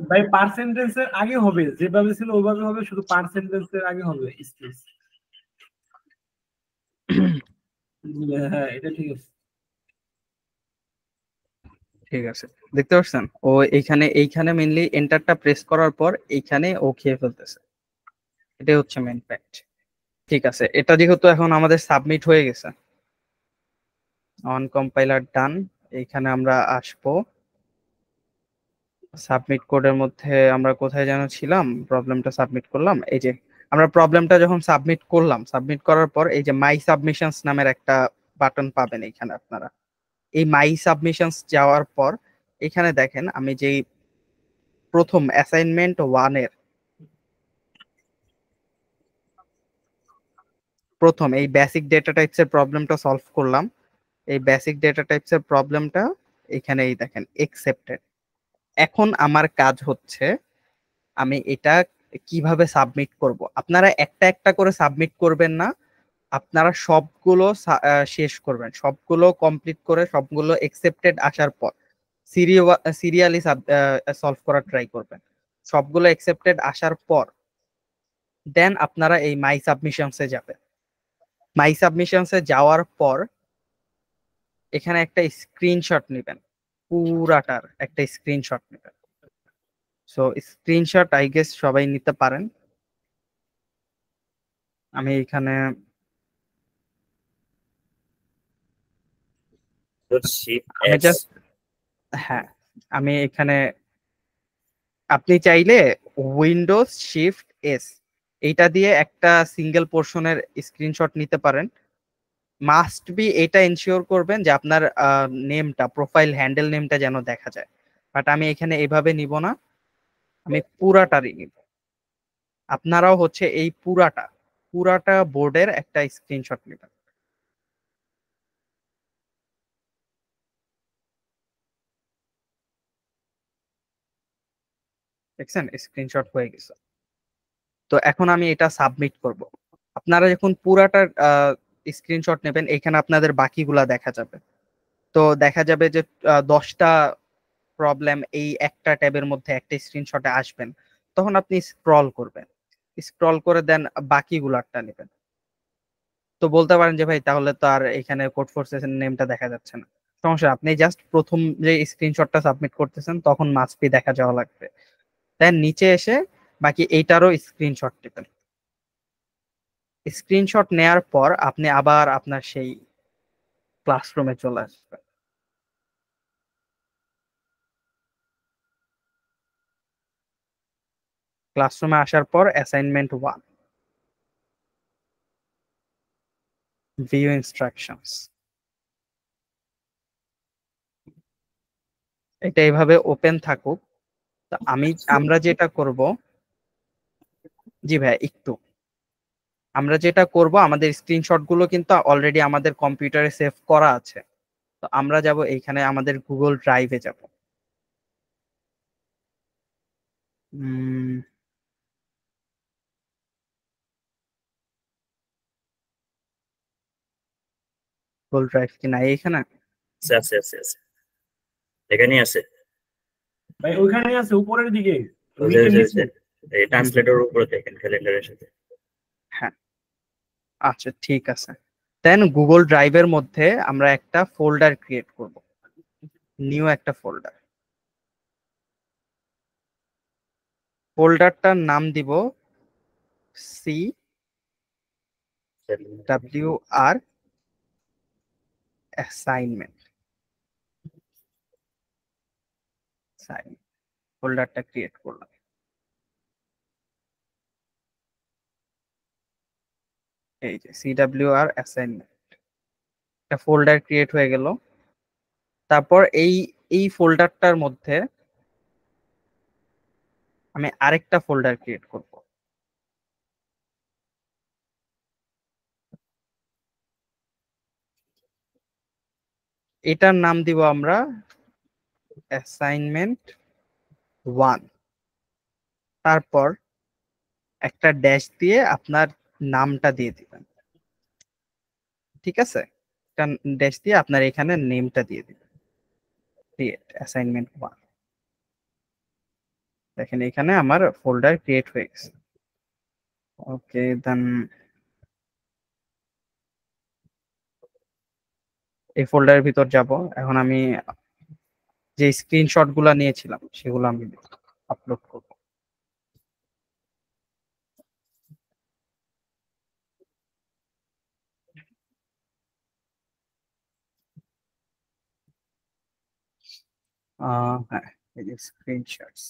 ভাই পার্সেন্টেজ এর আগে হবে যেভাবে ছিল ওইভাবে হবে শুধু পার্সেন্টেজ এর আগে হবে স্পেস হ্যাঁ এটা ঠিক আছে ঠিক আছে দেখতে পাচ্ছেন ও এইখানে এইখানে মেইনলি এন্টারটা প্রেস করার পর এইখানে ও খেয়ে ফেলতেছে এটাই হচ্ছে মেইন ফ্যাক্ট ঠিক আছে এটা যেহেতু এখন আমাদের সাবমিট হয়ে গেছে অন কম্পাইলার ডান এইখানে আমরা আসব সাবমিট কোডের মধ্যে আমরা কোথায় যেন ছিলাম প্রবলেমটা সাবমিট করলাম এই যে আমরা প্রবলেমটা যখন সাবমিট করলাম সাবমিট করার পর এই যে মাই সাবমিশনস নামের একটা বাটন পাবেন এখানে আপনারা এই মাই সাবমিশনস যাওয়ার পর এখানে দেখেন আমি যেই প্রথম অ্যাসাইনমেন্ট ওয়ানের প্রথম এই বেসিক ডেটা টাইপসের প্রবলেমটা সলভ করলাম এই বেসিক ডেটা টাইপসের প্রবলেমটা এখানেই দেখেন একসেপ্টেড এখন আমার কাজ হচ্ছে আমি এটা কিভাবে সাবমিট করব আপনারা একটা একটা করে সাবমিট করবেন না আপনারা সবগুলো শেষ করবেন সবগুলো কমপ্লিট করে সবগুলো একসেপ্টেড আসার পর সিরিয়ালি সলভ করার ট্রাই করবেন সবগুলো একসেপ্টেড আসার পর দেন আপনারা এই মাই সাবমিশনসে যাবেন মাই সাবমিশনসে যাওয়ার পর এখানে একটা স্ক্রিনশট নেবেন পুরাটার একটা স্ক্রিনশট নেবেন সো স্ক্রিনশট আই গেস সবাই নিতে পারেন আমি এখানে হ্যাঁ আমি এখানে আপনি চাইলে উইন্ডোজ শিফট এস এইটা দিয়ে একটা সিঙ্গেল পোর্শনের স্ক্রিনশট নিতে পারেন মাস্ট বি এটা ইনশিওর করবেন যে আপনার নেমটা প্রোফাইল হ্যান্ডেল নেমটা যেন দেখা যায় বাট আমি এখানে এভাবে নিব না আমি পুরাটারই নিব আপনারাও হচ্ছে এই পুরাটা পুরাটা বোর্ডের একটা স্ক্রিনশট নিবেন দেখছেন স্ক্রিনশট হয়ে গেছে তো এখন আমি এটা সাবমিট করব আপনারা যখন পুরাটা স্ক্রিনশট নেবেন এখানে আপনাদের বাকিগুলা দেখা যাবে তো দেখা যাবে যে দশটা প্রবলেম এই একটা ট্যাবের মধ্যে একটা স্ক্রিনশটে আসবেন তখন আপনি স্ক্রল করবেন স্ক্রল করে দেন বাকিগুলারটা নেবেন তো বলতে পারেন যে ভাই তাহলে তো আর এখানে কোড ফোর্সেসের নেমটা দেখা যাচ্ছে না সমস্যা আপনি জাস্ট প্রথম যে স্ক্রিনশটটা সাবমিট করতেছেন তখন মাস্পি দেখা যাওয়া লাগবে দেন নিচে এসে বাকি এইটারও স্ক্রিনশট নেবেন স্ক্রিনশট নেয়ার পর আপনি আবার আপনার সেই ক্লাসরুমে চলে আসবেন ক্লাসরুমে আসার পর অ্যাসাইনমেন্ট ওয়ান ভিউ ইনস্ট্রাকশনস এটা এইভাবে ওপেন থাকুক আমি আমরা যেটা করব জি ভাই একটু আমরা যেটা করব আমাদের স্ক্রিনশট গুলো কিন্তু অলরেডি আমাদের কম্পিউটারে সেভ করা আছে তো আমরা যাব এইখানে আমাদের গুগল ড্রাইভে যাব গুগল ড্রাইভ কি নাই এখানে আছে আছে আছে এখানেই আছে ভাই ওইখানেই আছে উপরের দিকে ট্রান্সলেটর উপরে দেখেন ক্যালেন্ডারের সাথে হ্যাঁ আচ্ছা ঠিক আছে দেন গুগল ড্রাইভের মধ্যে আমরা একটা ফোল্ডার ক্রিয়েট করব নিউ একটা ফোল্ডার ফোল্ডারটার নাম দিব সি ডাব্লিউ আর অ্যাসাইনমেন্ট ফোল্ডারটা ক্রিয়েট করলাম এই যে সিডাব্লিউ আর অ্যাসাইনমেন্ট একটা ফোল্ডার ক্রিয়েট হয়ে গেল তারপর এই এই ফোল্ডারটার মধ্যে আমি আরেকটা ফোল্ডার ক্রিয়েট করব এটার নাম দিব আমরা অ্যাসাইনমেন্ট ওয়ান তারপর একটা ড্যাশ দিয়ে আপনার নামটা দিয়ে দিবেন ঠিক আছে ড্যাশ দিয়ে আপনার এখানে নেমটা দিয়ে দিবেন ক্রিয়েট অ্যাসাইনমেন্ট ওয়ান দেখেন এখানে আমার ফোল্ডার ক্রিয়েট হয়ে গেছে ওকে দেন এই ফোল্ডারের ভিতর যাব এখন আমি যে স্ক্রিনশট গুলা নিয়েছিলাম সেগুলো আমি আপলোড করব হ্যাঁ এই যে স্ক্রিনশটস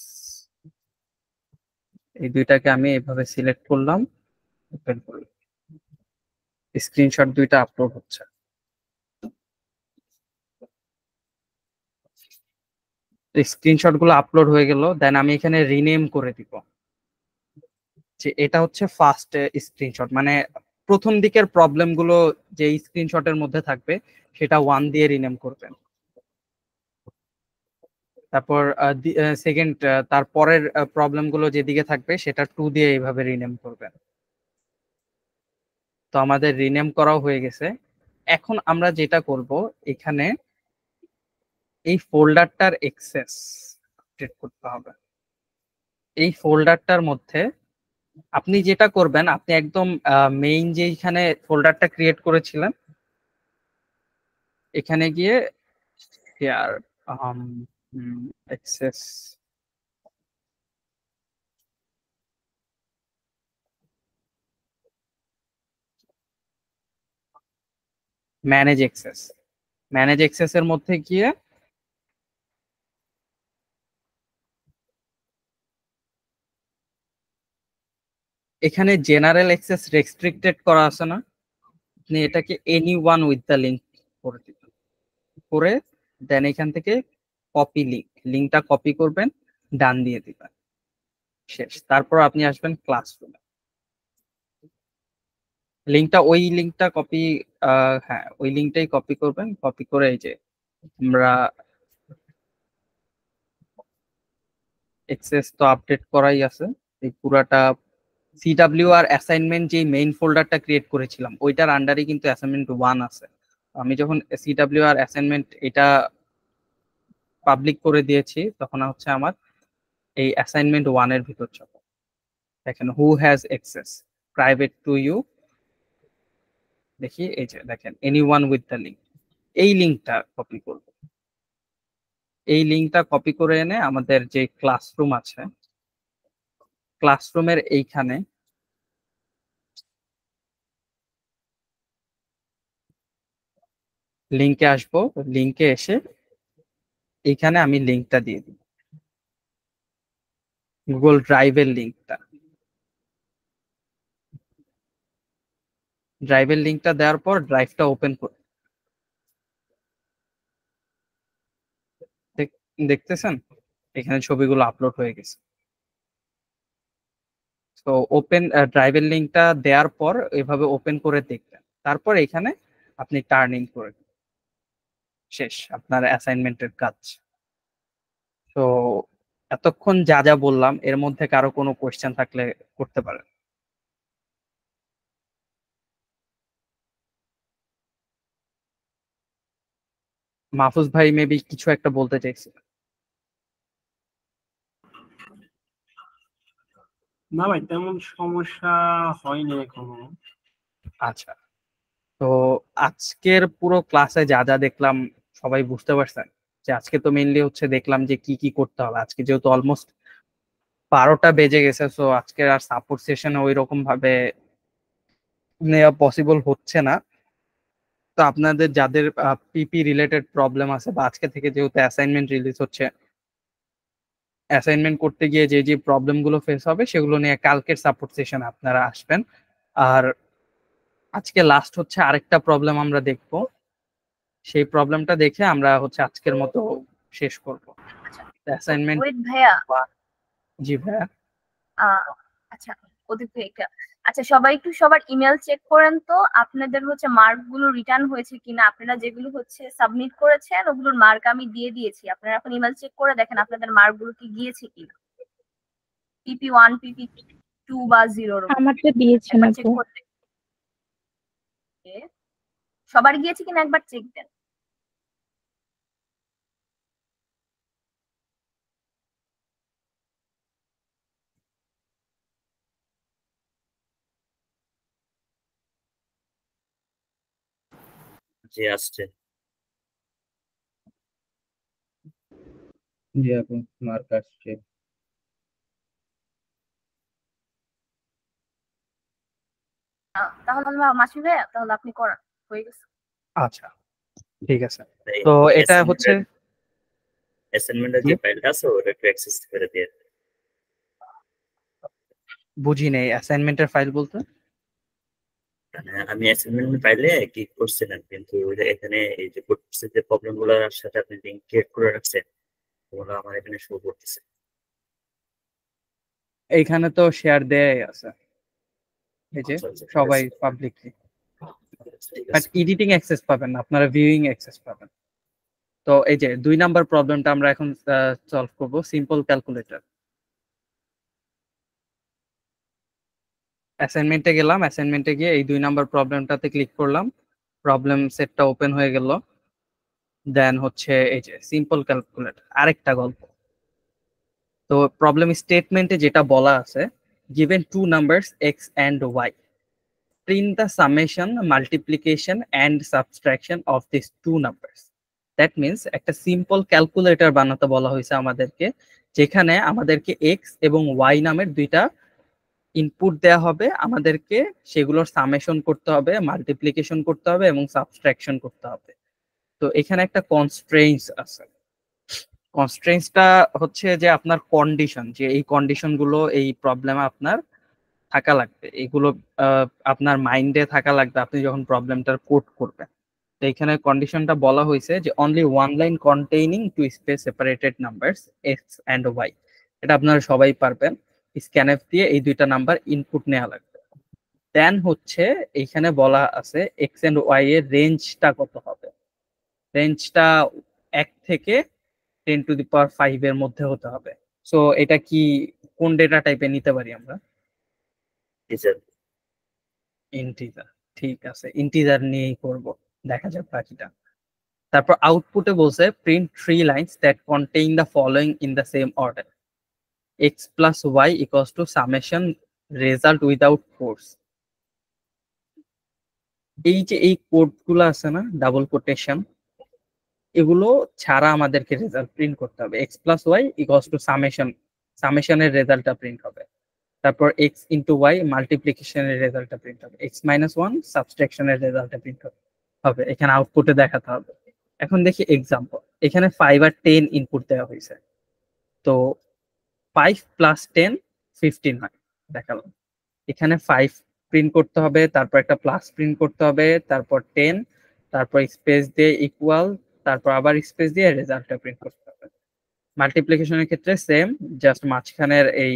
এই দুইটাকে আমি এভাবে সিলেক্ট করলাম ওপেন করলাম স্ক্রিনশট দুইটা আপলোড হচ্ছে স্ক্রিনশট গুলো আপলোড হয়ে গেল দেন আমি এখানে রিনেম করে দিব যে এটা হচ্ছে ফার্স্ট স্ক্রিনশট মানে প্রথম দিকের প্রবলেম গুলো যে স্ক্রিনশটের মধ্যে থাকবে সেটা ওয়ান দিয়ে রিনেম করবেন তারপর সেকেন্ড তার পরের গুলো যেদিকে থাকবে সেটা টু দিয়ে এইভাবে রিনেম করবেন তো আমাদের রিনেম করাও হয়ে গেছে এখন আমরা যেটা করব এখানে এই ফোল্ডারটার এক্সেস আপডেট করতে হবে এই ফোল্ডারটার মধ্যে আপনি যেটা করবেন আপনি একদম মেইন যে এখানে ফোল্ডারটা ক্রিয়েট করেছিলেন এখানে গিয়ে share access manage access manage access এর মধ্যে গিয়ে এখানে জেনারেল এক্সেস রেস্ট্রিক্টেড করা আছে না আপনি এটাকে anyone with the link করে দিবেন করে দেন এখান থেকে কপি লিঙ্ক লিঙ্কটা কপি করবেন ডান দিয়ে দিবেন শেষ তারপর আপনি আসবেন ক্লাসরুমে লিঙ্কটা ওই লিঙ্কটা কপি হ্যাঁ ওই লিঙ্কটাই কপি করবেন কপি করে এই যে আমরা এক্সেস তো আপডেট করাই আছে এই পুরাটা সিডাব্লিউ আর অ্যাসাইনমেন্ট যে মেইন ফোল্ডারটা ক্রিয়েট করেছিলাম ওইটার আন্ডারে কিন্তু অ্যাসাইনমেন্ট ওয়ান আছে আমি যখন সিডাব্লিউ আর অ্যাসাইনমেন্ট এটা পাবলিক করে দিয়েছি তখন হচ্ছে আমার এই অ্যাসাইনমেন্ট ওয়ান এর ভিতর চলে দেখেন who has access private to you দেখি এই যে দেখেন anyone with the link এই লিঙ্কটা কপি করব এই লিঙ্কটা কপি করে এনে আমাদের যে ক্লাসরুম আছে ক্লাসরুমের এইখানে লিঙ্কে আসবো লিঙ্কে এসে এইখানে আমি লিঙ্কটা দিয়ে দিব গুগল ড্রাইভের লিঙ্কটা ড্রাইভের লিঙ্কটা দেওয়ার পর ড্রাইভটা ওপেন করে দেখতেছেন এখানে ছবিগুলো আপলোড হয়ে গেছে তো ওপেন ড্রাইভের লিঙ্কটা দেওয়ার পর এভাবে ওপেন করে দেখবেন তারপর এখানে আপনি টার্নিং করে শেষ আপনার অ্যাসাইনমেন্টের কাজ তো এতক্ষণ যা যা বললাম এর মধ্যে কারো কোনো কোয়েশ্চেন থাকলে করতে পারেন মাহফুজ ভাই মেবি কিছু একটা বলতে চাইছিলেন না ভাই তেমন সমস্যা হয়নি এখনো আচ্ছা তো আজকের পুরো ক্লাসে যা যা দেখলাম সবাই বুঝতে পারছেন যে আজকে তো মেইনলি হচ্ছে দেখলাম যে কি কি করতে হবে আজকে যেহেতু অলমোস্ট বারোটা বেজে গেছে সো আজকের আর সাপোর্ট সেশন ওই রকম ভাবে নেওয়া পসিবল হচ্ছে না তো আপনাদের যাদের পিপি রিলেটেড প্রবলেম আছে বা আজকে থেকে যেহেতু অ্যাসাইনমেন্ট রিলিজ হচ্ছে অ্যাসাইনমেন্ট করতে গিয়ে যে যে প্রবলেমগুলো ফেস হবে সেগুলো নিয়ে কালকের সাপোর্ট সেশন আপনারা আসবেন আর আজকে লাস্ট হচ্ছে আরেকটা প্রবলেম আমরা দেখবো সেই প্রবলেমটা দেখে আমরা হচ্ছে আজকের মতো শেষ করব অ্যাসাইনমেন্ট আচ্ছা, ভাইয়া জি ভাইয়া আচ্ছা অদিত ভাইয়া আচ্ছা সবাই একটু সবার ইমেল চেক করেন তো আপনাদের হচ্ছে মার্কগুলো রিটার্ন হয়েছে কিনা আপনারা যেগুলো হচ্ছে সাবমিট করেছেন ওগুলোর মার্ক আমি দিয়ে দিয়েছি আপনারা এখন ইমেল চেক করে দেখেন আপনাদের মার্কগুলো কি গিয়েছে কিনা P P one P P zero তো দিয়েছে না সবার গিয়েছে কিনা একবার চেক দেন জি আসছে জি আপু মার্ক আসছে তাহলে মাসি ভাইয়া তাহলে আপনি করান হয়ে গেছে আচ্ছা ঠিক আছে তো এটা হচ্ছে অ্যাসাইনমেন্টের যে ফাইলটা আছে ওটা একটু অ্যাক্সেস করে দিয়ে বুঝি নাই অ্যাসাইনমেন্টের ফাইল বলতে মানে আমি অ্যাসাইনমেন্ট ফাইলে কি করছিলাম কিন্তু এখানে এই যে করছে যে প্রবলেম গুলোর সাথে আপনি লিংক ক্রিয়েট করে রাখছেন ওগুলো আমার এখানে শো করতেছে এইখানে তো শেয়ার দেয়াই আছে এই যে আচ্ছা, আচ্ছা, সবাই পাবলিকলি বাট এডিটিং অ্যাক্সেস পাবেন আপনারা ভিউইং অ্যাক্সেস পাবেন তো এই যে দুই নাম্বার প্রবলেমটা আমরা এখন সলভ করব সিম্পল ক্যালকুলেটর অ্যাসাইনমেন্টে গেলাম অ্যাসাইনমেন্টে গিয়ে এই দুই নাম্বার প্রবলেমটাতে ক্লিক করলাম প্রবলেম সেটটা ওপেন হয়ে গেল দেন হচ্ছে এই যে সিম্পল ক্যালকুলেটর আরেকটা গল্প তো প্রবলেম স্টেটমেন্টে যেটা বলা আছে given two numbers X and Y print the summation, multiplication and subtraction of these two numbers. That means একটা সিম্পল ক্যালকুলেটর বানাতে বলা হয়েছে আমাদেরকে যেখানে আমাদেরকে এক্স এবং ওয়াই নামের দুইটা ইনপুট দেয়া হবে আমাদেরকে সেগুলোর সামেশন করতে হবে মাল্টিপ্লিকেশন করতে হবে এবং সাবস্ট্রাকশন করতে হবে তো এখানে একটা কনস্ট্রেন্স আছে কনস্ট্রেন্সটা হচ্ছে যে আপনার কন্ডিশন যে এই কন্ডিশনগুলো এই প্রবলেমে আপনার থাকা লাগবে এগুলো আপনার মাইন্ডে থাকা লাগবে আপনি যখন প্রবলেমটার কোড করবেন তো এখানে কন্ডিশনটা বলা হয়েছে যে only one line containing two space separated number X and Y এটা আপনারা সবাই পারবেন স্ক্যানএফ দিয়ে এই দুইটা নাম্বার ইনপুট নেওয়া লাগবে দেন হচ্ছে এইখানে বলা আছে এক্স অ্যান্ড ওয়াই এর রেঞ্জটা কত হবে রেঞ্জটা এক থেকে ten to the power five এর মধ্যে হতে হবে সো এটা কি কোন ডেটা টাইপে নিতে পারি আমরা ইন্টিজার ঠিক আছে ইন্টিজার নিয়েই করব দেখা যাক বাকিটা তারপর আউটপুটে বলছে print three lines that contain the following in the same order X plus Y equals to summation result without force এই যে এই কোডগুলো আছে না ডাবল কোটেশন এগুলো ছাড়া আমাদেরকে রেজাল্ট প্রিন্ট করতে হবে X plus Y equals to summation সামেশনের রেজাল্টটা প্রিন্ট হবে তারপর এক্স ইন্টু ওয়াই মাল্টিপ্লিকেশনের রেজাল্টটা প্রিন্ট হবে এক্স মাইনাস ওয়ান সাবস্ট্রাকশনের রেজাল্টটা প্রিন্ট হবে এখানে আউটপুটে দেখাতে হবে এখন দেখি এক্সাম্পল এখানে ফাইভ আর টেন ইনপুট দেওয়া হয়েছে তো ফাইভ প্লাস টেন ফিফটিন হয় দেখালাম এখানে ফাইভ প্রিন্ট করতে হবে তারপর একটা প্লাস প্রিন্ট করতে হবে তারপর টেন তারপর স্পেস দিয়ে ইকুয়াল তারপর আবার স্পেস দিয়ে রেজাল্টটা প্রিন্ট করতে হবে মাল্টিপ্লিকেশনের ক্ষেত্রে সেম জাস্ট মাঝখানের এই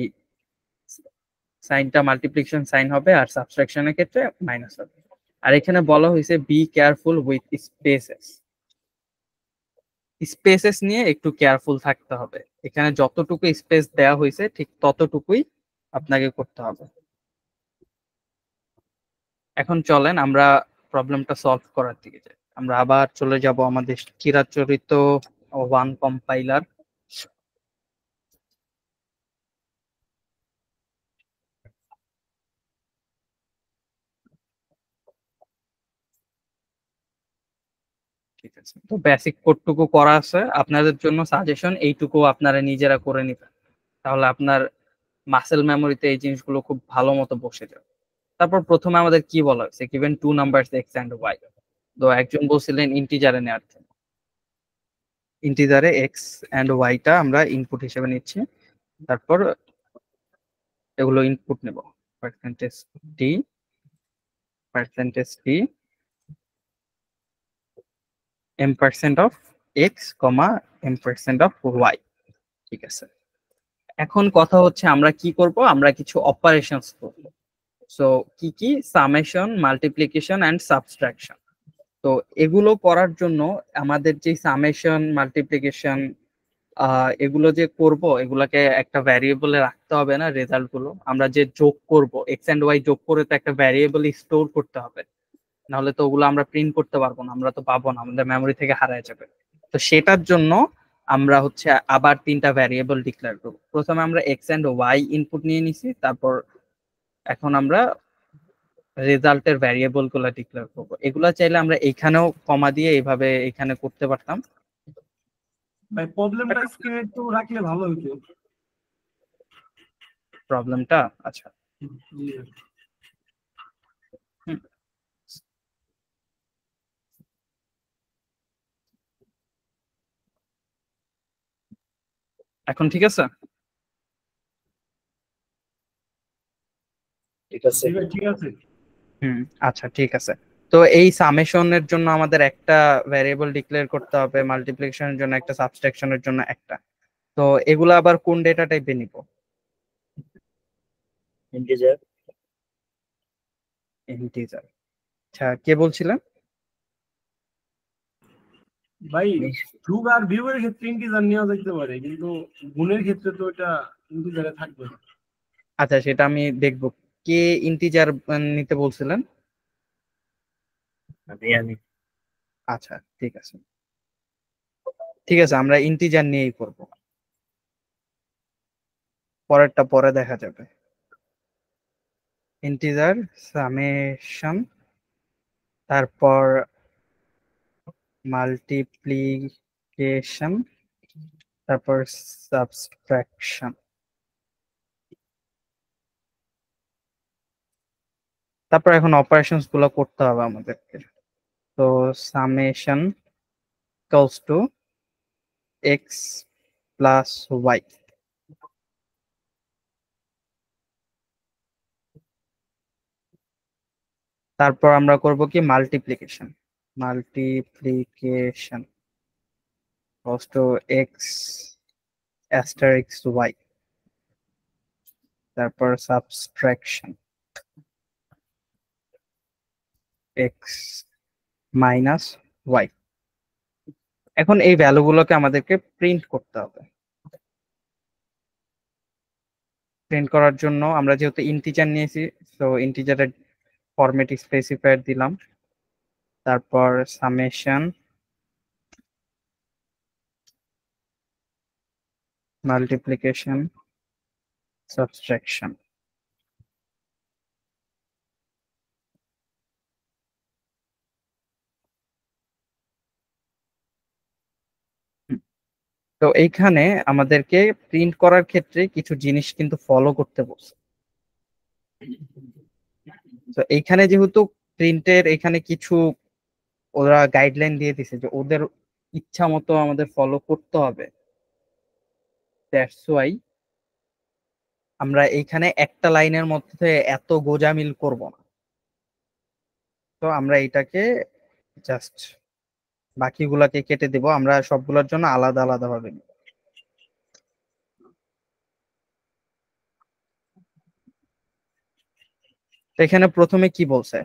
সাইনটা মাল্টিপ্লিকেশন সাইন হবে আর সাবস্ট্রাকশনের ক্ষেত্রে মাইনাস হবে আর এখানে বলা হয়েছে be careful with spaces spaces নিয়ে একটু কেয়ারফুল থাকতে হবে এখানে যতটুকু স্পেস দেয়া হয়েছে ঠিক ততটুকুই আপনাকে করতে হবে এখন চলেন আমরা প্রবলেমটা সলভ করার দিকে যাই আমরা আবার চলে যাব আমাদের চিরাচরিত ওয়ান কম্পাইলার তো বেসিক কোডটুকু করা আছে আপনাদের জন্য সাজেশন এইটুকু আপনারা নিজেরা করে নেবেন তাহলে আপনার মাসেল মেমোরিতে এই জিনিসগুলো খুব ভালো মতো বসে যাবে তারপর প্রথমে আমাদের কি বলা হয়েছে given two number X and Y তো একজন বলছিলেন ইন্টিজারে নেওয়ার জন্য ইন্টিজারে এক্স এন্ড ওয়াইটা আমরা ইনপুট হিসেবে নিচ্ছি তারপর এগুলো ইনপুট নেব percentage D percentage D M percent of X comma M percent of Y ঠিক আছে এখন কথা হচ্ছে আমরা কি করব আমরা কিছু অপারেশনস করব সো কি কি সামেশন মাল্টিপ্লিকেশন অ্যান্ড সাবস্ট্রাকশন তো এগুলো করার জন্য আমাদের যে সামেশন মাল্টিপ্লিকেশন এগুলো যে করব এগুলোকে একটা ভ্যারিয়েবলে রাখতে হবে না রেজাল্টগুলো আমরা যে যোগ করব এক্স এন্ড ওয়াই যোগ করে তো একটা ভ্যারিয়েবল স্টোর করতে হবে নাহলে তো ওগুলো আমরা প্রিন্ট করতে পারবো না আমরা তো পাবো না আমাদের মেমোরি থেকে হারায় যাবে তো সেটার জন্য আমরা হচ্ছে আবার তিনটা ভ্যারিয়েবল ডিক্লেয়ার করব প্রথমে আমরা এক্স এন্ড ওয়াই ইনপুট নিয়ে নিছি তারপর এখন আমরা রেজাল্টের ভ্যারিয়েবল গুলো ডিক্লেয়ার করব এগুলো চাইলে আমরা এখানেও কমা দিয়ে এইভাবে এখানে করতে পারতাম ভাই প্রবলেমটা স্ক্রিনে একটু রাখলে ভালো হতো প্রবলেমটা আচ্ছা এখন ঠিক আছে ঠিক আছে ঠিক আছে হুম আচ্ছা ঠিক আছে তো এই সামেশনের জন্য আমাদের একটা ভ্যারিয়েবল ডিক্লেয়ার করতে হবে মাল্টিপ্লিকেশনের জন্য একটা সাবস্ট্রাকশনের জন্য একটা তো এগুলো আবার কোন ডেটা টাইপে নিব ইন্টিজার ইন্টিজার আচ্ছা কে বলছিলেন ভাই যুগ আর ভিউয়ের ক্ষেত্রে ইন্টিজার নেওয়া যেতে পারে কিন্তু গুণের ক্ষেত্রে তো এটা ইন্টিজারে থাকবে আচ্ছা সেটা আমি দেখব কে ইন্টিজার নিতে বলছিলেন আচ্ছা ঠিক আছে ঠিক আছে আমরা ইন্টিজার নিয়েই করব পরেরটা পরে দেখা যাবে ইন্টিজার সামেশন তারপর মাল্টিপ্লিকেশন তারপর সাবস্ট্রাকশন তারপর এখন অপারেশনস গুলো করতে হবে আমাদেরকে তো summation equals to X plus Y তারপর আমরা করব কি multiplication multiplication cost to x asterisk y তারপর সাবস্ট্রাকশন x মাইনাস y এখন এই ভ্যালুগুলোকে আমাদেরকে প্রিন্ট করতে হবে প্রিন্ট করার জন্য আমরা যেহেতু ইন্টিজার নিয়েছি সো ইন্টিজারের ফরম্যাট স্পেসিফায়ার দিলাম তারপর সামেশন মাল্টিপ্লিকেশন সাবস্ট্রাকশন তো এইখানে আমাদেরকে প্রিন্ট করার ক্ষেত্রে কিছু জিনিস কিন্তু ফলো করতে বলছে তো এইখানে যেহেতু প্রিন্টের এখানে কিছু ওরা গাইডলাইন দিয়ে দিছে যে ওদের ইচ্ছা মতো আমাদের ফলো করতে হবে দ্যাটস ওয়াই আমরা এইখানে একটা লাইনের মধ্যে এত গোজামিল করব না তো আমরা এটাকে জাস্ট বাকিগুলাকে কেটে দেব আমরা সবগুলোর জন্য আলাদা আলাদা ভাবে নেব এখানে প্রথমে কি বলছে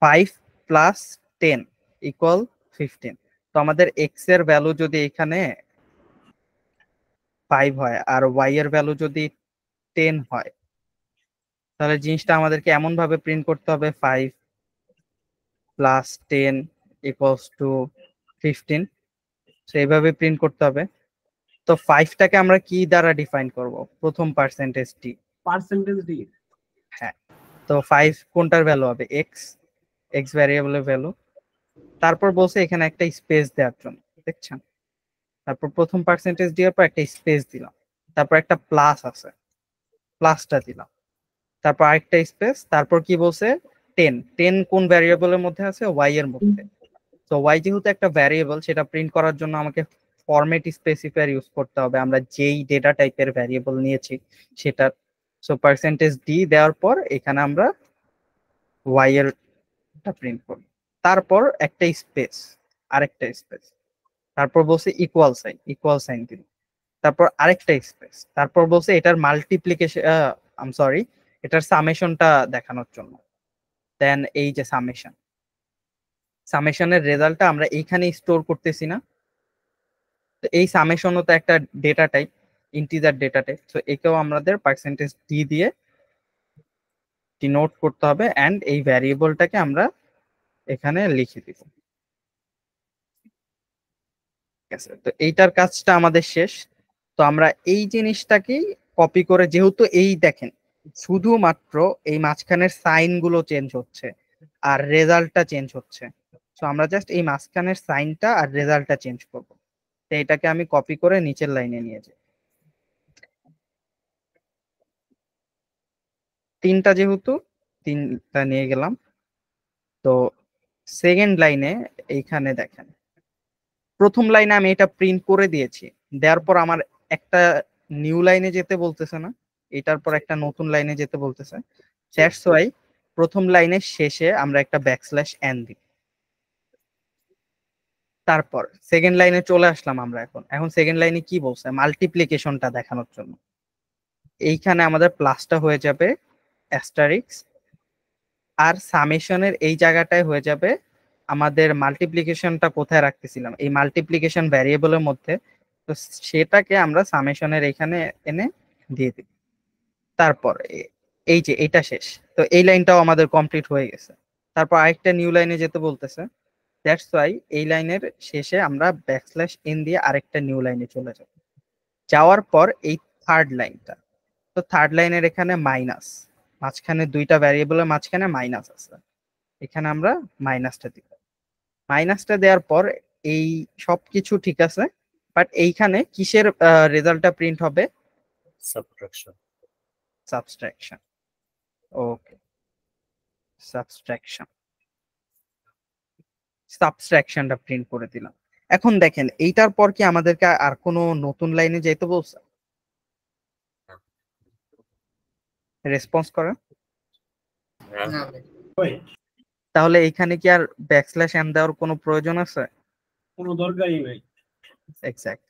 five plus ten equal fifteen তো আমাদের এক্স এর ভ্যালু যদি এখানে ফাইভ হয় আর ওয়াই এর ভ্যালু যদি টেন হয় তাহলে জিনিসটা আমাদেরকে এমন ভাবে প্রিন্ট করতে হবে five plus ten equals to fifteen তো এইভাবে প্রিন্ট করতে হবে তো ফাইভটাকে আমরা কি দ্বারা ডিফাইন করব প্রথম পার্সেন্টেজ ডি পার্সেন্টেজ ডি হ্যাঁ তো ফাইভ কোনটার ভ্যালু হবে এক্স এক্স ভ্যারিয়েবলের ভ্যালু তারপর বলছে এখানে একটা স্পেস দেওয়ার জন্য দেখছেন তারপর প্রথম পার্সেন্টেজ দেওয়ার পর একটা স্পেস দিলাম তারপর একটা প্লাস আছে প্লাসটা দিলাম তারপর আরেকটা স্পেস তারপর কি বলছে টেন টেন কোন ভ্যারিয়েবলের মধ্যে আছে ওয়াই এর মধ্যে তো ওয়াই যেহেতু একটা ভ্যারিয়েবল সেটা প্রিন্ট করার জন্য আমাকে ফরম্যাট স্পেসিফায়ার ইউজ করতে হবে আমরা যেই ডেটা টাইপের ভ্যারিয়েবল নিয়েছি সেটা সো পার্সেন্টেজ ডি দেওয়ার পর এখানে আমরা ওয়াই এর প্রিন্ট করি তারপর একটা স্পেস আরেকটা স্পেস তারপর বলছে ইকুয়াল সাইন ইকুয়াল সাইন দিন তারপর আরেকটা স্পেস তারপর বলছে এটার মাল্টিপ্লিকেশন আম সরি এটার সামেশনটা দেখানোর জন্য দেন এই যে সামেশন সামেশনের রেজাল্টটা আমরা এইখানে স্টোর করতেছি না তো এই সামেশনও তো একটা data type integer data type তো একেও আমাদের পার্সেন্টেজ ডি দিয়ে ডিনোট করতে হবে অ্যান্ড এই ভ্যারিয়েবলটাকে আমরা এখানে লিখে দিব তো এইটার কাজটা আমাদের শেষ তো আমরা এই জিনিসটাকেই কপি করে যেহেতু এই দেখেন শুধুমাত্র এই মাঝখানের সাইনগুলো চেঞ্জ হচ্ছে আর রেজাল্টটা চেঞ্জ হচ্ছে তো আমরা জাস্ট এই মাঝখানের সাইনটা আর রেজাল্টটা চেঞ্জ করব তো এটাকে আমি কপি করে নিচের লাইনে নিয়ে যাই তিনটা যেহেতু তিনটা নিয়ে গেলাম তো সেকেন্ড লাইনে এইখানে দেখেন প্রথম লাইনে আমি এটা প্রিন্ট করে দিয়েছি দেওয়ার পর আমার একটা নিউ লাইনে যেতে বলতেছে না এটার পর একটা নতুন লাইনে যেতে বলতেছে দ্যাটস ওয়াই প্রথম লাইনের শেষে আমরা একটা ব্যাকস্ল্যাশ এন দিই তারপর সেকেন্ড লাইনে চলে আসলাম আমরা এখন এখন সেকেন্ড লাইনে কি বলছে মাল্টিপ্লিকেশনটা দেখানোর জন্য এইখানে আমাদের প্লাসটা হয়ে যাবে অ্যাস্টারিক্স আর সামেশনের এই জায়গাটায় হয়ে যাবে আমাদের মাল্টিপ্লিকেশনটা কোথায় রাখতেছিলাম এই মাল্টিপ্লিকেশন ভ্যারিয়েবলের মধ্যে তো সেটাকে আমরা সামেশনের এখানে এনে দিয়ে দিই তারপর এই যে এটা শেষ তো এই লাইনটাও আমাদের কমপ্লিট হয়ে গেছে তারপর আরেকটা নিউ লাইনে যেতে বলতেছে দ্যাটস ওয়াই এই লাইনের শেষে আমরা ব্যাকস্ল্যাশ এন দিয়ে আরেকটা নিউ লাইনে চলে যাব যাওয়ার পর এই থার্ড লাইনটা তো থার্ড লাইনের এখানে মাইনাস মাঝখানে দুইটা ভ্যারিয়েবলের মাঝখানে মাইনাস আছে এখানে আমরা মাইনাসটা দিব মাইনাসটা দেওয়ার পর এই সব কিছু ঠিক আছে বাট এইখানে কিসের রেজাল্টটা প্রিন্ট হবে সাবট্রাকশন সাবট্রাকশন ওকে সাবট্রাকশন সাবট্রাকশনটা প্রিন্ট করে দিলাম এখন দেখেন এইটার পর কি আমাদেরকে আর কোনো নতুন লাইনে যেতে বলছে রেসপন্স করে হ্যাঁ। তাহলে এখানে কি আর ব্যাকস্ল্যাশ এন দেওয়ার কোনো প্রয়োজন আছে কোনো দরকারই নাই এক্স্যাক্ট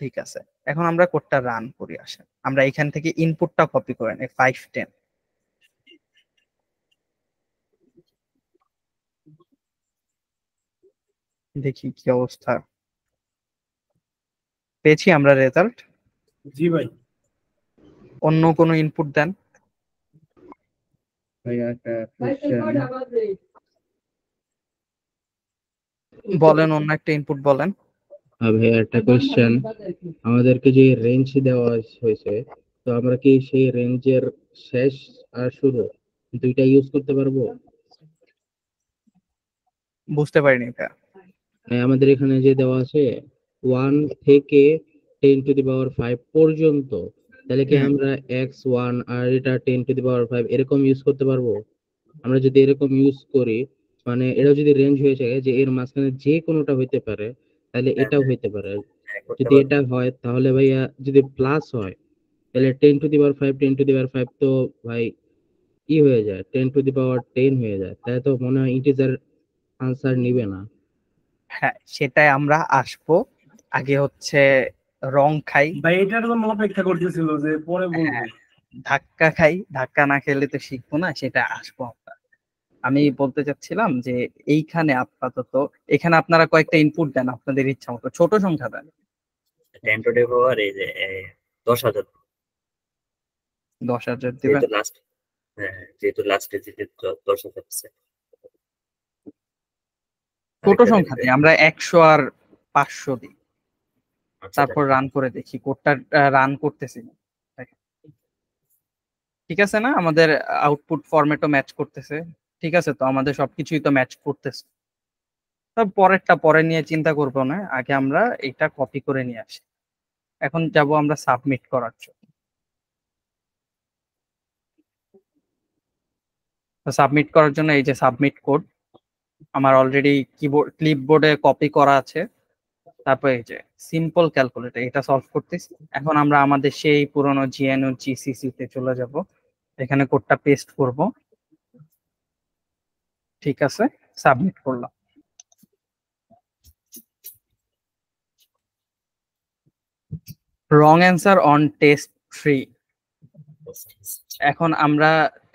ঠিক আছে এখন আমরা কোডটা রান করি আসেন আমরা এখান থেকে ইনপুটটা কপি করেন এই ফাইভ টেন দেখি কি অবস্থা পেয়েছি আমরা রেজাল্ট জি ভাই অন্য কোনো ইনপুট দেন বলেন অন্য একটা ইনপুট বলেন হ্যাঁ, ভাইয়া একটা কোয়েশ্চেন আচ্ছা, আচ্ছা, আচ্ছা, আমাদেরকে যে রেঞ্জ দেওয়া হয়েছে তো আমরা কি সেই রেঞ্জের শেষ আর শুরু দুইটা ইউজ করতে পারবো বুঝতে পারিনি এটা মানে আমাদের এখানে যে দেওয়া আছে ওয়ান থেকে ten to the power five পর্যন্ত তাহলে কি আমরা এক্স ওয়ান আর এটা ten to the power five এরকম ইউজ করতে পারবো আমরা যদি এরকম ইউজ করি মানে এটা যদি রেঞ্জ হয়ে যায় যে এর মাঝখানে যে কোনোটা হইতে পারে তাহলে হ্যাঁ, এটাও হ্যাঁ। হইতে পারে হ্যাঁ, যদি এটা হয় তাহলে ভাইয়া যদি প্লাস হয় তাহলে ten to the power five ten to the power five তো ভাই ই হয়ে যায় ten to the power ten হয়ে যায় তাহলে তো মনে হয় ইন্টিজার আনসার নিবে না হ্যাঁ সেটাই আমরা আসবো আগে হচ্ছে রং খাই এটার জন্য অপেক্ষা করতেছিল যে পরে হ্যাঁ, ধাক্কা খাই ধাক্কা না খেলে তো শিখবো না সেটা আসবো আমি বলতে চাচ্ছিলাম যে এইখানে আপাতত এখানে আপনারা কয়েকটা ইনপুট দেন আপনাদের ইচ্ছা মতো ছোট সংখ্যা দেন এই যে uh, দশ হাজার দশ হাজার লাস্ট হ্যাঁ যেহেতু দশ হাজার ছোট সংখ্যা আমরা একশো আর পাঁচশো দিই আচ্ছা, তারপর রান আচ্ছা। করে দেখি কোডটা রান করতেছি ঠিক আছে না আমাদের আউটপুট ফরম্যাটও ম্যাচ করতেছে ঠিক আছে তো আমাদের সবকিছুই তো ম্যাচ করতেছে তবে পরেরটা পরে নিয়ে চিন্তা করব না আগে আমরা এটা কপি করে নিয়ে আসি এখন যাব আমরা সাবমিট করার জন্য সাবমিট করার জন্য এই যে সাবমিট কোড আমার অলরেডি কিবোর্ড ক্লিপবোর্ডে কপি করা আছে তারপরে এই যে সিম্পল ক্যালকুলেটর এটা সলভ করতেছি এখন আমরা আমাদের সেই পুরনো জিএনও জিসিসি তে চলে যাব এখানে কোডটা পেস্ট করব ঠিক আছে সাবমিট করলাম wrong answer on test three এখন আমরা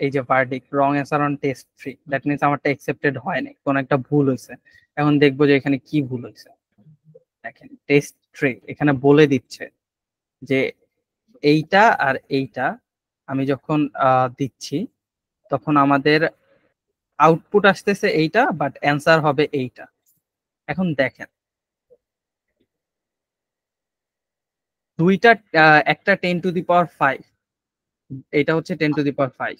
এই যে পার্টিক wrong answer on test three that means আমারটা অ্যাকসেপ্টেড হয়নি কোন একটা ভুল হয়েছে এখন দেখবো যে এখানে কি ভুল হয়েছে দেখেন টেস্ট ট্রে এখানে বলে দিচ্ছে যে এইটা আর এইটা আমি যখন দিচ্ছি তখন আমাদের আউটপুট আসতেছে এইটা বাট অ্যান্সার হবে এইটা এখন দেখেন দুইটা একটা ten to the power five এটা হচ্ছে ten to the power five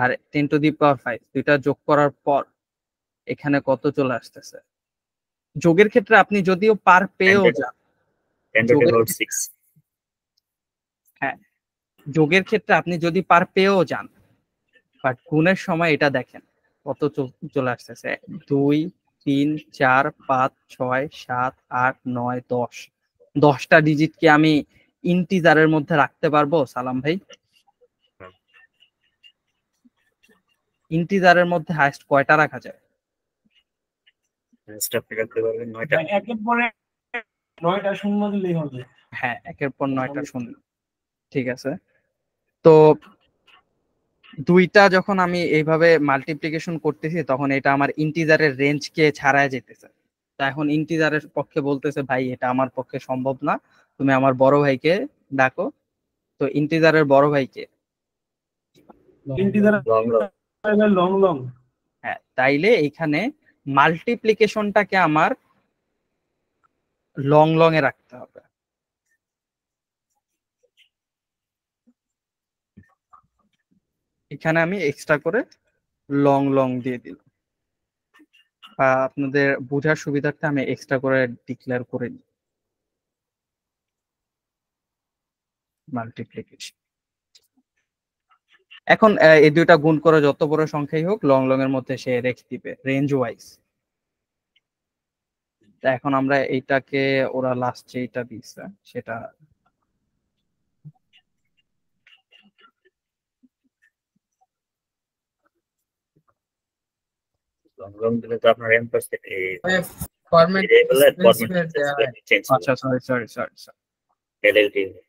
আর ten to the power five দুইটা যোগ করার পর এখানে কত চলে আসতেছে যোগের ক্ষেত্রে আপনি যদিও পার পেয়েও যান হ্যাঁ যোগের ক্ষেত্রে আপনি যদি পার পেয়েও যান বাট গুণের সময় এটা দেখেন কত চলে আসতেছে দুই তিন চার পাঁচ ছয় সাত আট নয় দশ দশটা ডিজিট কি আমি ইন্টিজারের মধ্যে রাখতে পারবো সালাম ভাই ইন্টিজারের মধ্যে হাইস্ট কয়টা রাখা যায় স্টেপ করতে পারবেন নয়টা মানে একের পরে নয়টা শূন্য দিলেই হবে হ্যাঁ একের পর নয়টা শূন্য ঠিক আছে তো দুইটা যখন আমি এইভাবে মাল্টিপ্লিকেশন করতেছি তখন এটা আমার ইন্টিজারের রেঞ্জকে ছাড়ায় যেতেছে তা এখন ইন্টিজারের পক্ষে বলতেছে ভাই এটা আমার পক্ষে সম্ভব না তুমি আমার বড় ভাইকে ডাকো তো ইন্টিজারের বড় ভাইকে ইন্টিজারের লং লং হ্যাঁ তাইলে এখানে মাল্টিপ্লিকেশনটাকে আমার লং লং এ রাখতে হবে এখানে আমি এক্সট্রা করে লং লং দিয়ে দিলাম আপনাদের বোঝার সুবিধার্থে আমি এক্সট্রা করে ডিক্লেয়ার করে নিই মাল্টিপ্লিকেশন এখন এই দুইটা গুণ করে যত বড় সংখ্যাই হোক লং লং এর মধ্যে সে রেখে দিবে রেঞ্জ ওয়াইজ এখন আমরা এইটাকে ওরা লাস্ট যেটা দিচ্ছে সেটা আচ্ছা সরি সরি সরি সরি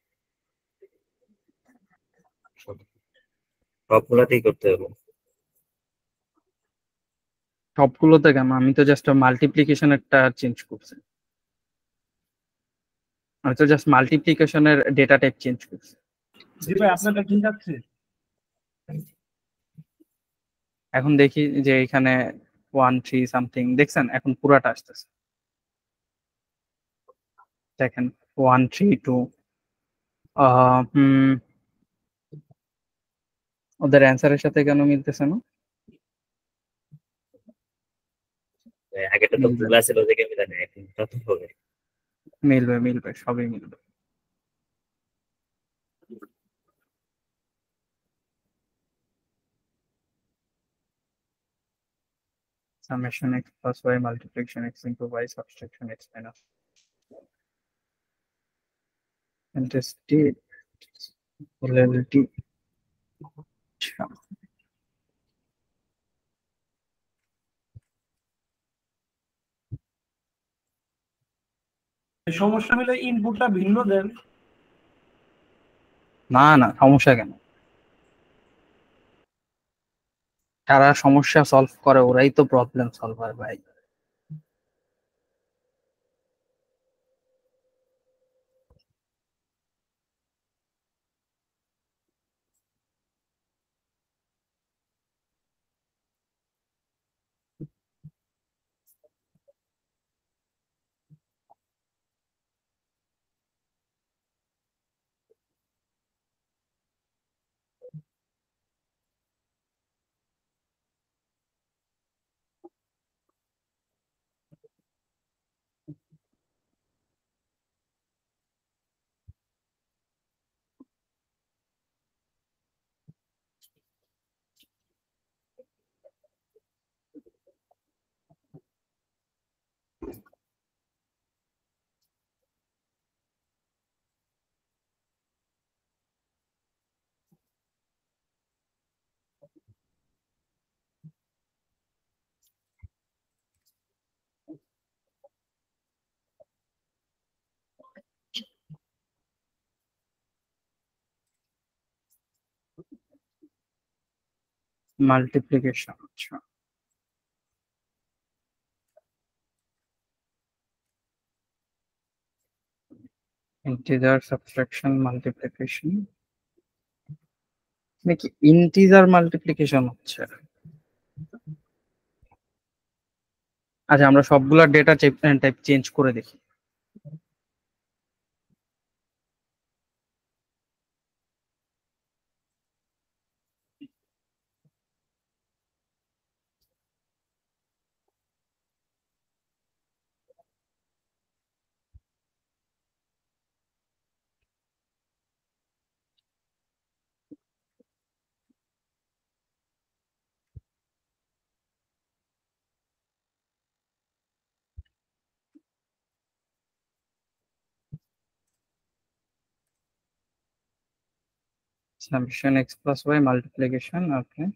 সবগুলোতেই করতে হবে সবগুলোতে কেন আমি তো জাস্ট মাল্টিপ্লিকেশনেরটা চেঞ্জ করছি আমি তো জাস্ট মাল্টিপ্লিকেশনের ডেটা টাইপ চেঞ্জ করছি জি ভাই আপনারটা ঠিক আছে এখন দেখি যে এখানে ওয়ান থ্রি সামথিং দেখছেন এখন পুরাটা আসতেছে দেখেন ওয়ান থ্রি টু ওদের অ্যান্সারের সাথে কেন মিলতেছে না আগেটা তো ভুল আছে লজিকে মিলে না এখনটা তো হবে মিলবে মিলবে সবই মিলবে summation x plus y multiplication x into y subtraction x minus and this t ব্যবস্থা সমস্যা মিলে ইনপুটটা ভিন্ন দেন না না সমস্যা কেন সারা সমস্যা সলভ করে ওরাই তো প্রবলেম সলভার ভাই মাল্টিপ্লিকেশন আচ্ছা ইন্টিজার সাবট্রাকশন মাল্টিপ্লিকেশন নাকি ইন্টিজার মাল্টিপ্লিকেশন হচ্ছে আচ্ছা আমরা সবগুলা ডেটা টাইপ চেঞ্জ করে দেখি Subtraction x plus y multiplication. Okay.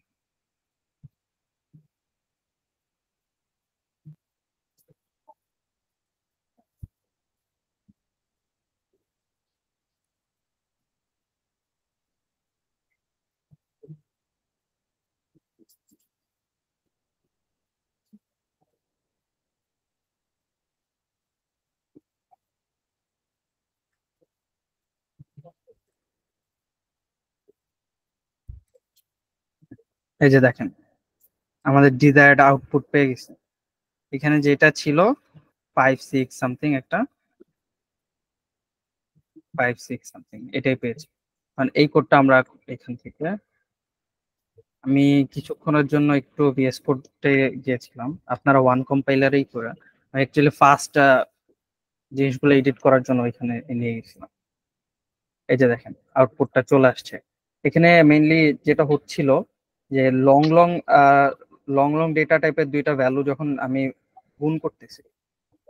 এই যে দেখেন আমাদের ডিজায়ার্ড আউটপুট পেয়ে গেছে এখানে যেটা ছিল ফাইভ সিক্স সামথিং একটা ফাইভ সিক্স সামথিং এটাই পেয়েছি কারণ মানে এই কোডটা আমরা এখান থেকে আমি কিছুক্ষণের জন্য একটু বিএস কোডে গিয়েছিলাম আপনারা ওয়ান কম্পাইলারেই করে অ্যাকচুয়ালি ফার্স্ট জিনিসগুলো এডিট করার জন্য ওইখানে নিয়ে গেছিলাম এই যে দেখেন আউটপুটটা চলে আসছে এখানে মেইনলি যেটা হচ্ছিল যে long long long long data টাইপের দুইটা ভ্যালু যখন আমি গুণ করতেছি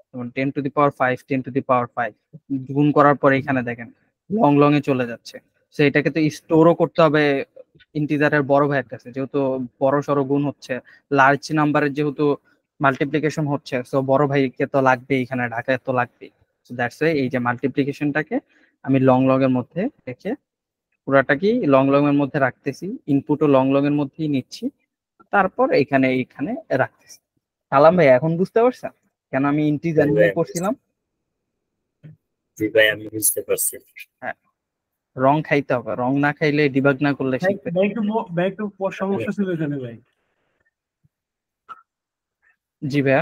যেমন ten to the power five ten to the power five গুণ করার পরে এখানে দেখেন লং লং এ চলে যাচ্ছে সো এটাকে তো স্টোরও করতে হবে ইন্টিজারের বড় ভাইয়ের কাছে যেহেতু বড় সড়ো গুণ হচ্ছে লার্জ নাম্বারের যেহেতু মাল্টিপ্লিকেশন হচ্ছে সো বড় ভাইকে তো লাগবে এখানে ঢাকায় তো লাগবেই সো দ্যাটস এই যে মাল্টিপ্লিকেশনটাকে আমি লং লং এর মধ্যে রেখে পুরাটা কি লং লং এর মধ্যে রাখতেছি ইনপুটও লং লং এর মধ্যেই নিচ্ছি তারপর এখানে এখানে রাখতেছি সালাম ভাই এখন বুঝতে পারছেন কেন আমি ইন্টিজার নিয়ে করছিলাম জি ভাই আমি বুঝতে পারছি হ্যাঁ রং খাইতে হবে রং না খাইলে ডিবাগ না করলে শিখবে ভাই একটু ভাই একটু সমস্যা ছিল এখানে ভাই জি ভাইয়া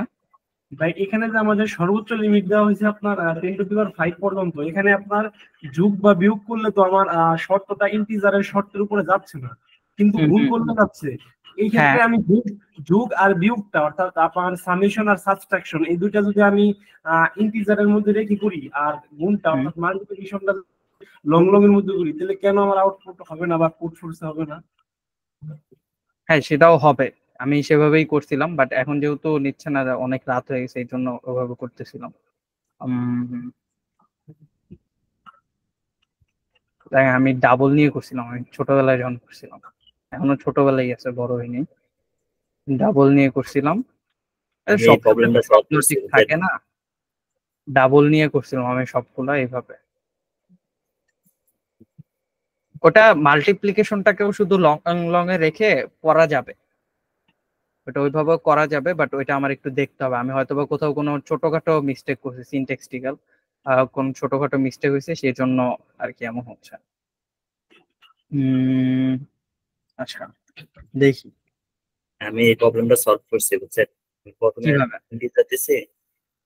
ভাই এখানে যে আমাদের সর্বোচ্চ লিমিট দেওয়া হয়েছে আপনার টেন টু পাওয়ার ফাইভ পর্যন্ত এখানে আপনার যুগ বা বিয়োগ করলে তো আমার শর্তটা ইন্টিজারের শর্তের উপরে যাচ্ছে না কিন্তু ভুল করলে যাচ্ছে এই ক্ষেত্রে হ্যাঁ। আমি যুগ যুগ আর বিয়োগটা অর্থাৎ আপনার সামেশন আর সাবস্ট্রাকশন এই দুইটা যদি আমি ইন্টিজারের মধ্যে রেখে করি আর গুণটা অর্থাৎ মাল্টিপ্লিকেশনটা লং লং এর মধ্যে করি তাহলে কেন আমার আউটপুট হবে না বা কোর্ট ফোর্স হবে না হ্যাঁ সেটাও হবে আমি সেভাবেই করছিলাম বাট এখন যেহেতু নিচ্ছে না অনেক রাত হয়ে গেছে এই জন্য ওভাবে করতেছিলাম হ্যাঁ, আমি ডাবল নিয়ে করছিলাম আমি ছোটবেলায় যখন করছিলাম এখনো ছোটবেলায় আছে বড় হয়নি ডাবল নিয়ে করছিলাম সব ঠিক থাকে না ডাবল নিয়ে করছিলাম আমি সবগুলো এইভাবে ওটা মাল্টিপ্লিকেশনটাকেও শুধু লং লং এ রেখে পড়া যাবে ওটা ওইভাবে করা যাবে বাট ওইটা আমার একটু দেখতে হবে আমি হয়তো বা কোথাও কোনো ছোটখাটো মিস্টেক করছি সিনটেক্সটিক্যাল কোন ছোটখাটো মিস্টেক হয়েছে সেই জন্য আর কি এমন হচ্ছে আচ্ছা দেখি আমি এই প্রবলেমটা সলভ করছি বুঝছেন প্রথমে দিতে দিছি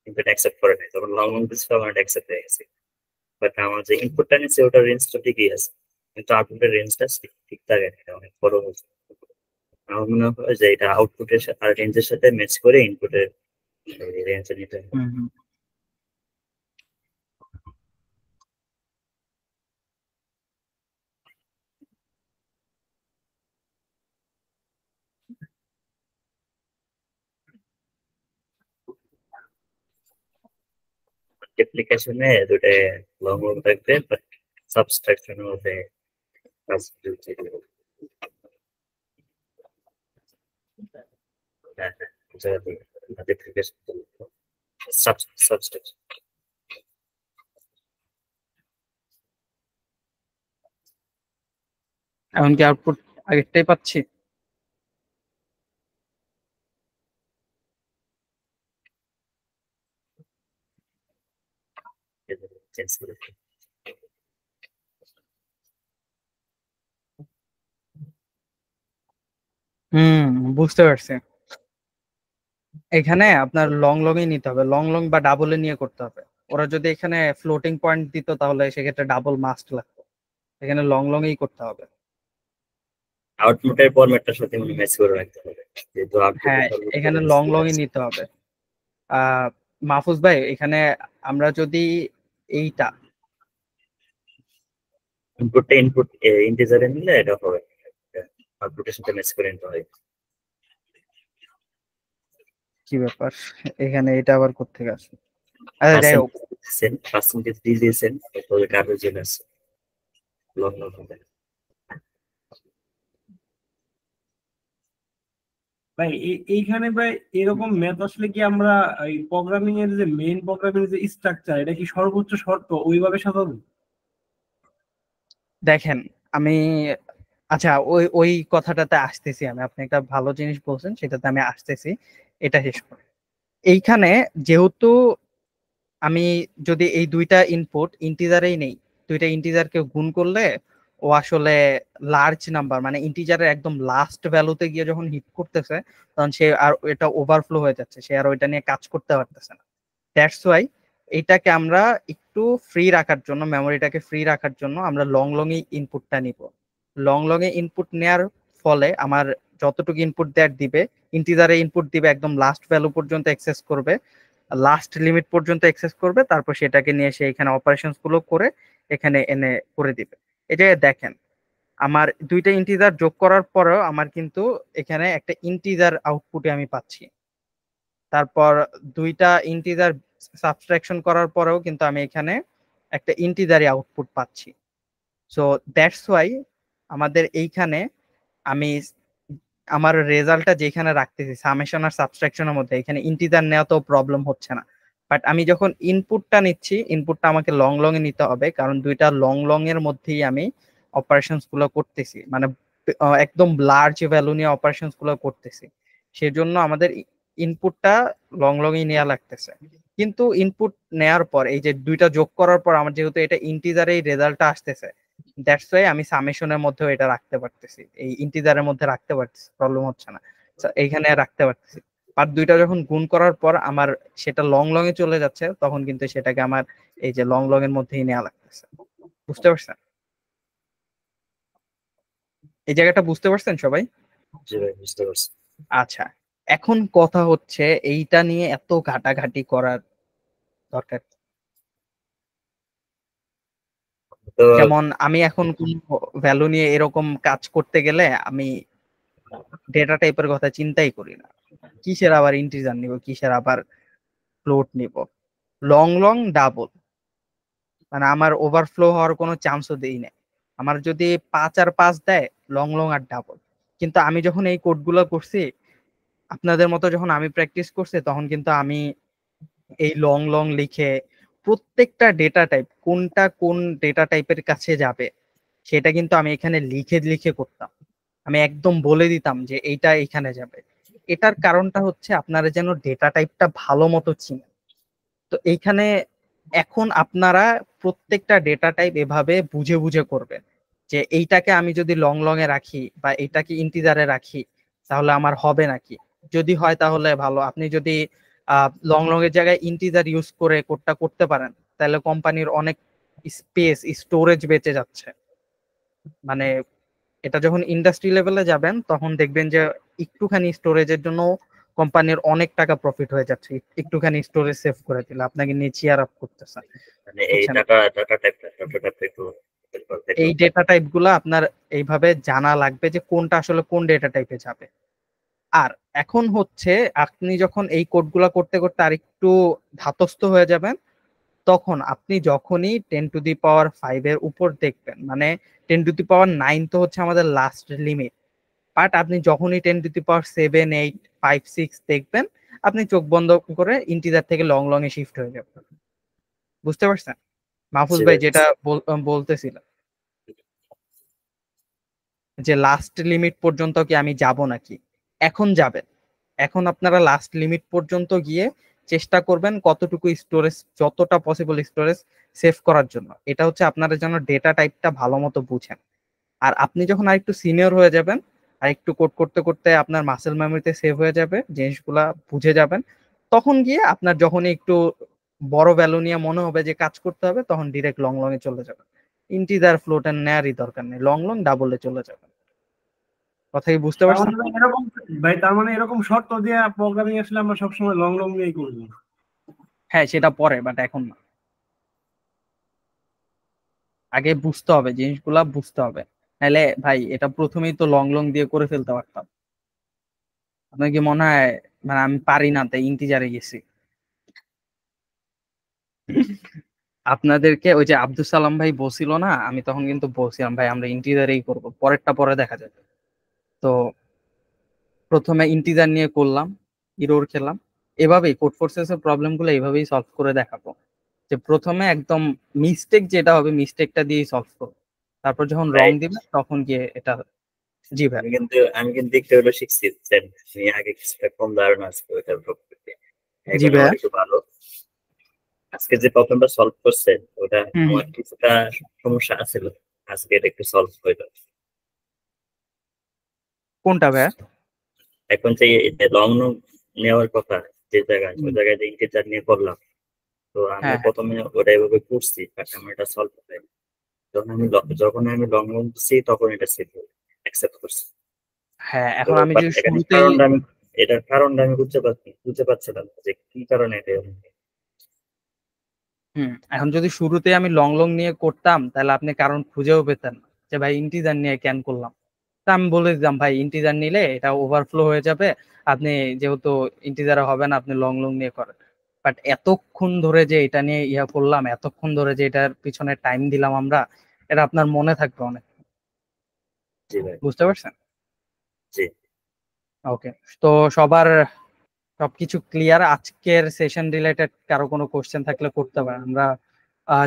কিন্তু অ্যাকসেপ্ট করে নাই তখন লং লং দিছিল আমার অ্যাকসেপ্ট হয়ে গেছে বাট আমার যে ইনপুটটা নিচ্ছে ওটা রেঞ্জটা ঠিকই আছে কিন্তু আউটপুটের রেঞ্জটা ঠিক থাকে অনেক বড় হয়েছে আমার মনে হয় যে এটা আউটপুটের আর রেঞ্জের সাথে ম্যাচ করে ইনপুটের রেঞ্জে নিতে হবে অ্যাপ্লিকেশনে দুটো লং থাকবে বাট সাবস্ট্রাকশন হবে কাজ substance. এখন কি আউটপুট আগেরটাই পাচ্ছি হুম বুঝতে পারছি এখানে আপনার লং লং এ নিতে হবে লং লং বা ডাবল এ নিয়ে করতে হবে ওরা যদি এখানে ফ্লোটিং পয়েন্ট দিত তাহলে সেক্ষেত্রে ডাবল মাস্ট লাগতো এখানে লং লং এই করতে হবে আউটপুটের ফরম্যাটটার সাথে ম্যাচ করে রাখতে হবে যেহেতু হ্যাঁ এখানে লং লং ই নিতে হবে মাহফুজ ভাই এখানে আমরা যদি এইটা ইনপুট ইনপুট ইন্টিজারে নিলে এটা হবে আউটপুটের সাথে ম্যাচ করে নিতে হয় কি ব্যাপার এখানে এটা আবার কোত্থেকে আসলো ভাই এইখানে ভাই এরকম ম্যাথ আসলে কি আমরা এই প্রোগ্রামিং এর যে মেইন প্রোগ্রামিং যে স্ট্রাকচার এটা কি সর্বোচ্চ শর্ত ওইভাবে সাজানো দেখেন আমি আচ্ছা ওই ওই কথাটাতে আসতেছি আমি আপনি একটা ভালো জিনিস বলছেন সেটাতে আমি আসতেছি এটা শেষ করে এইখানে যেহেতু আমি যদি এই দুইটা ইনপুট ইন্টিজারেই নেই দুইটা ইন্টিজারকে গুণ করলে ও আসলে লার্জ নাম্বার মানে ইন্টিজারের একদম লাস্ট ভ্যালুতে গিয়ে যখন হিট করতেছে তখন সে আর এটা ওভারফ্লো হয়ে যাচ্ছে সে আর ওইটা নিয়ে কাজ করতে পারতেছে না দ্যাটস ওয়াই এটাকে আমরা একটু ফ্রি রাখার জন্য মেমোরিটাকে ফ্রি রাখার জন্য আমরা লং লং এ ইনপুটটা নিব লং লং এ ইনপুট নেয়ার ফলে আমার যতটুকু ইনপুট দেয়ার দিবে ইন্টিজারে ইনপুট দিবে একদম লাস্ট ভ্যালু পর্যন্ত অ্যাক্সেস করবে লাস্ট লিমিট পর্যন্ত অ্যাক্সেস করবে তারপর সেটাকে নিয়ে সে এখানে অপারেশনস গুলো করে এখানে এনে করে দিবে এটা দেখেন আমার দুইটা ইন্টিজার যোগ করার পরেও আমার কিন্তু এখানে একটা ইন্টিজার আউটপুটে আমি পাচ্ছি তারপর দুইটা ইন্টিজার সাবস্ট্রাকশন করার পরেও কিন্তু আমি এখানে একটা ইন্টিজারি আউটপুট পাচ্ছি সো দ্যাটস ওয়াই আমাদের এইখানে আমি আমার রেজাল্টটা যেখানে রাখতেছি সামেশন আর সাবস্ট্রাকশনের মধ্যে এখানে ইন্টিজার নেওয়া তো প্রবলেম হচ্ছে না বাট আমি যখন ইনপুটটা নিচ্ছি ইনপুটটা আমাকে লং লং এ নিতে হবে কারণ দুইটা লং লং এর মধ্যেই আমি অপারেশনস গুলো করতেছি মানে একদম লার্জ ভ্যালু নিয়ে অপারেশনস গুলো করতেছি সেজন্য আমাদের ইনপুটটা লং লং এ নেওয়া লাগতেছে কিন্তু ইনপুট নেয়ার পর এই যে দুইটা যোগ করার পর আমার যেহেতু এটা ইন্টিজারেই রেজাল্টটা আসতেছে দ্যাটস ওয়াই আমি সামেশনের মধ্যেও এটা রাখতে পারতেছি এই ইন্টিজারের মধ্যে রাখতে পারতেছি প্রবলেম হচ্ছে না এইখানে রাখতে পারতেছি পার দুইটা যখন গুণ করার পর আমার সেটা লং লং এ চলে যাচ্ছে তখন কিন্তু সেটাকে আমার এই যে লং লং এর মধ্যেই নেওয়া লাগতেছে বুঝতে পারছেন এই জায়গাটা বুঝতে পারছেন সবাই বুঝতে পারছি আচ্ছা এখন কথা হচ্ছে এইটা নিয়ে এত ঘাটাঘাটি করার দরকার যেমন আমি এখন কোন ভ্যালু নিয়ে এরকম কাজ করতে গেলে আমি ডেটা টাইপের কথা চিন্তাই করি না কিসের আবার ইন্টিজার নিব কিসের আবার ফ্লোট নিব লং লং ডাবল মানে আমার ওভারফ্লো হওয়ার কোনো চান্সও দেই না আমার যদি পাঁচ আর পাঁচ দেয় লং লং আর ডাবল কিন্তু আমি যখন এই কোডগুলো করছি আপনাদের মতো যখন আমি প্র্যাকটিস করছি তখন কিন্তু আমি এই লং লং লিখে প্রত্যেকটা ডেটা টাইপ কোনটা কোন ডেটা টাইপের কাছে যাবে সেটা কিন্তু আমি এখানে লিখে লিখে করতাম আমি একদম বলে দিতাম যে এইটা এখানে যাবে এটার কারণটা হচ্ছে আপনারা যেন ডেটা টাইপটা ভালো মতো চিনেন তো এইখানে এখন আপনারা প্রত্যেকটা ডেটা টাইপ এভাবে বুঝে বুঝে করবেন যে এইটাকে আমি যদি লং লং এ রাখি বা এইটাকে ইন্টিজারে রাখি তাহলে আমার হবে নাকি যদি হয় তাহলে ভালো আপনি যদি লং লং এর জায়গায় ইন্টিজার ইউজ করে কোডটা করতে পারেন তাহলে কোম্পানির অনেক স্পেস স্টোরেজ বেঁচে যাচ্ছে মানে এটা যখন ইন্ডাস্ট্রি লেভেলে যাবেন তখন দেখবেন যে একটুখানি স্টোরেজের জন্য কোম্পানির অনেক টাকা প্রফিট হয়ে যাচ্ছে একটুখানি স্টোরেজ সেভ করে দিলে আপনাকে নিয়ে চিয়ার আপ করতেছে মানে এই ডেটা টাইপ গুলো আপনার এইভাবে জানা লাগবে যে কোনটা আসলে কোন ডেটা টাইপে যাবে আর এখন হচ্ছে আপনি যখন এই কোডগুলো করতে করতে আরেকটু ধাতস্থ হয়ে যাবেন তখন আপনি যখনই ten to the power five এর উপর দেখবেন মানে ten to the power nine তো হচ্ছে আমাদের লাস্ট লিমিট বাট আপনি যখনই ten to the power seven eight five six দেখবেন আপনি চোখ বন্ধ করে ইন্টিজার থেকে লং লং এ শিফট হয়ে যাবে বুঝতে পারছেন মাহফুজ ভাই যেটা বলতেছিল যে লাস্ট লিমিট পর্যন্ত কি আমি যাব নাকি এখন যাবেন এখন আপনারা লাস্ট লিমিট পর্যন্ত গিয়ে চেষ্টা করবেন কতটুকু স্টোরেজ যতটা পসিবল স্টোরেজ সেভ করার জন্য এটা হচ্ছে আপনারা যেন ডেটা টাইপটা ভালো মতো বুঝেন আর আপনি যখন আরেকটু সিনিয়র হয়ে যাবেন আর একটু কোড করতে করতে আপনার মাসেল মেমোরিতে সেভ হয়ে যাবে জিনিসগুলো বুঝে যাবেন তখন গিয়ে আপনার যখনই একটু বড় ভ্যালু নিয়ে মনে হবে যে কাজ করতে হবে তখন ডিরেক্ট লং লং এ চলে যাবেন ইন্টিজার ফ্লোট এন্ড নেয়ারই দরকার নেই লং লং ডাবলে চলে যাবেন কথা কি বুঝতে পারছেন মানে এরকম ভাই তার মানে এরকম শর্ত দিয়ে প্রোগ্রামিং আসলে আমরা সব সময় লং লং নিয়েই করব হ্যাঁ সেটা পরে বাট এখন না আগে বুঝতে হবে জিনিসগুলো বুঝতে হবে নাহলে ভাই এটা প্রথমেই তো লং লং দিয়ে করে ফেলতে পারতাম আপনার কি মনে হয় মানে আমি পারি না তাই ইন্টিজারে গেছি আপনাদেরকে ওই যে আব্দুল সালাম ভাই বসিল না আমি তখন কিন্তু বসিলাম ভাই আমরা ইন্টিজারেই করব পরেরটা পরে দেখা যাবে তো প্রথমে ইন্টিজার নিয়ে করলাম ইরোর খেলাম এভাবেই কোড ফোর্সেস এর প্রবলেম গুলো এভাবেই সলভ করে দেখাবো যে প্রথমে একদম মিস্টেক যেটা হবে মিস্টেকটা দিয়েই সলভ করো তারপর যখন রং দিবে তখন গিয়ে এটা জি ভাই কিন্তু আমি কিন্তু দেখতে হলো শিখছি আমি আগে কিছুটা কম ধারণা আছে ওইটার প্রকৃতি জি ভাই ভালো আজকে যে প্রবলেমটা সলভ করছেন ওটা আমার কিছুটা সমস্যা আছিল আজকে এটা একটু সলভ হয়ে যাবে কোনটা ভাইয়া এখন সেই লং নোট নেওয়ার কথা যে জায়গায় ওই জায়গায় যে ইন্টিজার নিয়ে করলাম তো আমি হ্যাঁ। প্রথমে ওটা এভাবে করছি বাট আমার এটা সলভ হবে যখন আমি যখন আমি লং নোট দিছি তখন এটা সেভ হলো অ্যাকসেপ্ট করছি হ্যাঁ এখন আমি যে শুরুতে আমি এটার কারণটা আমি বুঝতে পারছি বুঝতে পারছিলাম যে কি কারণে এটা হুম এখন যদি শুরুতে আমি লং লং নিয়ে করতাম তাহলে আপনি কারণ খুঁজেও পেতেন যে ভাই ইন্টিজার নিয়ে ক্যান করলাম আমি বলে দিতাম ভাই ইন্টিজার নিলে এটা ওভারফ্লো হয়ে যাবে আপনি যেহেতু ইন্টিজারে হবে না আপনি লং লং নিয়ে করেন বাট এতক্ষণ ধরে যে এটা নিয়ে ইয়া করলাম এতক্ষণ ধরে যে এটার পিছনে টাইম দিলাম আমরা এটা আপনার মনে থাকবে অনেক বুঝতে পারছেন ওকে তো সবার সবকিছু ক্লিয়ার আজকের সেশন রিলেটেড কারো কোনো কোশ্চেন থাকলে করতে পারেন আমরা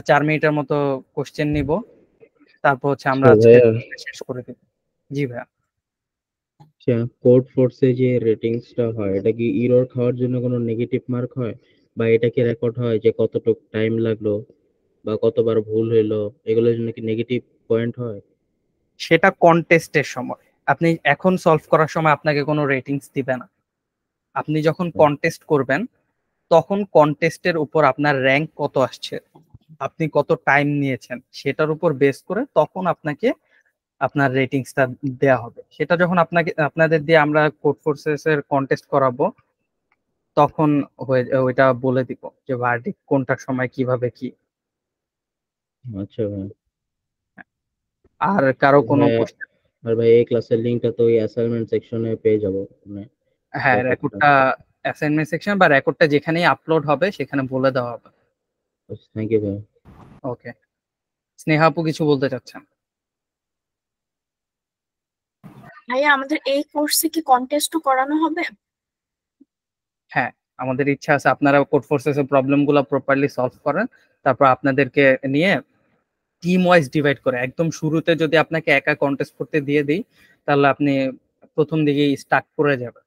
চার মিনিটের মতো কোশ্চেন নিব তারপর হচ্ছে আমরা শেষ করে দিব জি ভাইয়া আচ্ছা কোড ফোর্সে যে রেটিংসটা হয় এটা কি ইরর খাওয়ার জন্য কোনো নেগেটিভ মার্ক হয় বা এটা কি রেকর্ড হয় যে কতটুকু টাইম লাগলো বা কতবার ভুল হইলো এগুলোর জন্য কি নেগেটিভ পয়েন্ট হয় সেটা কন্টেস্টের সময় আপনি এখন সলভ করার সময় আপনাকে কোনো রেটিংস দিবে না আপনি যখন কন্টেস্ট আচ্ছা। করবেন তখন কন্টেস্টের উপর আপনার র্যাঙ্ক কত আসছে আপনি কত টাইম নিয়েছেন সেটার উপর বেস করে তখন আপনাকে আপনার রেটিংসটা দেয়া হবে সেটা যখন আপনাকে আপনাদের দিয়ে আমরা কোড ফোর্সেস এর কন্টেস্ট করাবো তখন ওইটা বলে দিব যে ভার্ডিক কোনটার সময় কিভাবে কি আচ্ছা আর কারো কোনো আর ভাই এই ক্লাসের লিংকটা তো অ্যাসাইনমেন্ট সেকশনে পেয়ে যাব মানে হ্যাঁ রেকর্ডটা অ্যাসাইনমেন্ট সেকশন বা রেকর্ডটা যেখানেই আপলোড হবে সেখানে বলে দেওয়া হবে থ্যাংক ইউ ভাই ওকে স্নেহাপু কিছু বলতে চাচ্ছেন ভাইয়া আমাদের এই কোর্সে কি কন্টেস্টও করানো হবে হ্যাঁ আমাদের ইচ্ছা আছে আপনারা কোড ফোর্সেসের প্রবলেমগুলো প্রপারলি সলভ করেন তারপর আপনাদেরকে নিয়ে টিম ওয়াইজ ডিভাইড করে একদম শুরুতে যদি আপনাকে একা কন্টেস্ট করতে দিয়ে দিই তাহলে আপনি প্রথম দিকে স্টার্ট করে যাবেন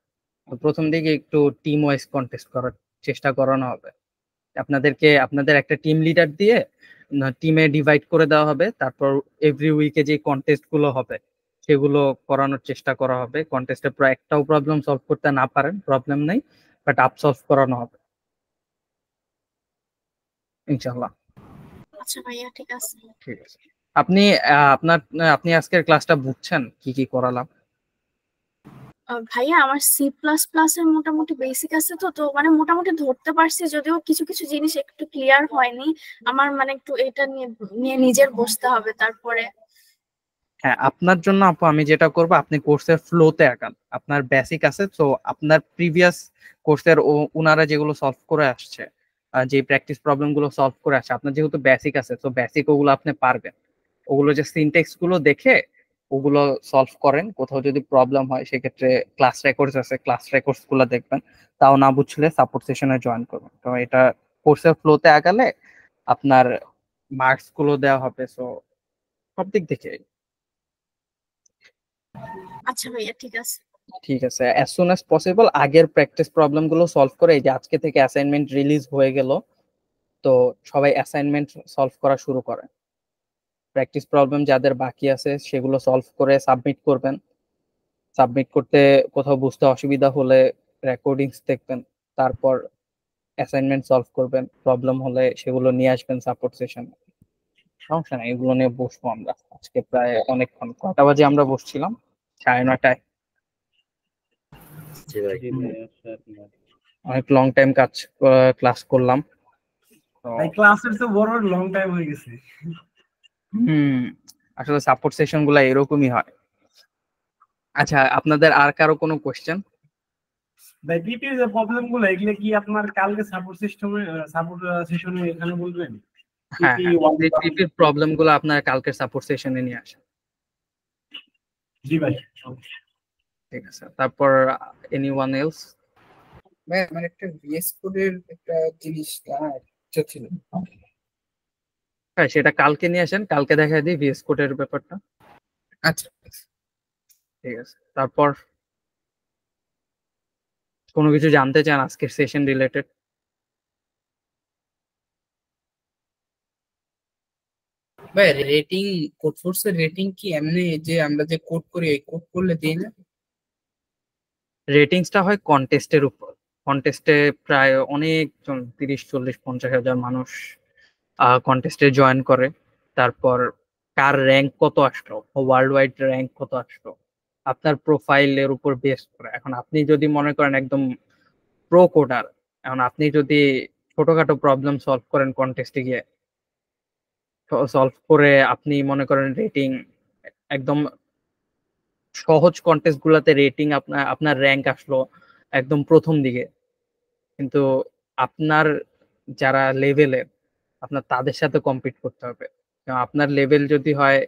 প্রথম দিকে একটু টিম ওয়াইজ কন্টেস্ট করার চেষ্টা করানো হবে আপনাদেরকে আপনাদের একটা টিম লিডার দিয়ে টিমে ডিভাইড করে দেওয়া হবে তারপর এভরি উইকে যে কন্টেস্ট গুলো হবে সেগুলো করানোর চেষ্টা করা হবে কন্টেস্টে প্রায় একটাও প্রবলেম সলভ করতে না পারেন প্রবলেম নেই বাট আপ সলভ করানো হবে ইনশাআল্লাহ আচ্ছা ভাইয়া ঠিক আছে ঠিক আছে আপনি আপনার আপনি আজকের ক্লাসটা বুঝছেন কি কি করালাম ভাইয়া আমার সি প্লাস প্লাস এর মোটামুটি বেসিক আছে তো তো মানে মোটামুটি ধরতে পারছি যদিও কিছু কিছু জিনিস একটু ক্লিয়ার হয়নি আমার মানে একটু এটা নিয়ে নিজের বসতে হবে তারপরে হ্যাঁ আপনার জন্য আপু আমি যেটা করব আপনি কোর্সের ফ্লোতে আঁকান আপনার বেসিক আছে তো আপনার প্রিভিয়াস কোর্সের ও ওনারা যেগুলো সলভ করে আসছে যে প্র্যাকটিস প্রবলেমগুলো সলভ করে আসছে আপনার যেহেতু বেসিক আছে তো বেসিক ওগুলো আপনি পারবেন ওগুলো যে সিনটেক্স গুলো দেখে ওগুলো সলভ করেন কোথাও যদি প্রবলেম হয় সেক্ষেত্রে ক্লাস রেকর্ডস আছে ক্লাস রেকর্ডস গুলো দেখবেন তাও না বুঝলে সাপোর্ট সেশনে জয়েন করবেন তো এটা কোর্সের ফ্লোতে আগালে আপনার মার্কস গুলো দেওয়া হবে সো সব দিক থেকে আচ্ছা ভাইয়া ঠিক আছে ঠিক আছে অ্যাজ সুন অ্যাজ পসিবল আগের প্র্যাকটিস প্রবলেম গুলো সলভ করে এই যে আজকে থেকে অ্যাসাইনমেন্ট রিলিজ হয়ে গেল তো সবাই অ্যাসাইনমেন্ট সলভ করা শুরু করে প্র্যাকটিস প্রবলেম যাদের বাকি আছে সেগুলো সলভ করে সাবমিট করবেন সাবমিট করতে কোথাও বুঝতে অসুবিধা হলে রেকর্ডিংস দেখবেন তারপর অ্যাসাইনমেন্ট সলভ করবেন প্রবলেম হলে সেগুলো নিয়ে আসবেন সাপোর্ট সেশন সমস্যা নাই এগুলো নিয়ে বসবো আমরা আজকে প্রায় অনেকক্ষণ কটা বাজে আমরা বসছিলাম সাড়ে নটায় আচ্ছা, আচ্ছা। অনেক লং টাইম কাজ ক্লাস করলাম লং টাইম হয়ে গেছে হুম আসলে সাপোর্ট সেশন গুলা এরকমই হয় আচ্ছা আপনাদের আর কারো কোনো কোশ্চেন ভাই বিপিএস এর প্রবলেম গুলো এগুলো কি আপনার কালকে সাপোর্ট সিস্টেমে সাপোর্ট সেশনে এখানে বলবেন টিপির হ্যাঁ, হ্যাঁ। প্রবলেম গুলো আপনার কালকের সাপোর্ট সেশনে নিয়ে আসেন জি ভাই ঠিক আছে তারপর এনিওয়ান এলস ভাই আমার একটা ভিএস কোডের একটা জিনিস ছিল হ্যাঁ সেটা কালকে নিয়ে আসেন কালকে দেখা দিই ভিএস কোডের ব্যাপারটা আচ্ছা ঠিক আছে তারপর কোনো কিছু জানতে চান আজকের সেশন রিলেটেড ভাই রেটিং কোড ফোর্স এর রেটিং কি এমনি যে আমরা যে কোড করি এই কোড করলে দিই না রেটিংসটা হয় কন্টেস্টের উপর কন্টেস্টে প্রায় অনেক জন তিরিশ চল্লিশ পঞ্চাশ হাজার মানুষ কন্টেস্টে জয়েন করে তারপর কার র্যাঙ্ক কত আসলো ওয়ার্ল্ড ওয়াইড র্যাঙ্ক কত আসলো আপনার প্রোফাইলের উপর বেস করে এখন আপনি যদি মনে করেন একদম প্রো কোডার এখন আপনি যদি ছোটখাটো প্রবলেম সলভ করেন কন্টেস্টে গিয়ে সলভ করে আপনি মনে করেন রেটিং একদম সহজ কন্টেস্ট গুলাতে রেটিং আপনার আপনার র্যাঙ্ক আসলো একদম প্রথম দিকে কিন্তু আপনার যারা লেভেলের আপনার তাদের সাথে কম্পিট করতে হবে আপনার লেভেল যদি হয়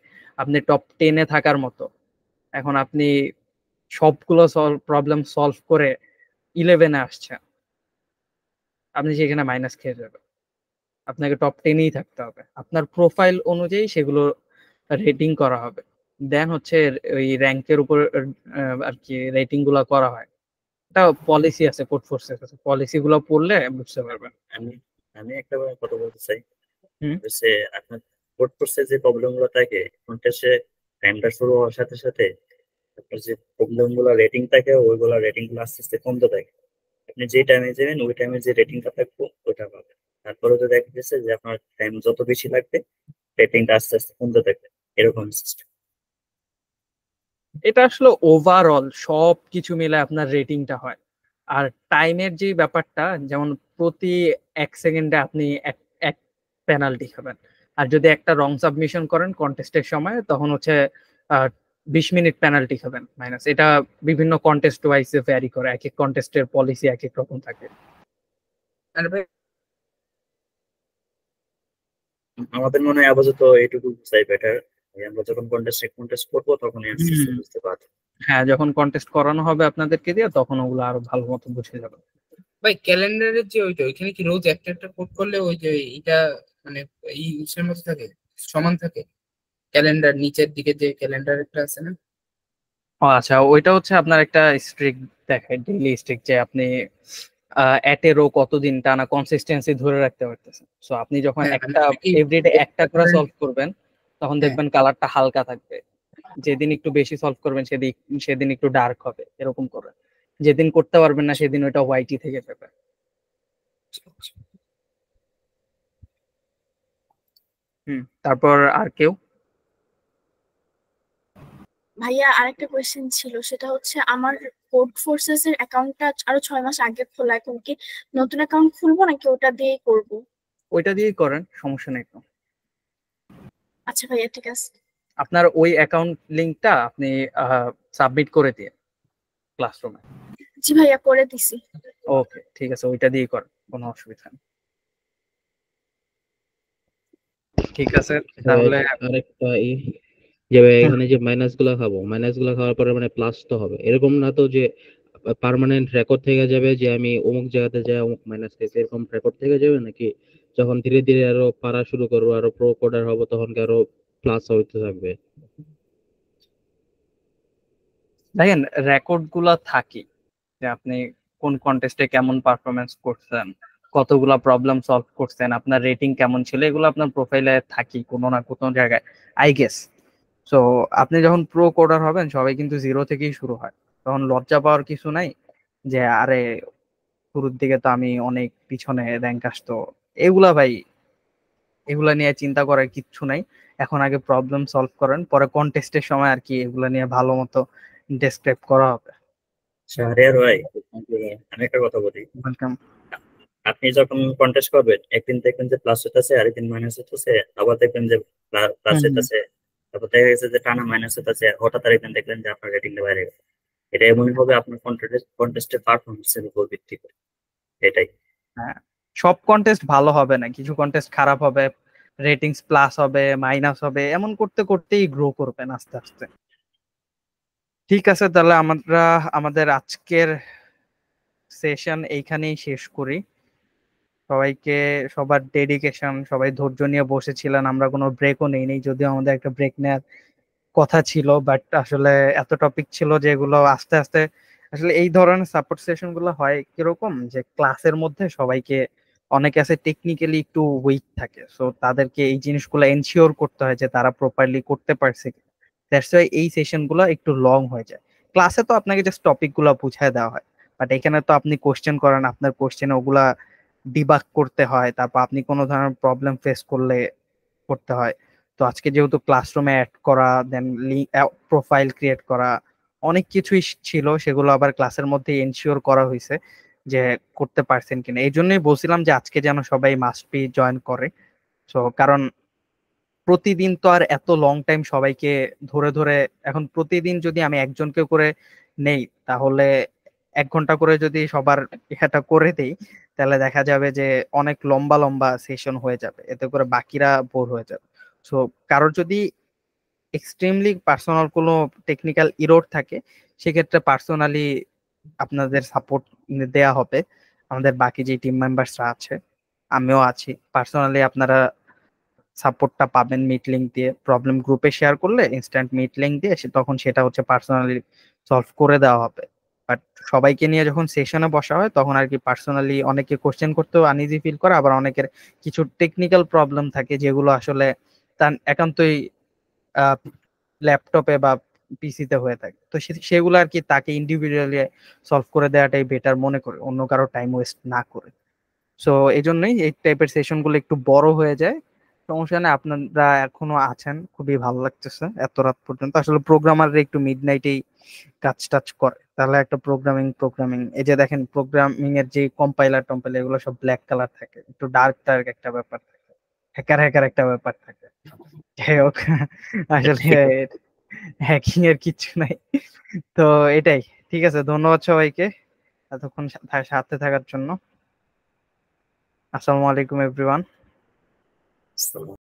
আপনি টপ টেনে থাকার মতো এখন আপনি সবগুলো সলভ প্রবলেম সলভ করে ইলেভেনে আসছেন আপনি সেখানে মাইনাস খেয়ে যাবেন আপনাকে টপ টেনেই থাকতে হবে আপনার প্রোফাইল অনুযায়ী সেগুলো রেটিং করা হবে দেন হচ্ছে ওই র্যাঙ্কের উপর আর কি রেটিং গুলো করা হয় এটা পলিসি আছে কোর্ট ফোর্সের কাছে পলিসি গুলো পড়লে বুঝতে পারবেন আমি আমি একটা কথা বলতে চাই সে আপনার কোর্ট ফোর্সের যে প্রবলেম গুলো থাকে কন্টেস্টে টাইমটা শুরু হওয়ার সাথে সাথে আপনার যে প্রবলেম গুলো রেটিং থাকে ওইগুলো রেটিং গুলো আস্তে আস্তে কমতে থাকে আপনি যে টাইমে যাবেন ওই টাইমে যে রেটিংটা থাকবো ওটা পাবেন তারপরে তো দেখা গেছে যে আপনার টাইম যত বেশি লাগবে রেটিংটা আস্তে আস্তে কমতে থাকবে এরকম সিস্টেম এটা আসলে ওভারঅল সব কিছু মিলে আপনার রেটিংটা হয় আর টাইমের যে ব্যাপারটা যেমন প্রতি এক সেকেন্ডে আপনি এক এক পেনাল্টি খাবেন আর যদি একটা রং সাবমিশন করেন কন্টেস্টের সময় তখন হচ্ছে বিশ মিনিট পেনাল্টি খাবেন মাইনাস এটা বিভিন্ন কন্টেস্ট ওয়াইজে ভ্যারি করে এক এক কন্টেস্টের পলিসি এক এক রকম থাকে আমাদের মনে হয় আপাতত এটুকু বুঝাই বেটার আমরা যখন কন্টেস্ট কন্টেস্ট করবো তখন বুঝতে পারবো হ্যাঁ যখন কন্টেস্ট করানো হবে আপনাদেরকে দিয়ে তখন ওগুলো আরো ভালো মতো বুঝে যাবে ভাই ক্যালেন্ডারের যে ওইটা ওইখানে কি রোজ একটা একটা কোড করলে ওই যে এটা মানে এই ইসের মধ্যে থাকে সমান থাকে ক্যালেন্ডার নিচের দিকে যে ক্যালেন্ডার একটা আছে না ও আচ্ছা ওইটা হচ্ছে আপনার একটা স্ট্রিক দেখায় ডেইলি স্ট্রিক যে আপনি অ্যাটেরও কতদিন টানা কনসিস্টেন্সি ধরে রাখতে পারতেছেন সো আপনি যখন হ্যাঁ, একটা এভরিডে মানে একটা করে সলভ করবেন তখন হ্যাঁ। দেখবেন কালারটা হালকা থাকবে যেদিন একটু বেশি সলভ করবেন সেদিন সেদিন একটু ডার্ক হবে এরকম করে যেদিন করতে পারবেন না সেদিন ওটা হোয়াইটই থেকে যাবে আচ্ছা। হুম তারপর আর কেউ ভাইয়া আরেকটা কোয়েশ্চেন ছিল সেটা হচ্ছে আমার কোড ফোর্সেস এর অ্যাকাউন্টটা আরো ছয় মাস আগে খোলা এখন কি নতুন অ্যাকাউন্ট খুলবো নাকি ওটা দিয়েই করব ওইটা দিয়েই করেন সমস্যা নেই আচ্ছা ভাইয়া ঠিক আছে আপনার ওই অ্যাকাউন্ট লিংকটা আপনি সাবমিট করে দিন ক্লাসরুমে জি ভাইয়া করে দিছি ওকে ঠিক আছে ওইটা দিয়েই করেন কোনো অসুবিধা নেই ঠিক আছে তাহলে আরেকটা যে এখানে যে মাইনাস গুলা খাবো মাইনাস গুলা খাওয়ার পরে মানে প্লাস তো হবে এরকম না তো যে পার্মানেন্ট রেকর্ড থেকে যাবে যে আমি অমুক জায়গাতে যাই অমুক মাইনাস খাইছি এরকম রেকর্ড থেকে যাবে নাকি যখন ধীরে ধীরে আরো পারা শুরু করবো আরো প্রো কোডার হবো তখন আরো প্লাস হইতে থাকবে দেখেন রেকর্ড গুলা থাকে যে আপনি কোন কন্টেস্টে কেমন পারফরমেন্স করছেন কতগুলা প্রবলেম সলভ করছেন আপনার রেটিং কেমন ছিল এগুলো আপনার প্রোফাইলে থাকি কোনো না কোনো জায়গায় আই গেস সো আপনি যখন প্রো কোডার হবেন সবাই কিন্তু জিরো থেকেই শুরু হয় তখন লজ্জা পাওয়ার কিছু নাই যে আরে শুরুর দিকে তো আমি অনেক পিছনে র্যাঙ্ক আসতো এগুলা ভাই এগুলা নিয়ে চিন্তা করার কিচ্ছু নাই এখন আগে প্রবলেম সলভ করেন পরে কন্টেস্টের সময় আর কি এগুলা নিয়ে ভালো মতো ডেসক্রাইব করা হবে আচ্ছা, আমি একটা কথা বলি আপনি যখন কন্টেস্ট করবেন একদিন দেখবেন যে প্লাস হইতেছে আরেকদিন মাইনাস হইতেছে আবার দেখবেন যে প্লাস হইতেছে তারপর দেখা গেছে যে টানা মাইনাস হতেছে হঠাৎ আরেকদিন দেখলেন যে আপনার রেটিং বাইরে গেছে এটা এমনই হবে আপনার কন্টেস্টের পারফরমেন্সের উপর ভিত্তি করে এটাই হ্যাঁ সব কন্টেস্ট ভালো হবে না কিছু কন্টেস্ট খারাপ হবে রেটিংস প্লাস হবে মাইনাস হবে এমন করতে করতেই গ্রো করবেন আস্তে আস্তে ঠিক আছে তাহলে আমরা আমাদের আজকের সেশন এইখানেই শেষ করি সবাইকে সবার ডেডিকেশন সবাই ধৈর্য নিয়ে বসেছিলেন আমরা কোনো ব্রেকও নেই নেই যদিও আমাদের একটা ব্রেক নেওয়ার কথা ছিল বাট আসলে এত টপিক ছিল যেগুলো আস্তে আস্তে আসলে এই ধরনের সাপোর্ট সেশন গুলো হয় কিরকম যে ক্লাসের মধ্যে সবাইকে অনেকে আছে টেকনিক্যালি একটু উইক থাকে সো তাদেরকে এই জিনিসগুলো এনশিওর করতে হয় যে তারা প্রপারলি করতে পারছে দ্যাটস ওয়াই এই সেশন গুলো একটু লং হয়ে যায় ক্লাসে তো আপনাকে জাস্ট গুলো বুঝায় দেওয়া হয় বাট এখানে তো আপনি কোশ্চেন করেন আপনার কোশ্চেন ওগুলা ডিবাক করতে হয় তারপর আপনি কোনো ধরনের প্রবলেম ফেস করলে করতে হয় তো আজকে যেহেতু ক্লাসরুমে অ্যাড করা দেন প্রোফাইল ক্রিয়েট করা অনেক কিছুই ছিল সেগুলো আবার ক্লাসের মধ্যে এনশিওর করা হয়েছে যে করতে পারছেন কিনা এই জন্যই বলছিলাম যে আজকে যেন সবাই মাস্ট বি জয়েন করে সো কারণ প্রতিদিন তো আর এত লং টাইম সবাইকে ধরে ধরে এখন প্রতিদিন যদি আমি একজনকে করে নেই তাহলে এক ঘন্টা করে যদি সবার এটা করে দেই তাহলে দেখা যাবে যে অনেক লম্বা লম্বা সেশন হয়ে যাবে এতে করে বাকিরা বোর হয়ে যাবে সো কারোর যদি এক্সট্রিমলি পার্সোনাল কোনো টেকনিক্যাল ইরোড থাকে সেক্ষেত্রে পার্সোনালি আপনাদের সাপোর্ট দেয়া হবে আমাদের বাকি যে টিম মেম্বার্সরা আছে আমিও আছি পার্সোনালি আপনারা সাপোর্টটা পাবেন মিট লিঙ্ক দিয়ে প্রবলেম গ্রুপে শেয়ার করলে ইনস্ট্যান্ট মিট লিঙ্ক দিয়ে তখন সেটা হচ্ছে পার্সোনালি সলভ করে দেওয়া হবে বাট সবাইকে নিয়ে যখন সেশনে বসা হয় তখন আর কি পার্সোনালি অনেকে কোশ্চেন করতেও আনইজি ফিল করে আবার অনেকের কিছু টেকনিক্যাল প্রবলেম থাকে যেগুলো আসলে তার একান্তই ল্যাপটপে বা পিসিতে হয়ে থাকে তো সেগুলো আর কি তাকে ইন্ডিভিজুয়ালি সলভ করে দেওয়াটাই বেটার মনে করে অন্য কারো টাইম ওয়েস্ট না করে সো এই জন্যই এই টাইপের সেশনগুলো একটু বড় হয়ে যায় সমস্যা নেই আপনারা এখনো আছেন খুবই ভালো লাগতেছে এত রাত পর্যন্ত আসলে প্রোগ্রামাররা একটু মিড নাইটেই কাজ টাজ করে তাহলে একটা প্রোগ্রামিং প্রোগ্রামিং এই যে দেখেন প্রোগ্রামিং এর যে কম্পাইলার টম্পাইলার এগুলো সব ব্ল্যাক কালার থাকে একটু ডার্ক ডার্ক একটা ব্যাপার থাকে হ্যাকার হ্যাকার একটা ব্যাপার থাকে যাই হোক আসলে হ্যাকিং এর কিছু নাই তো এটাই ঠিক আছে ধন্যবাদ সবাইকে এতক্ষণ সাথে থাকার জন্য আসসালামু আলাইকুম এভরিওয়ান So.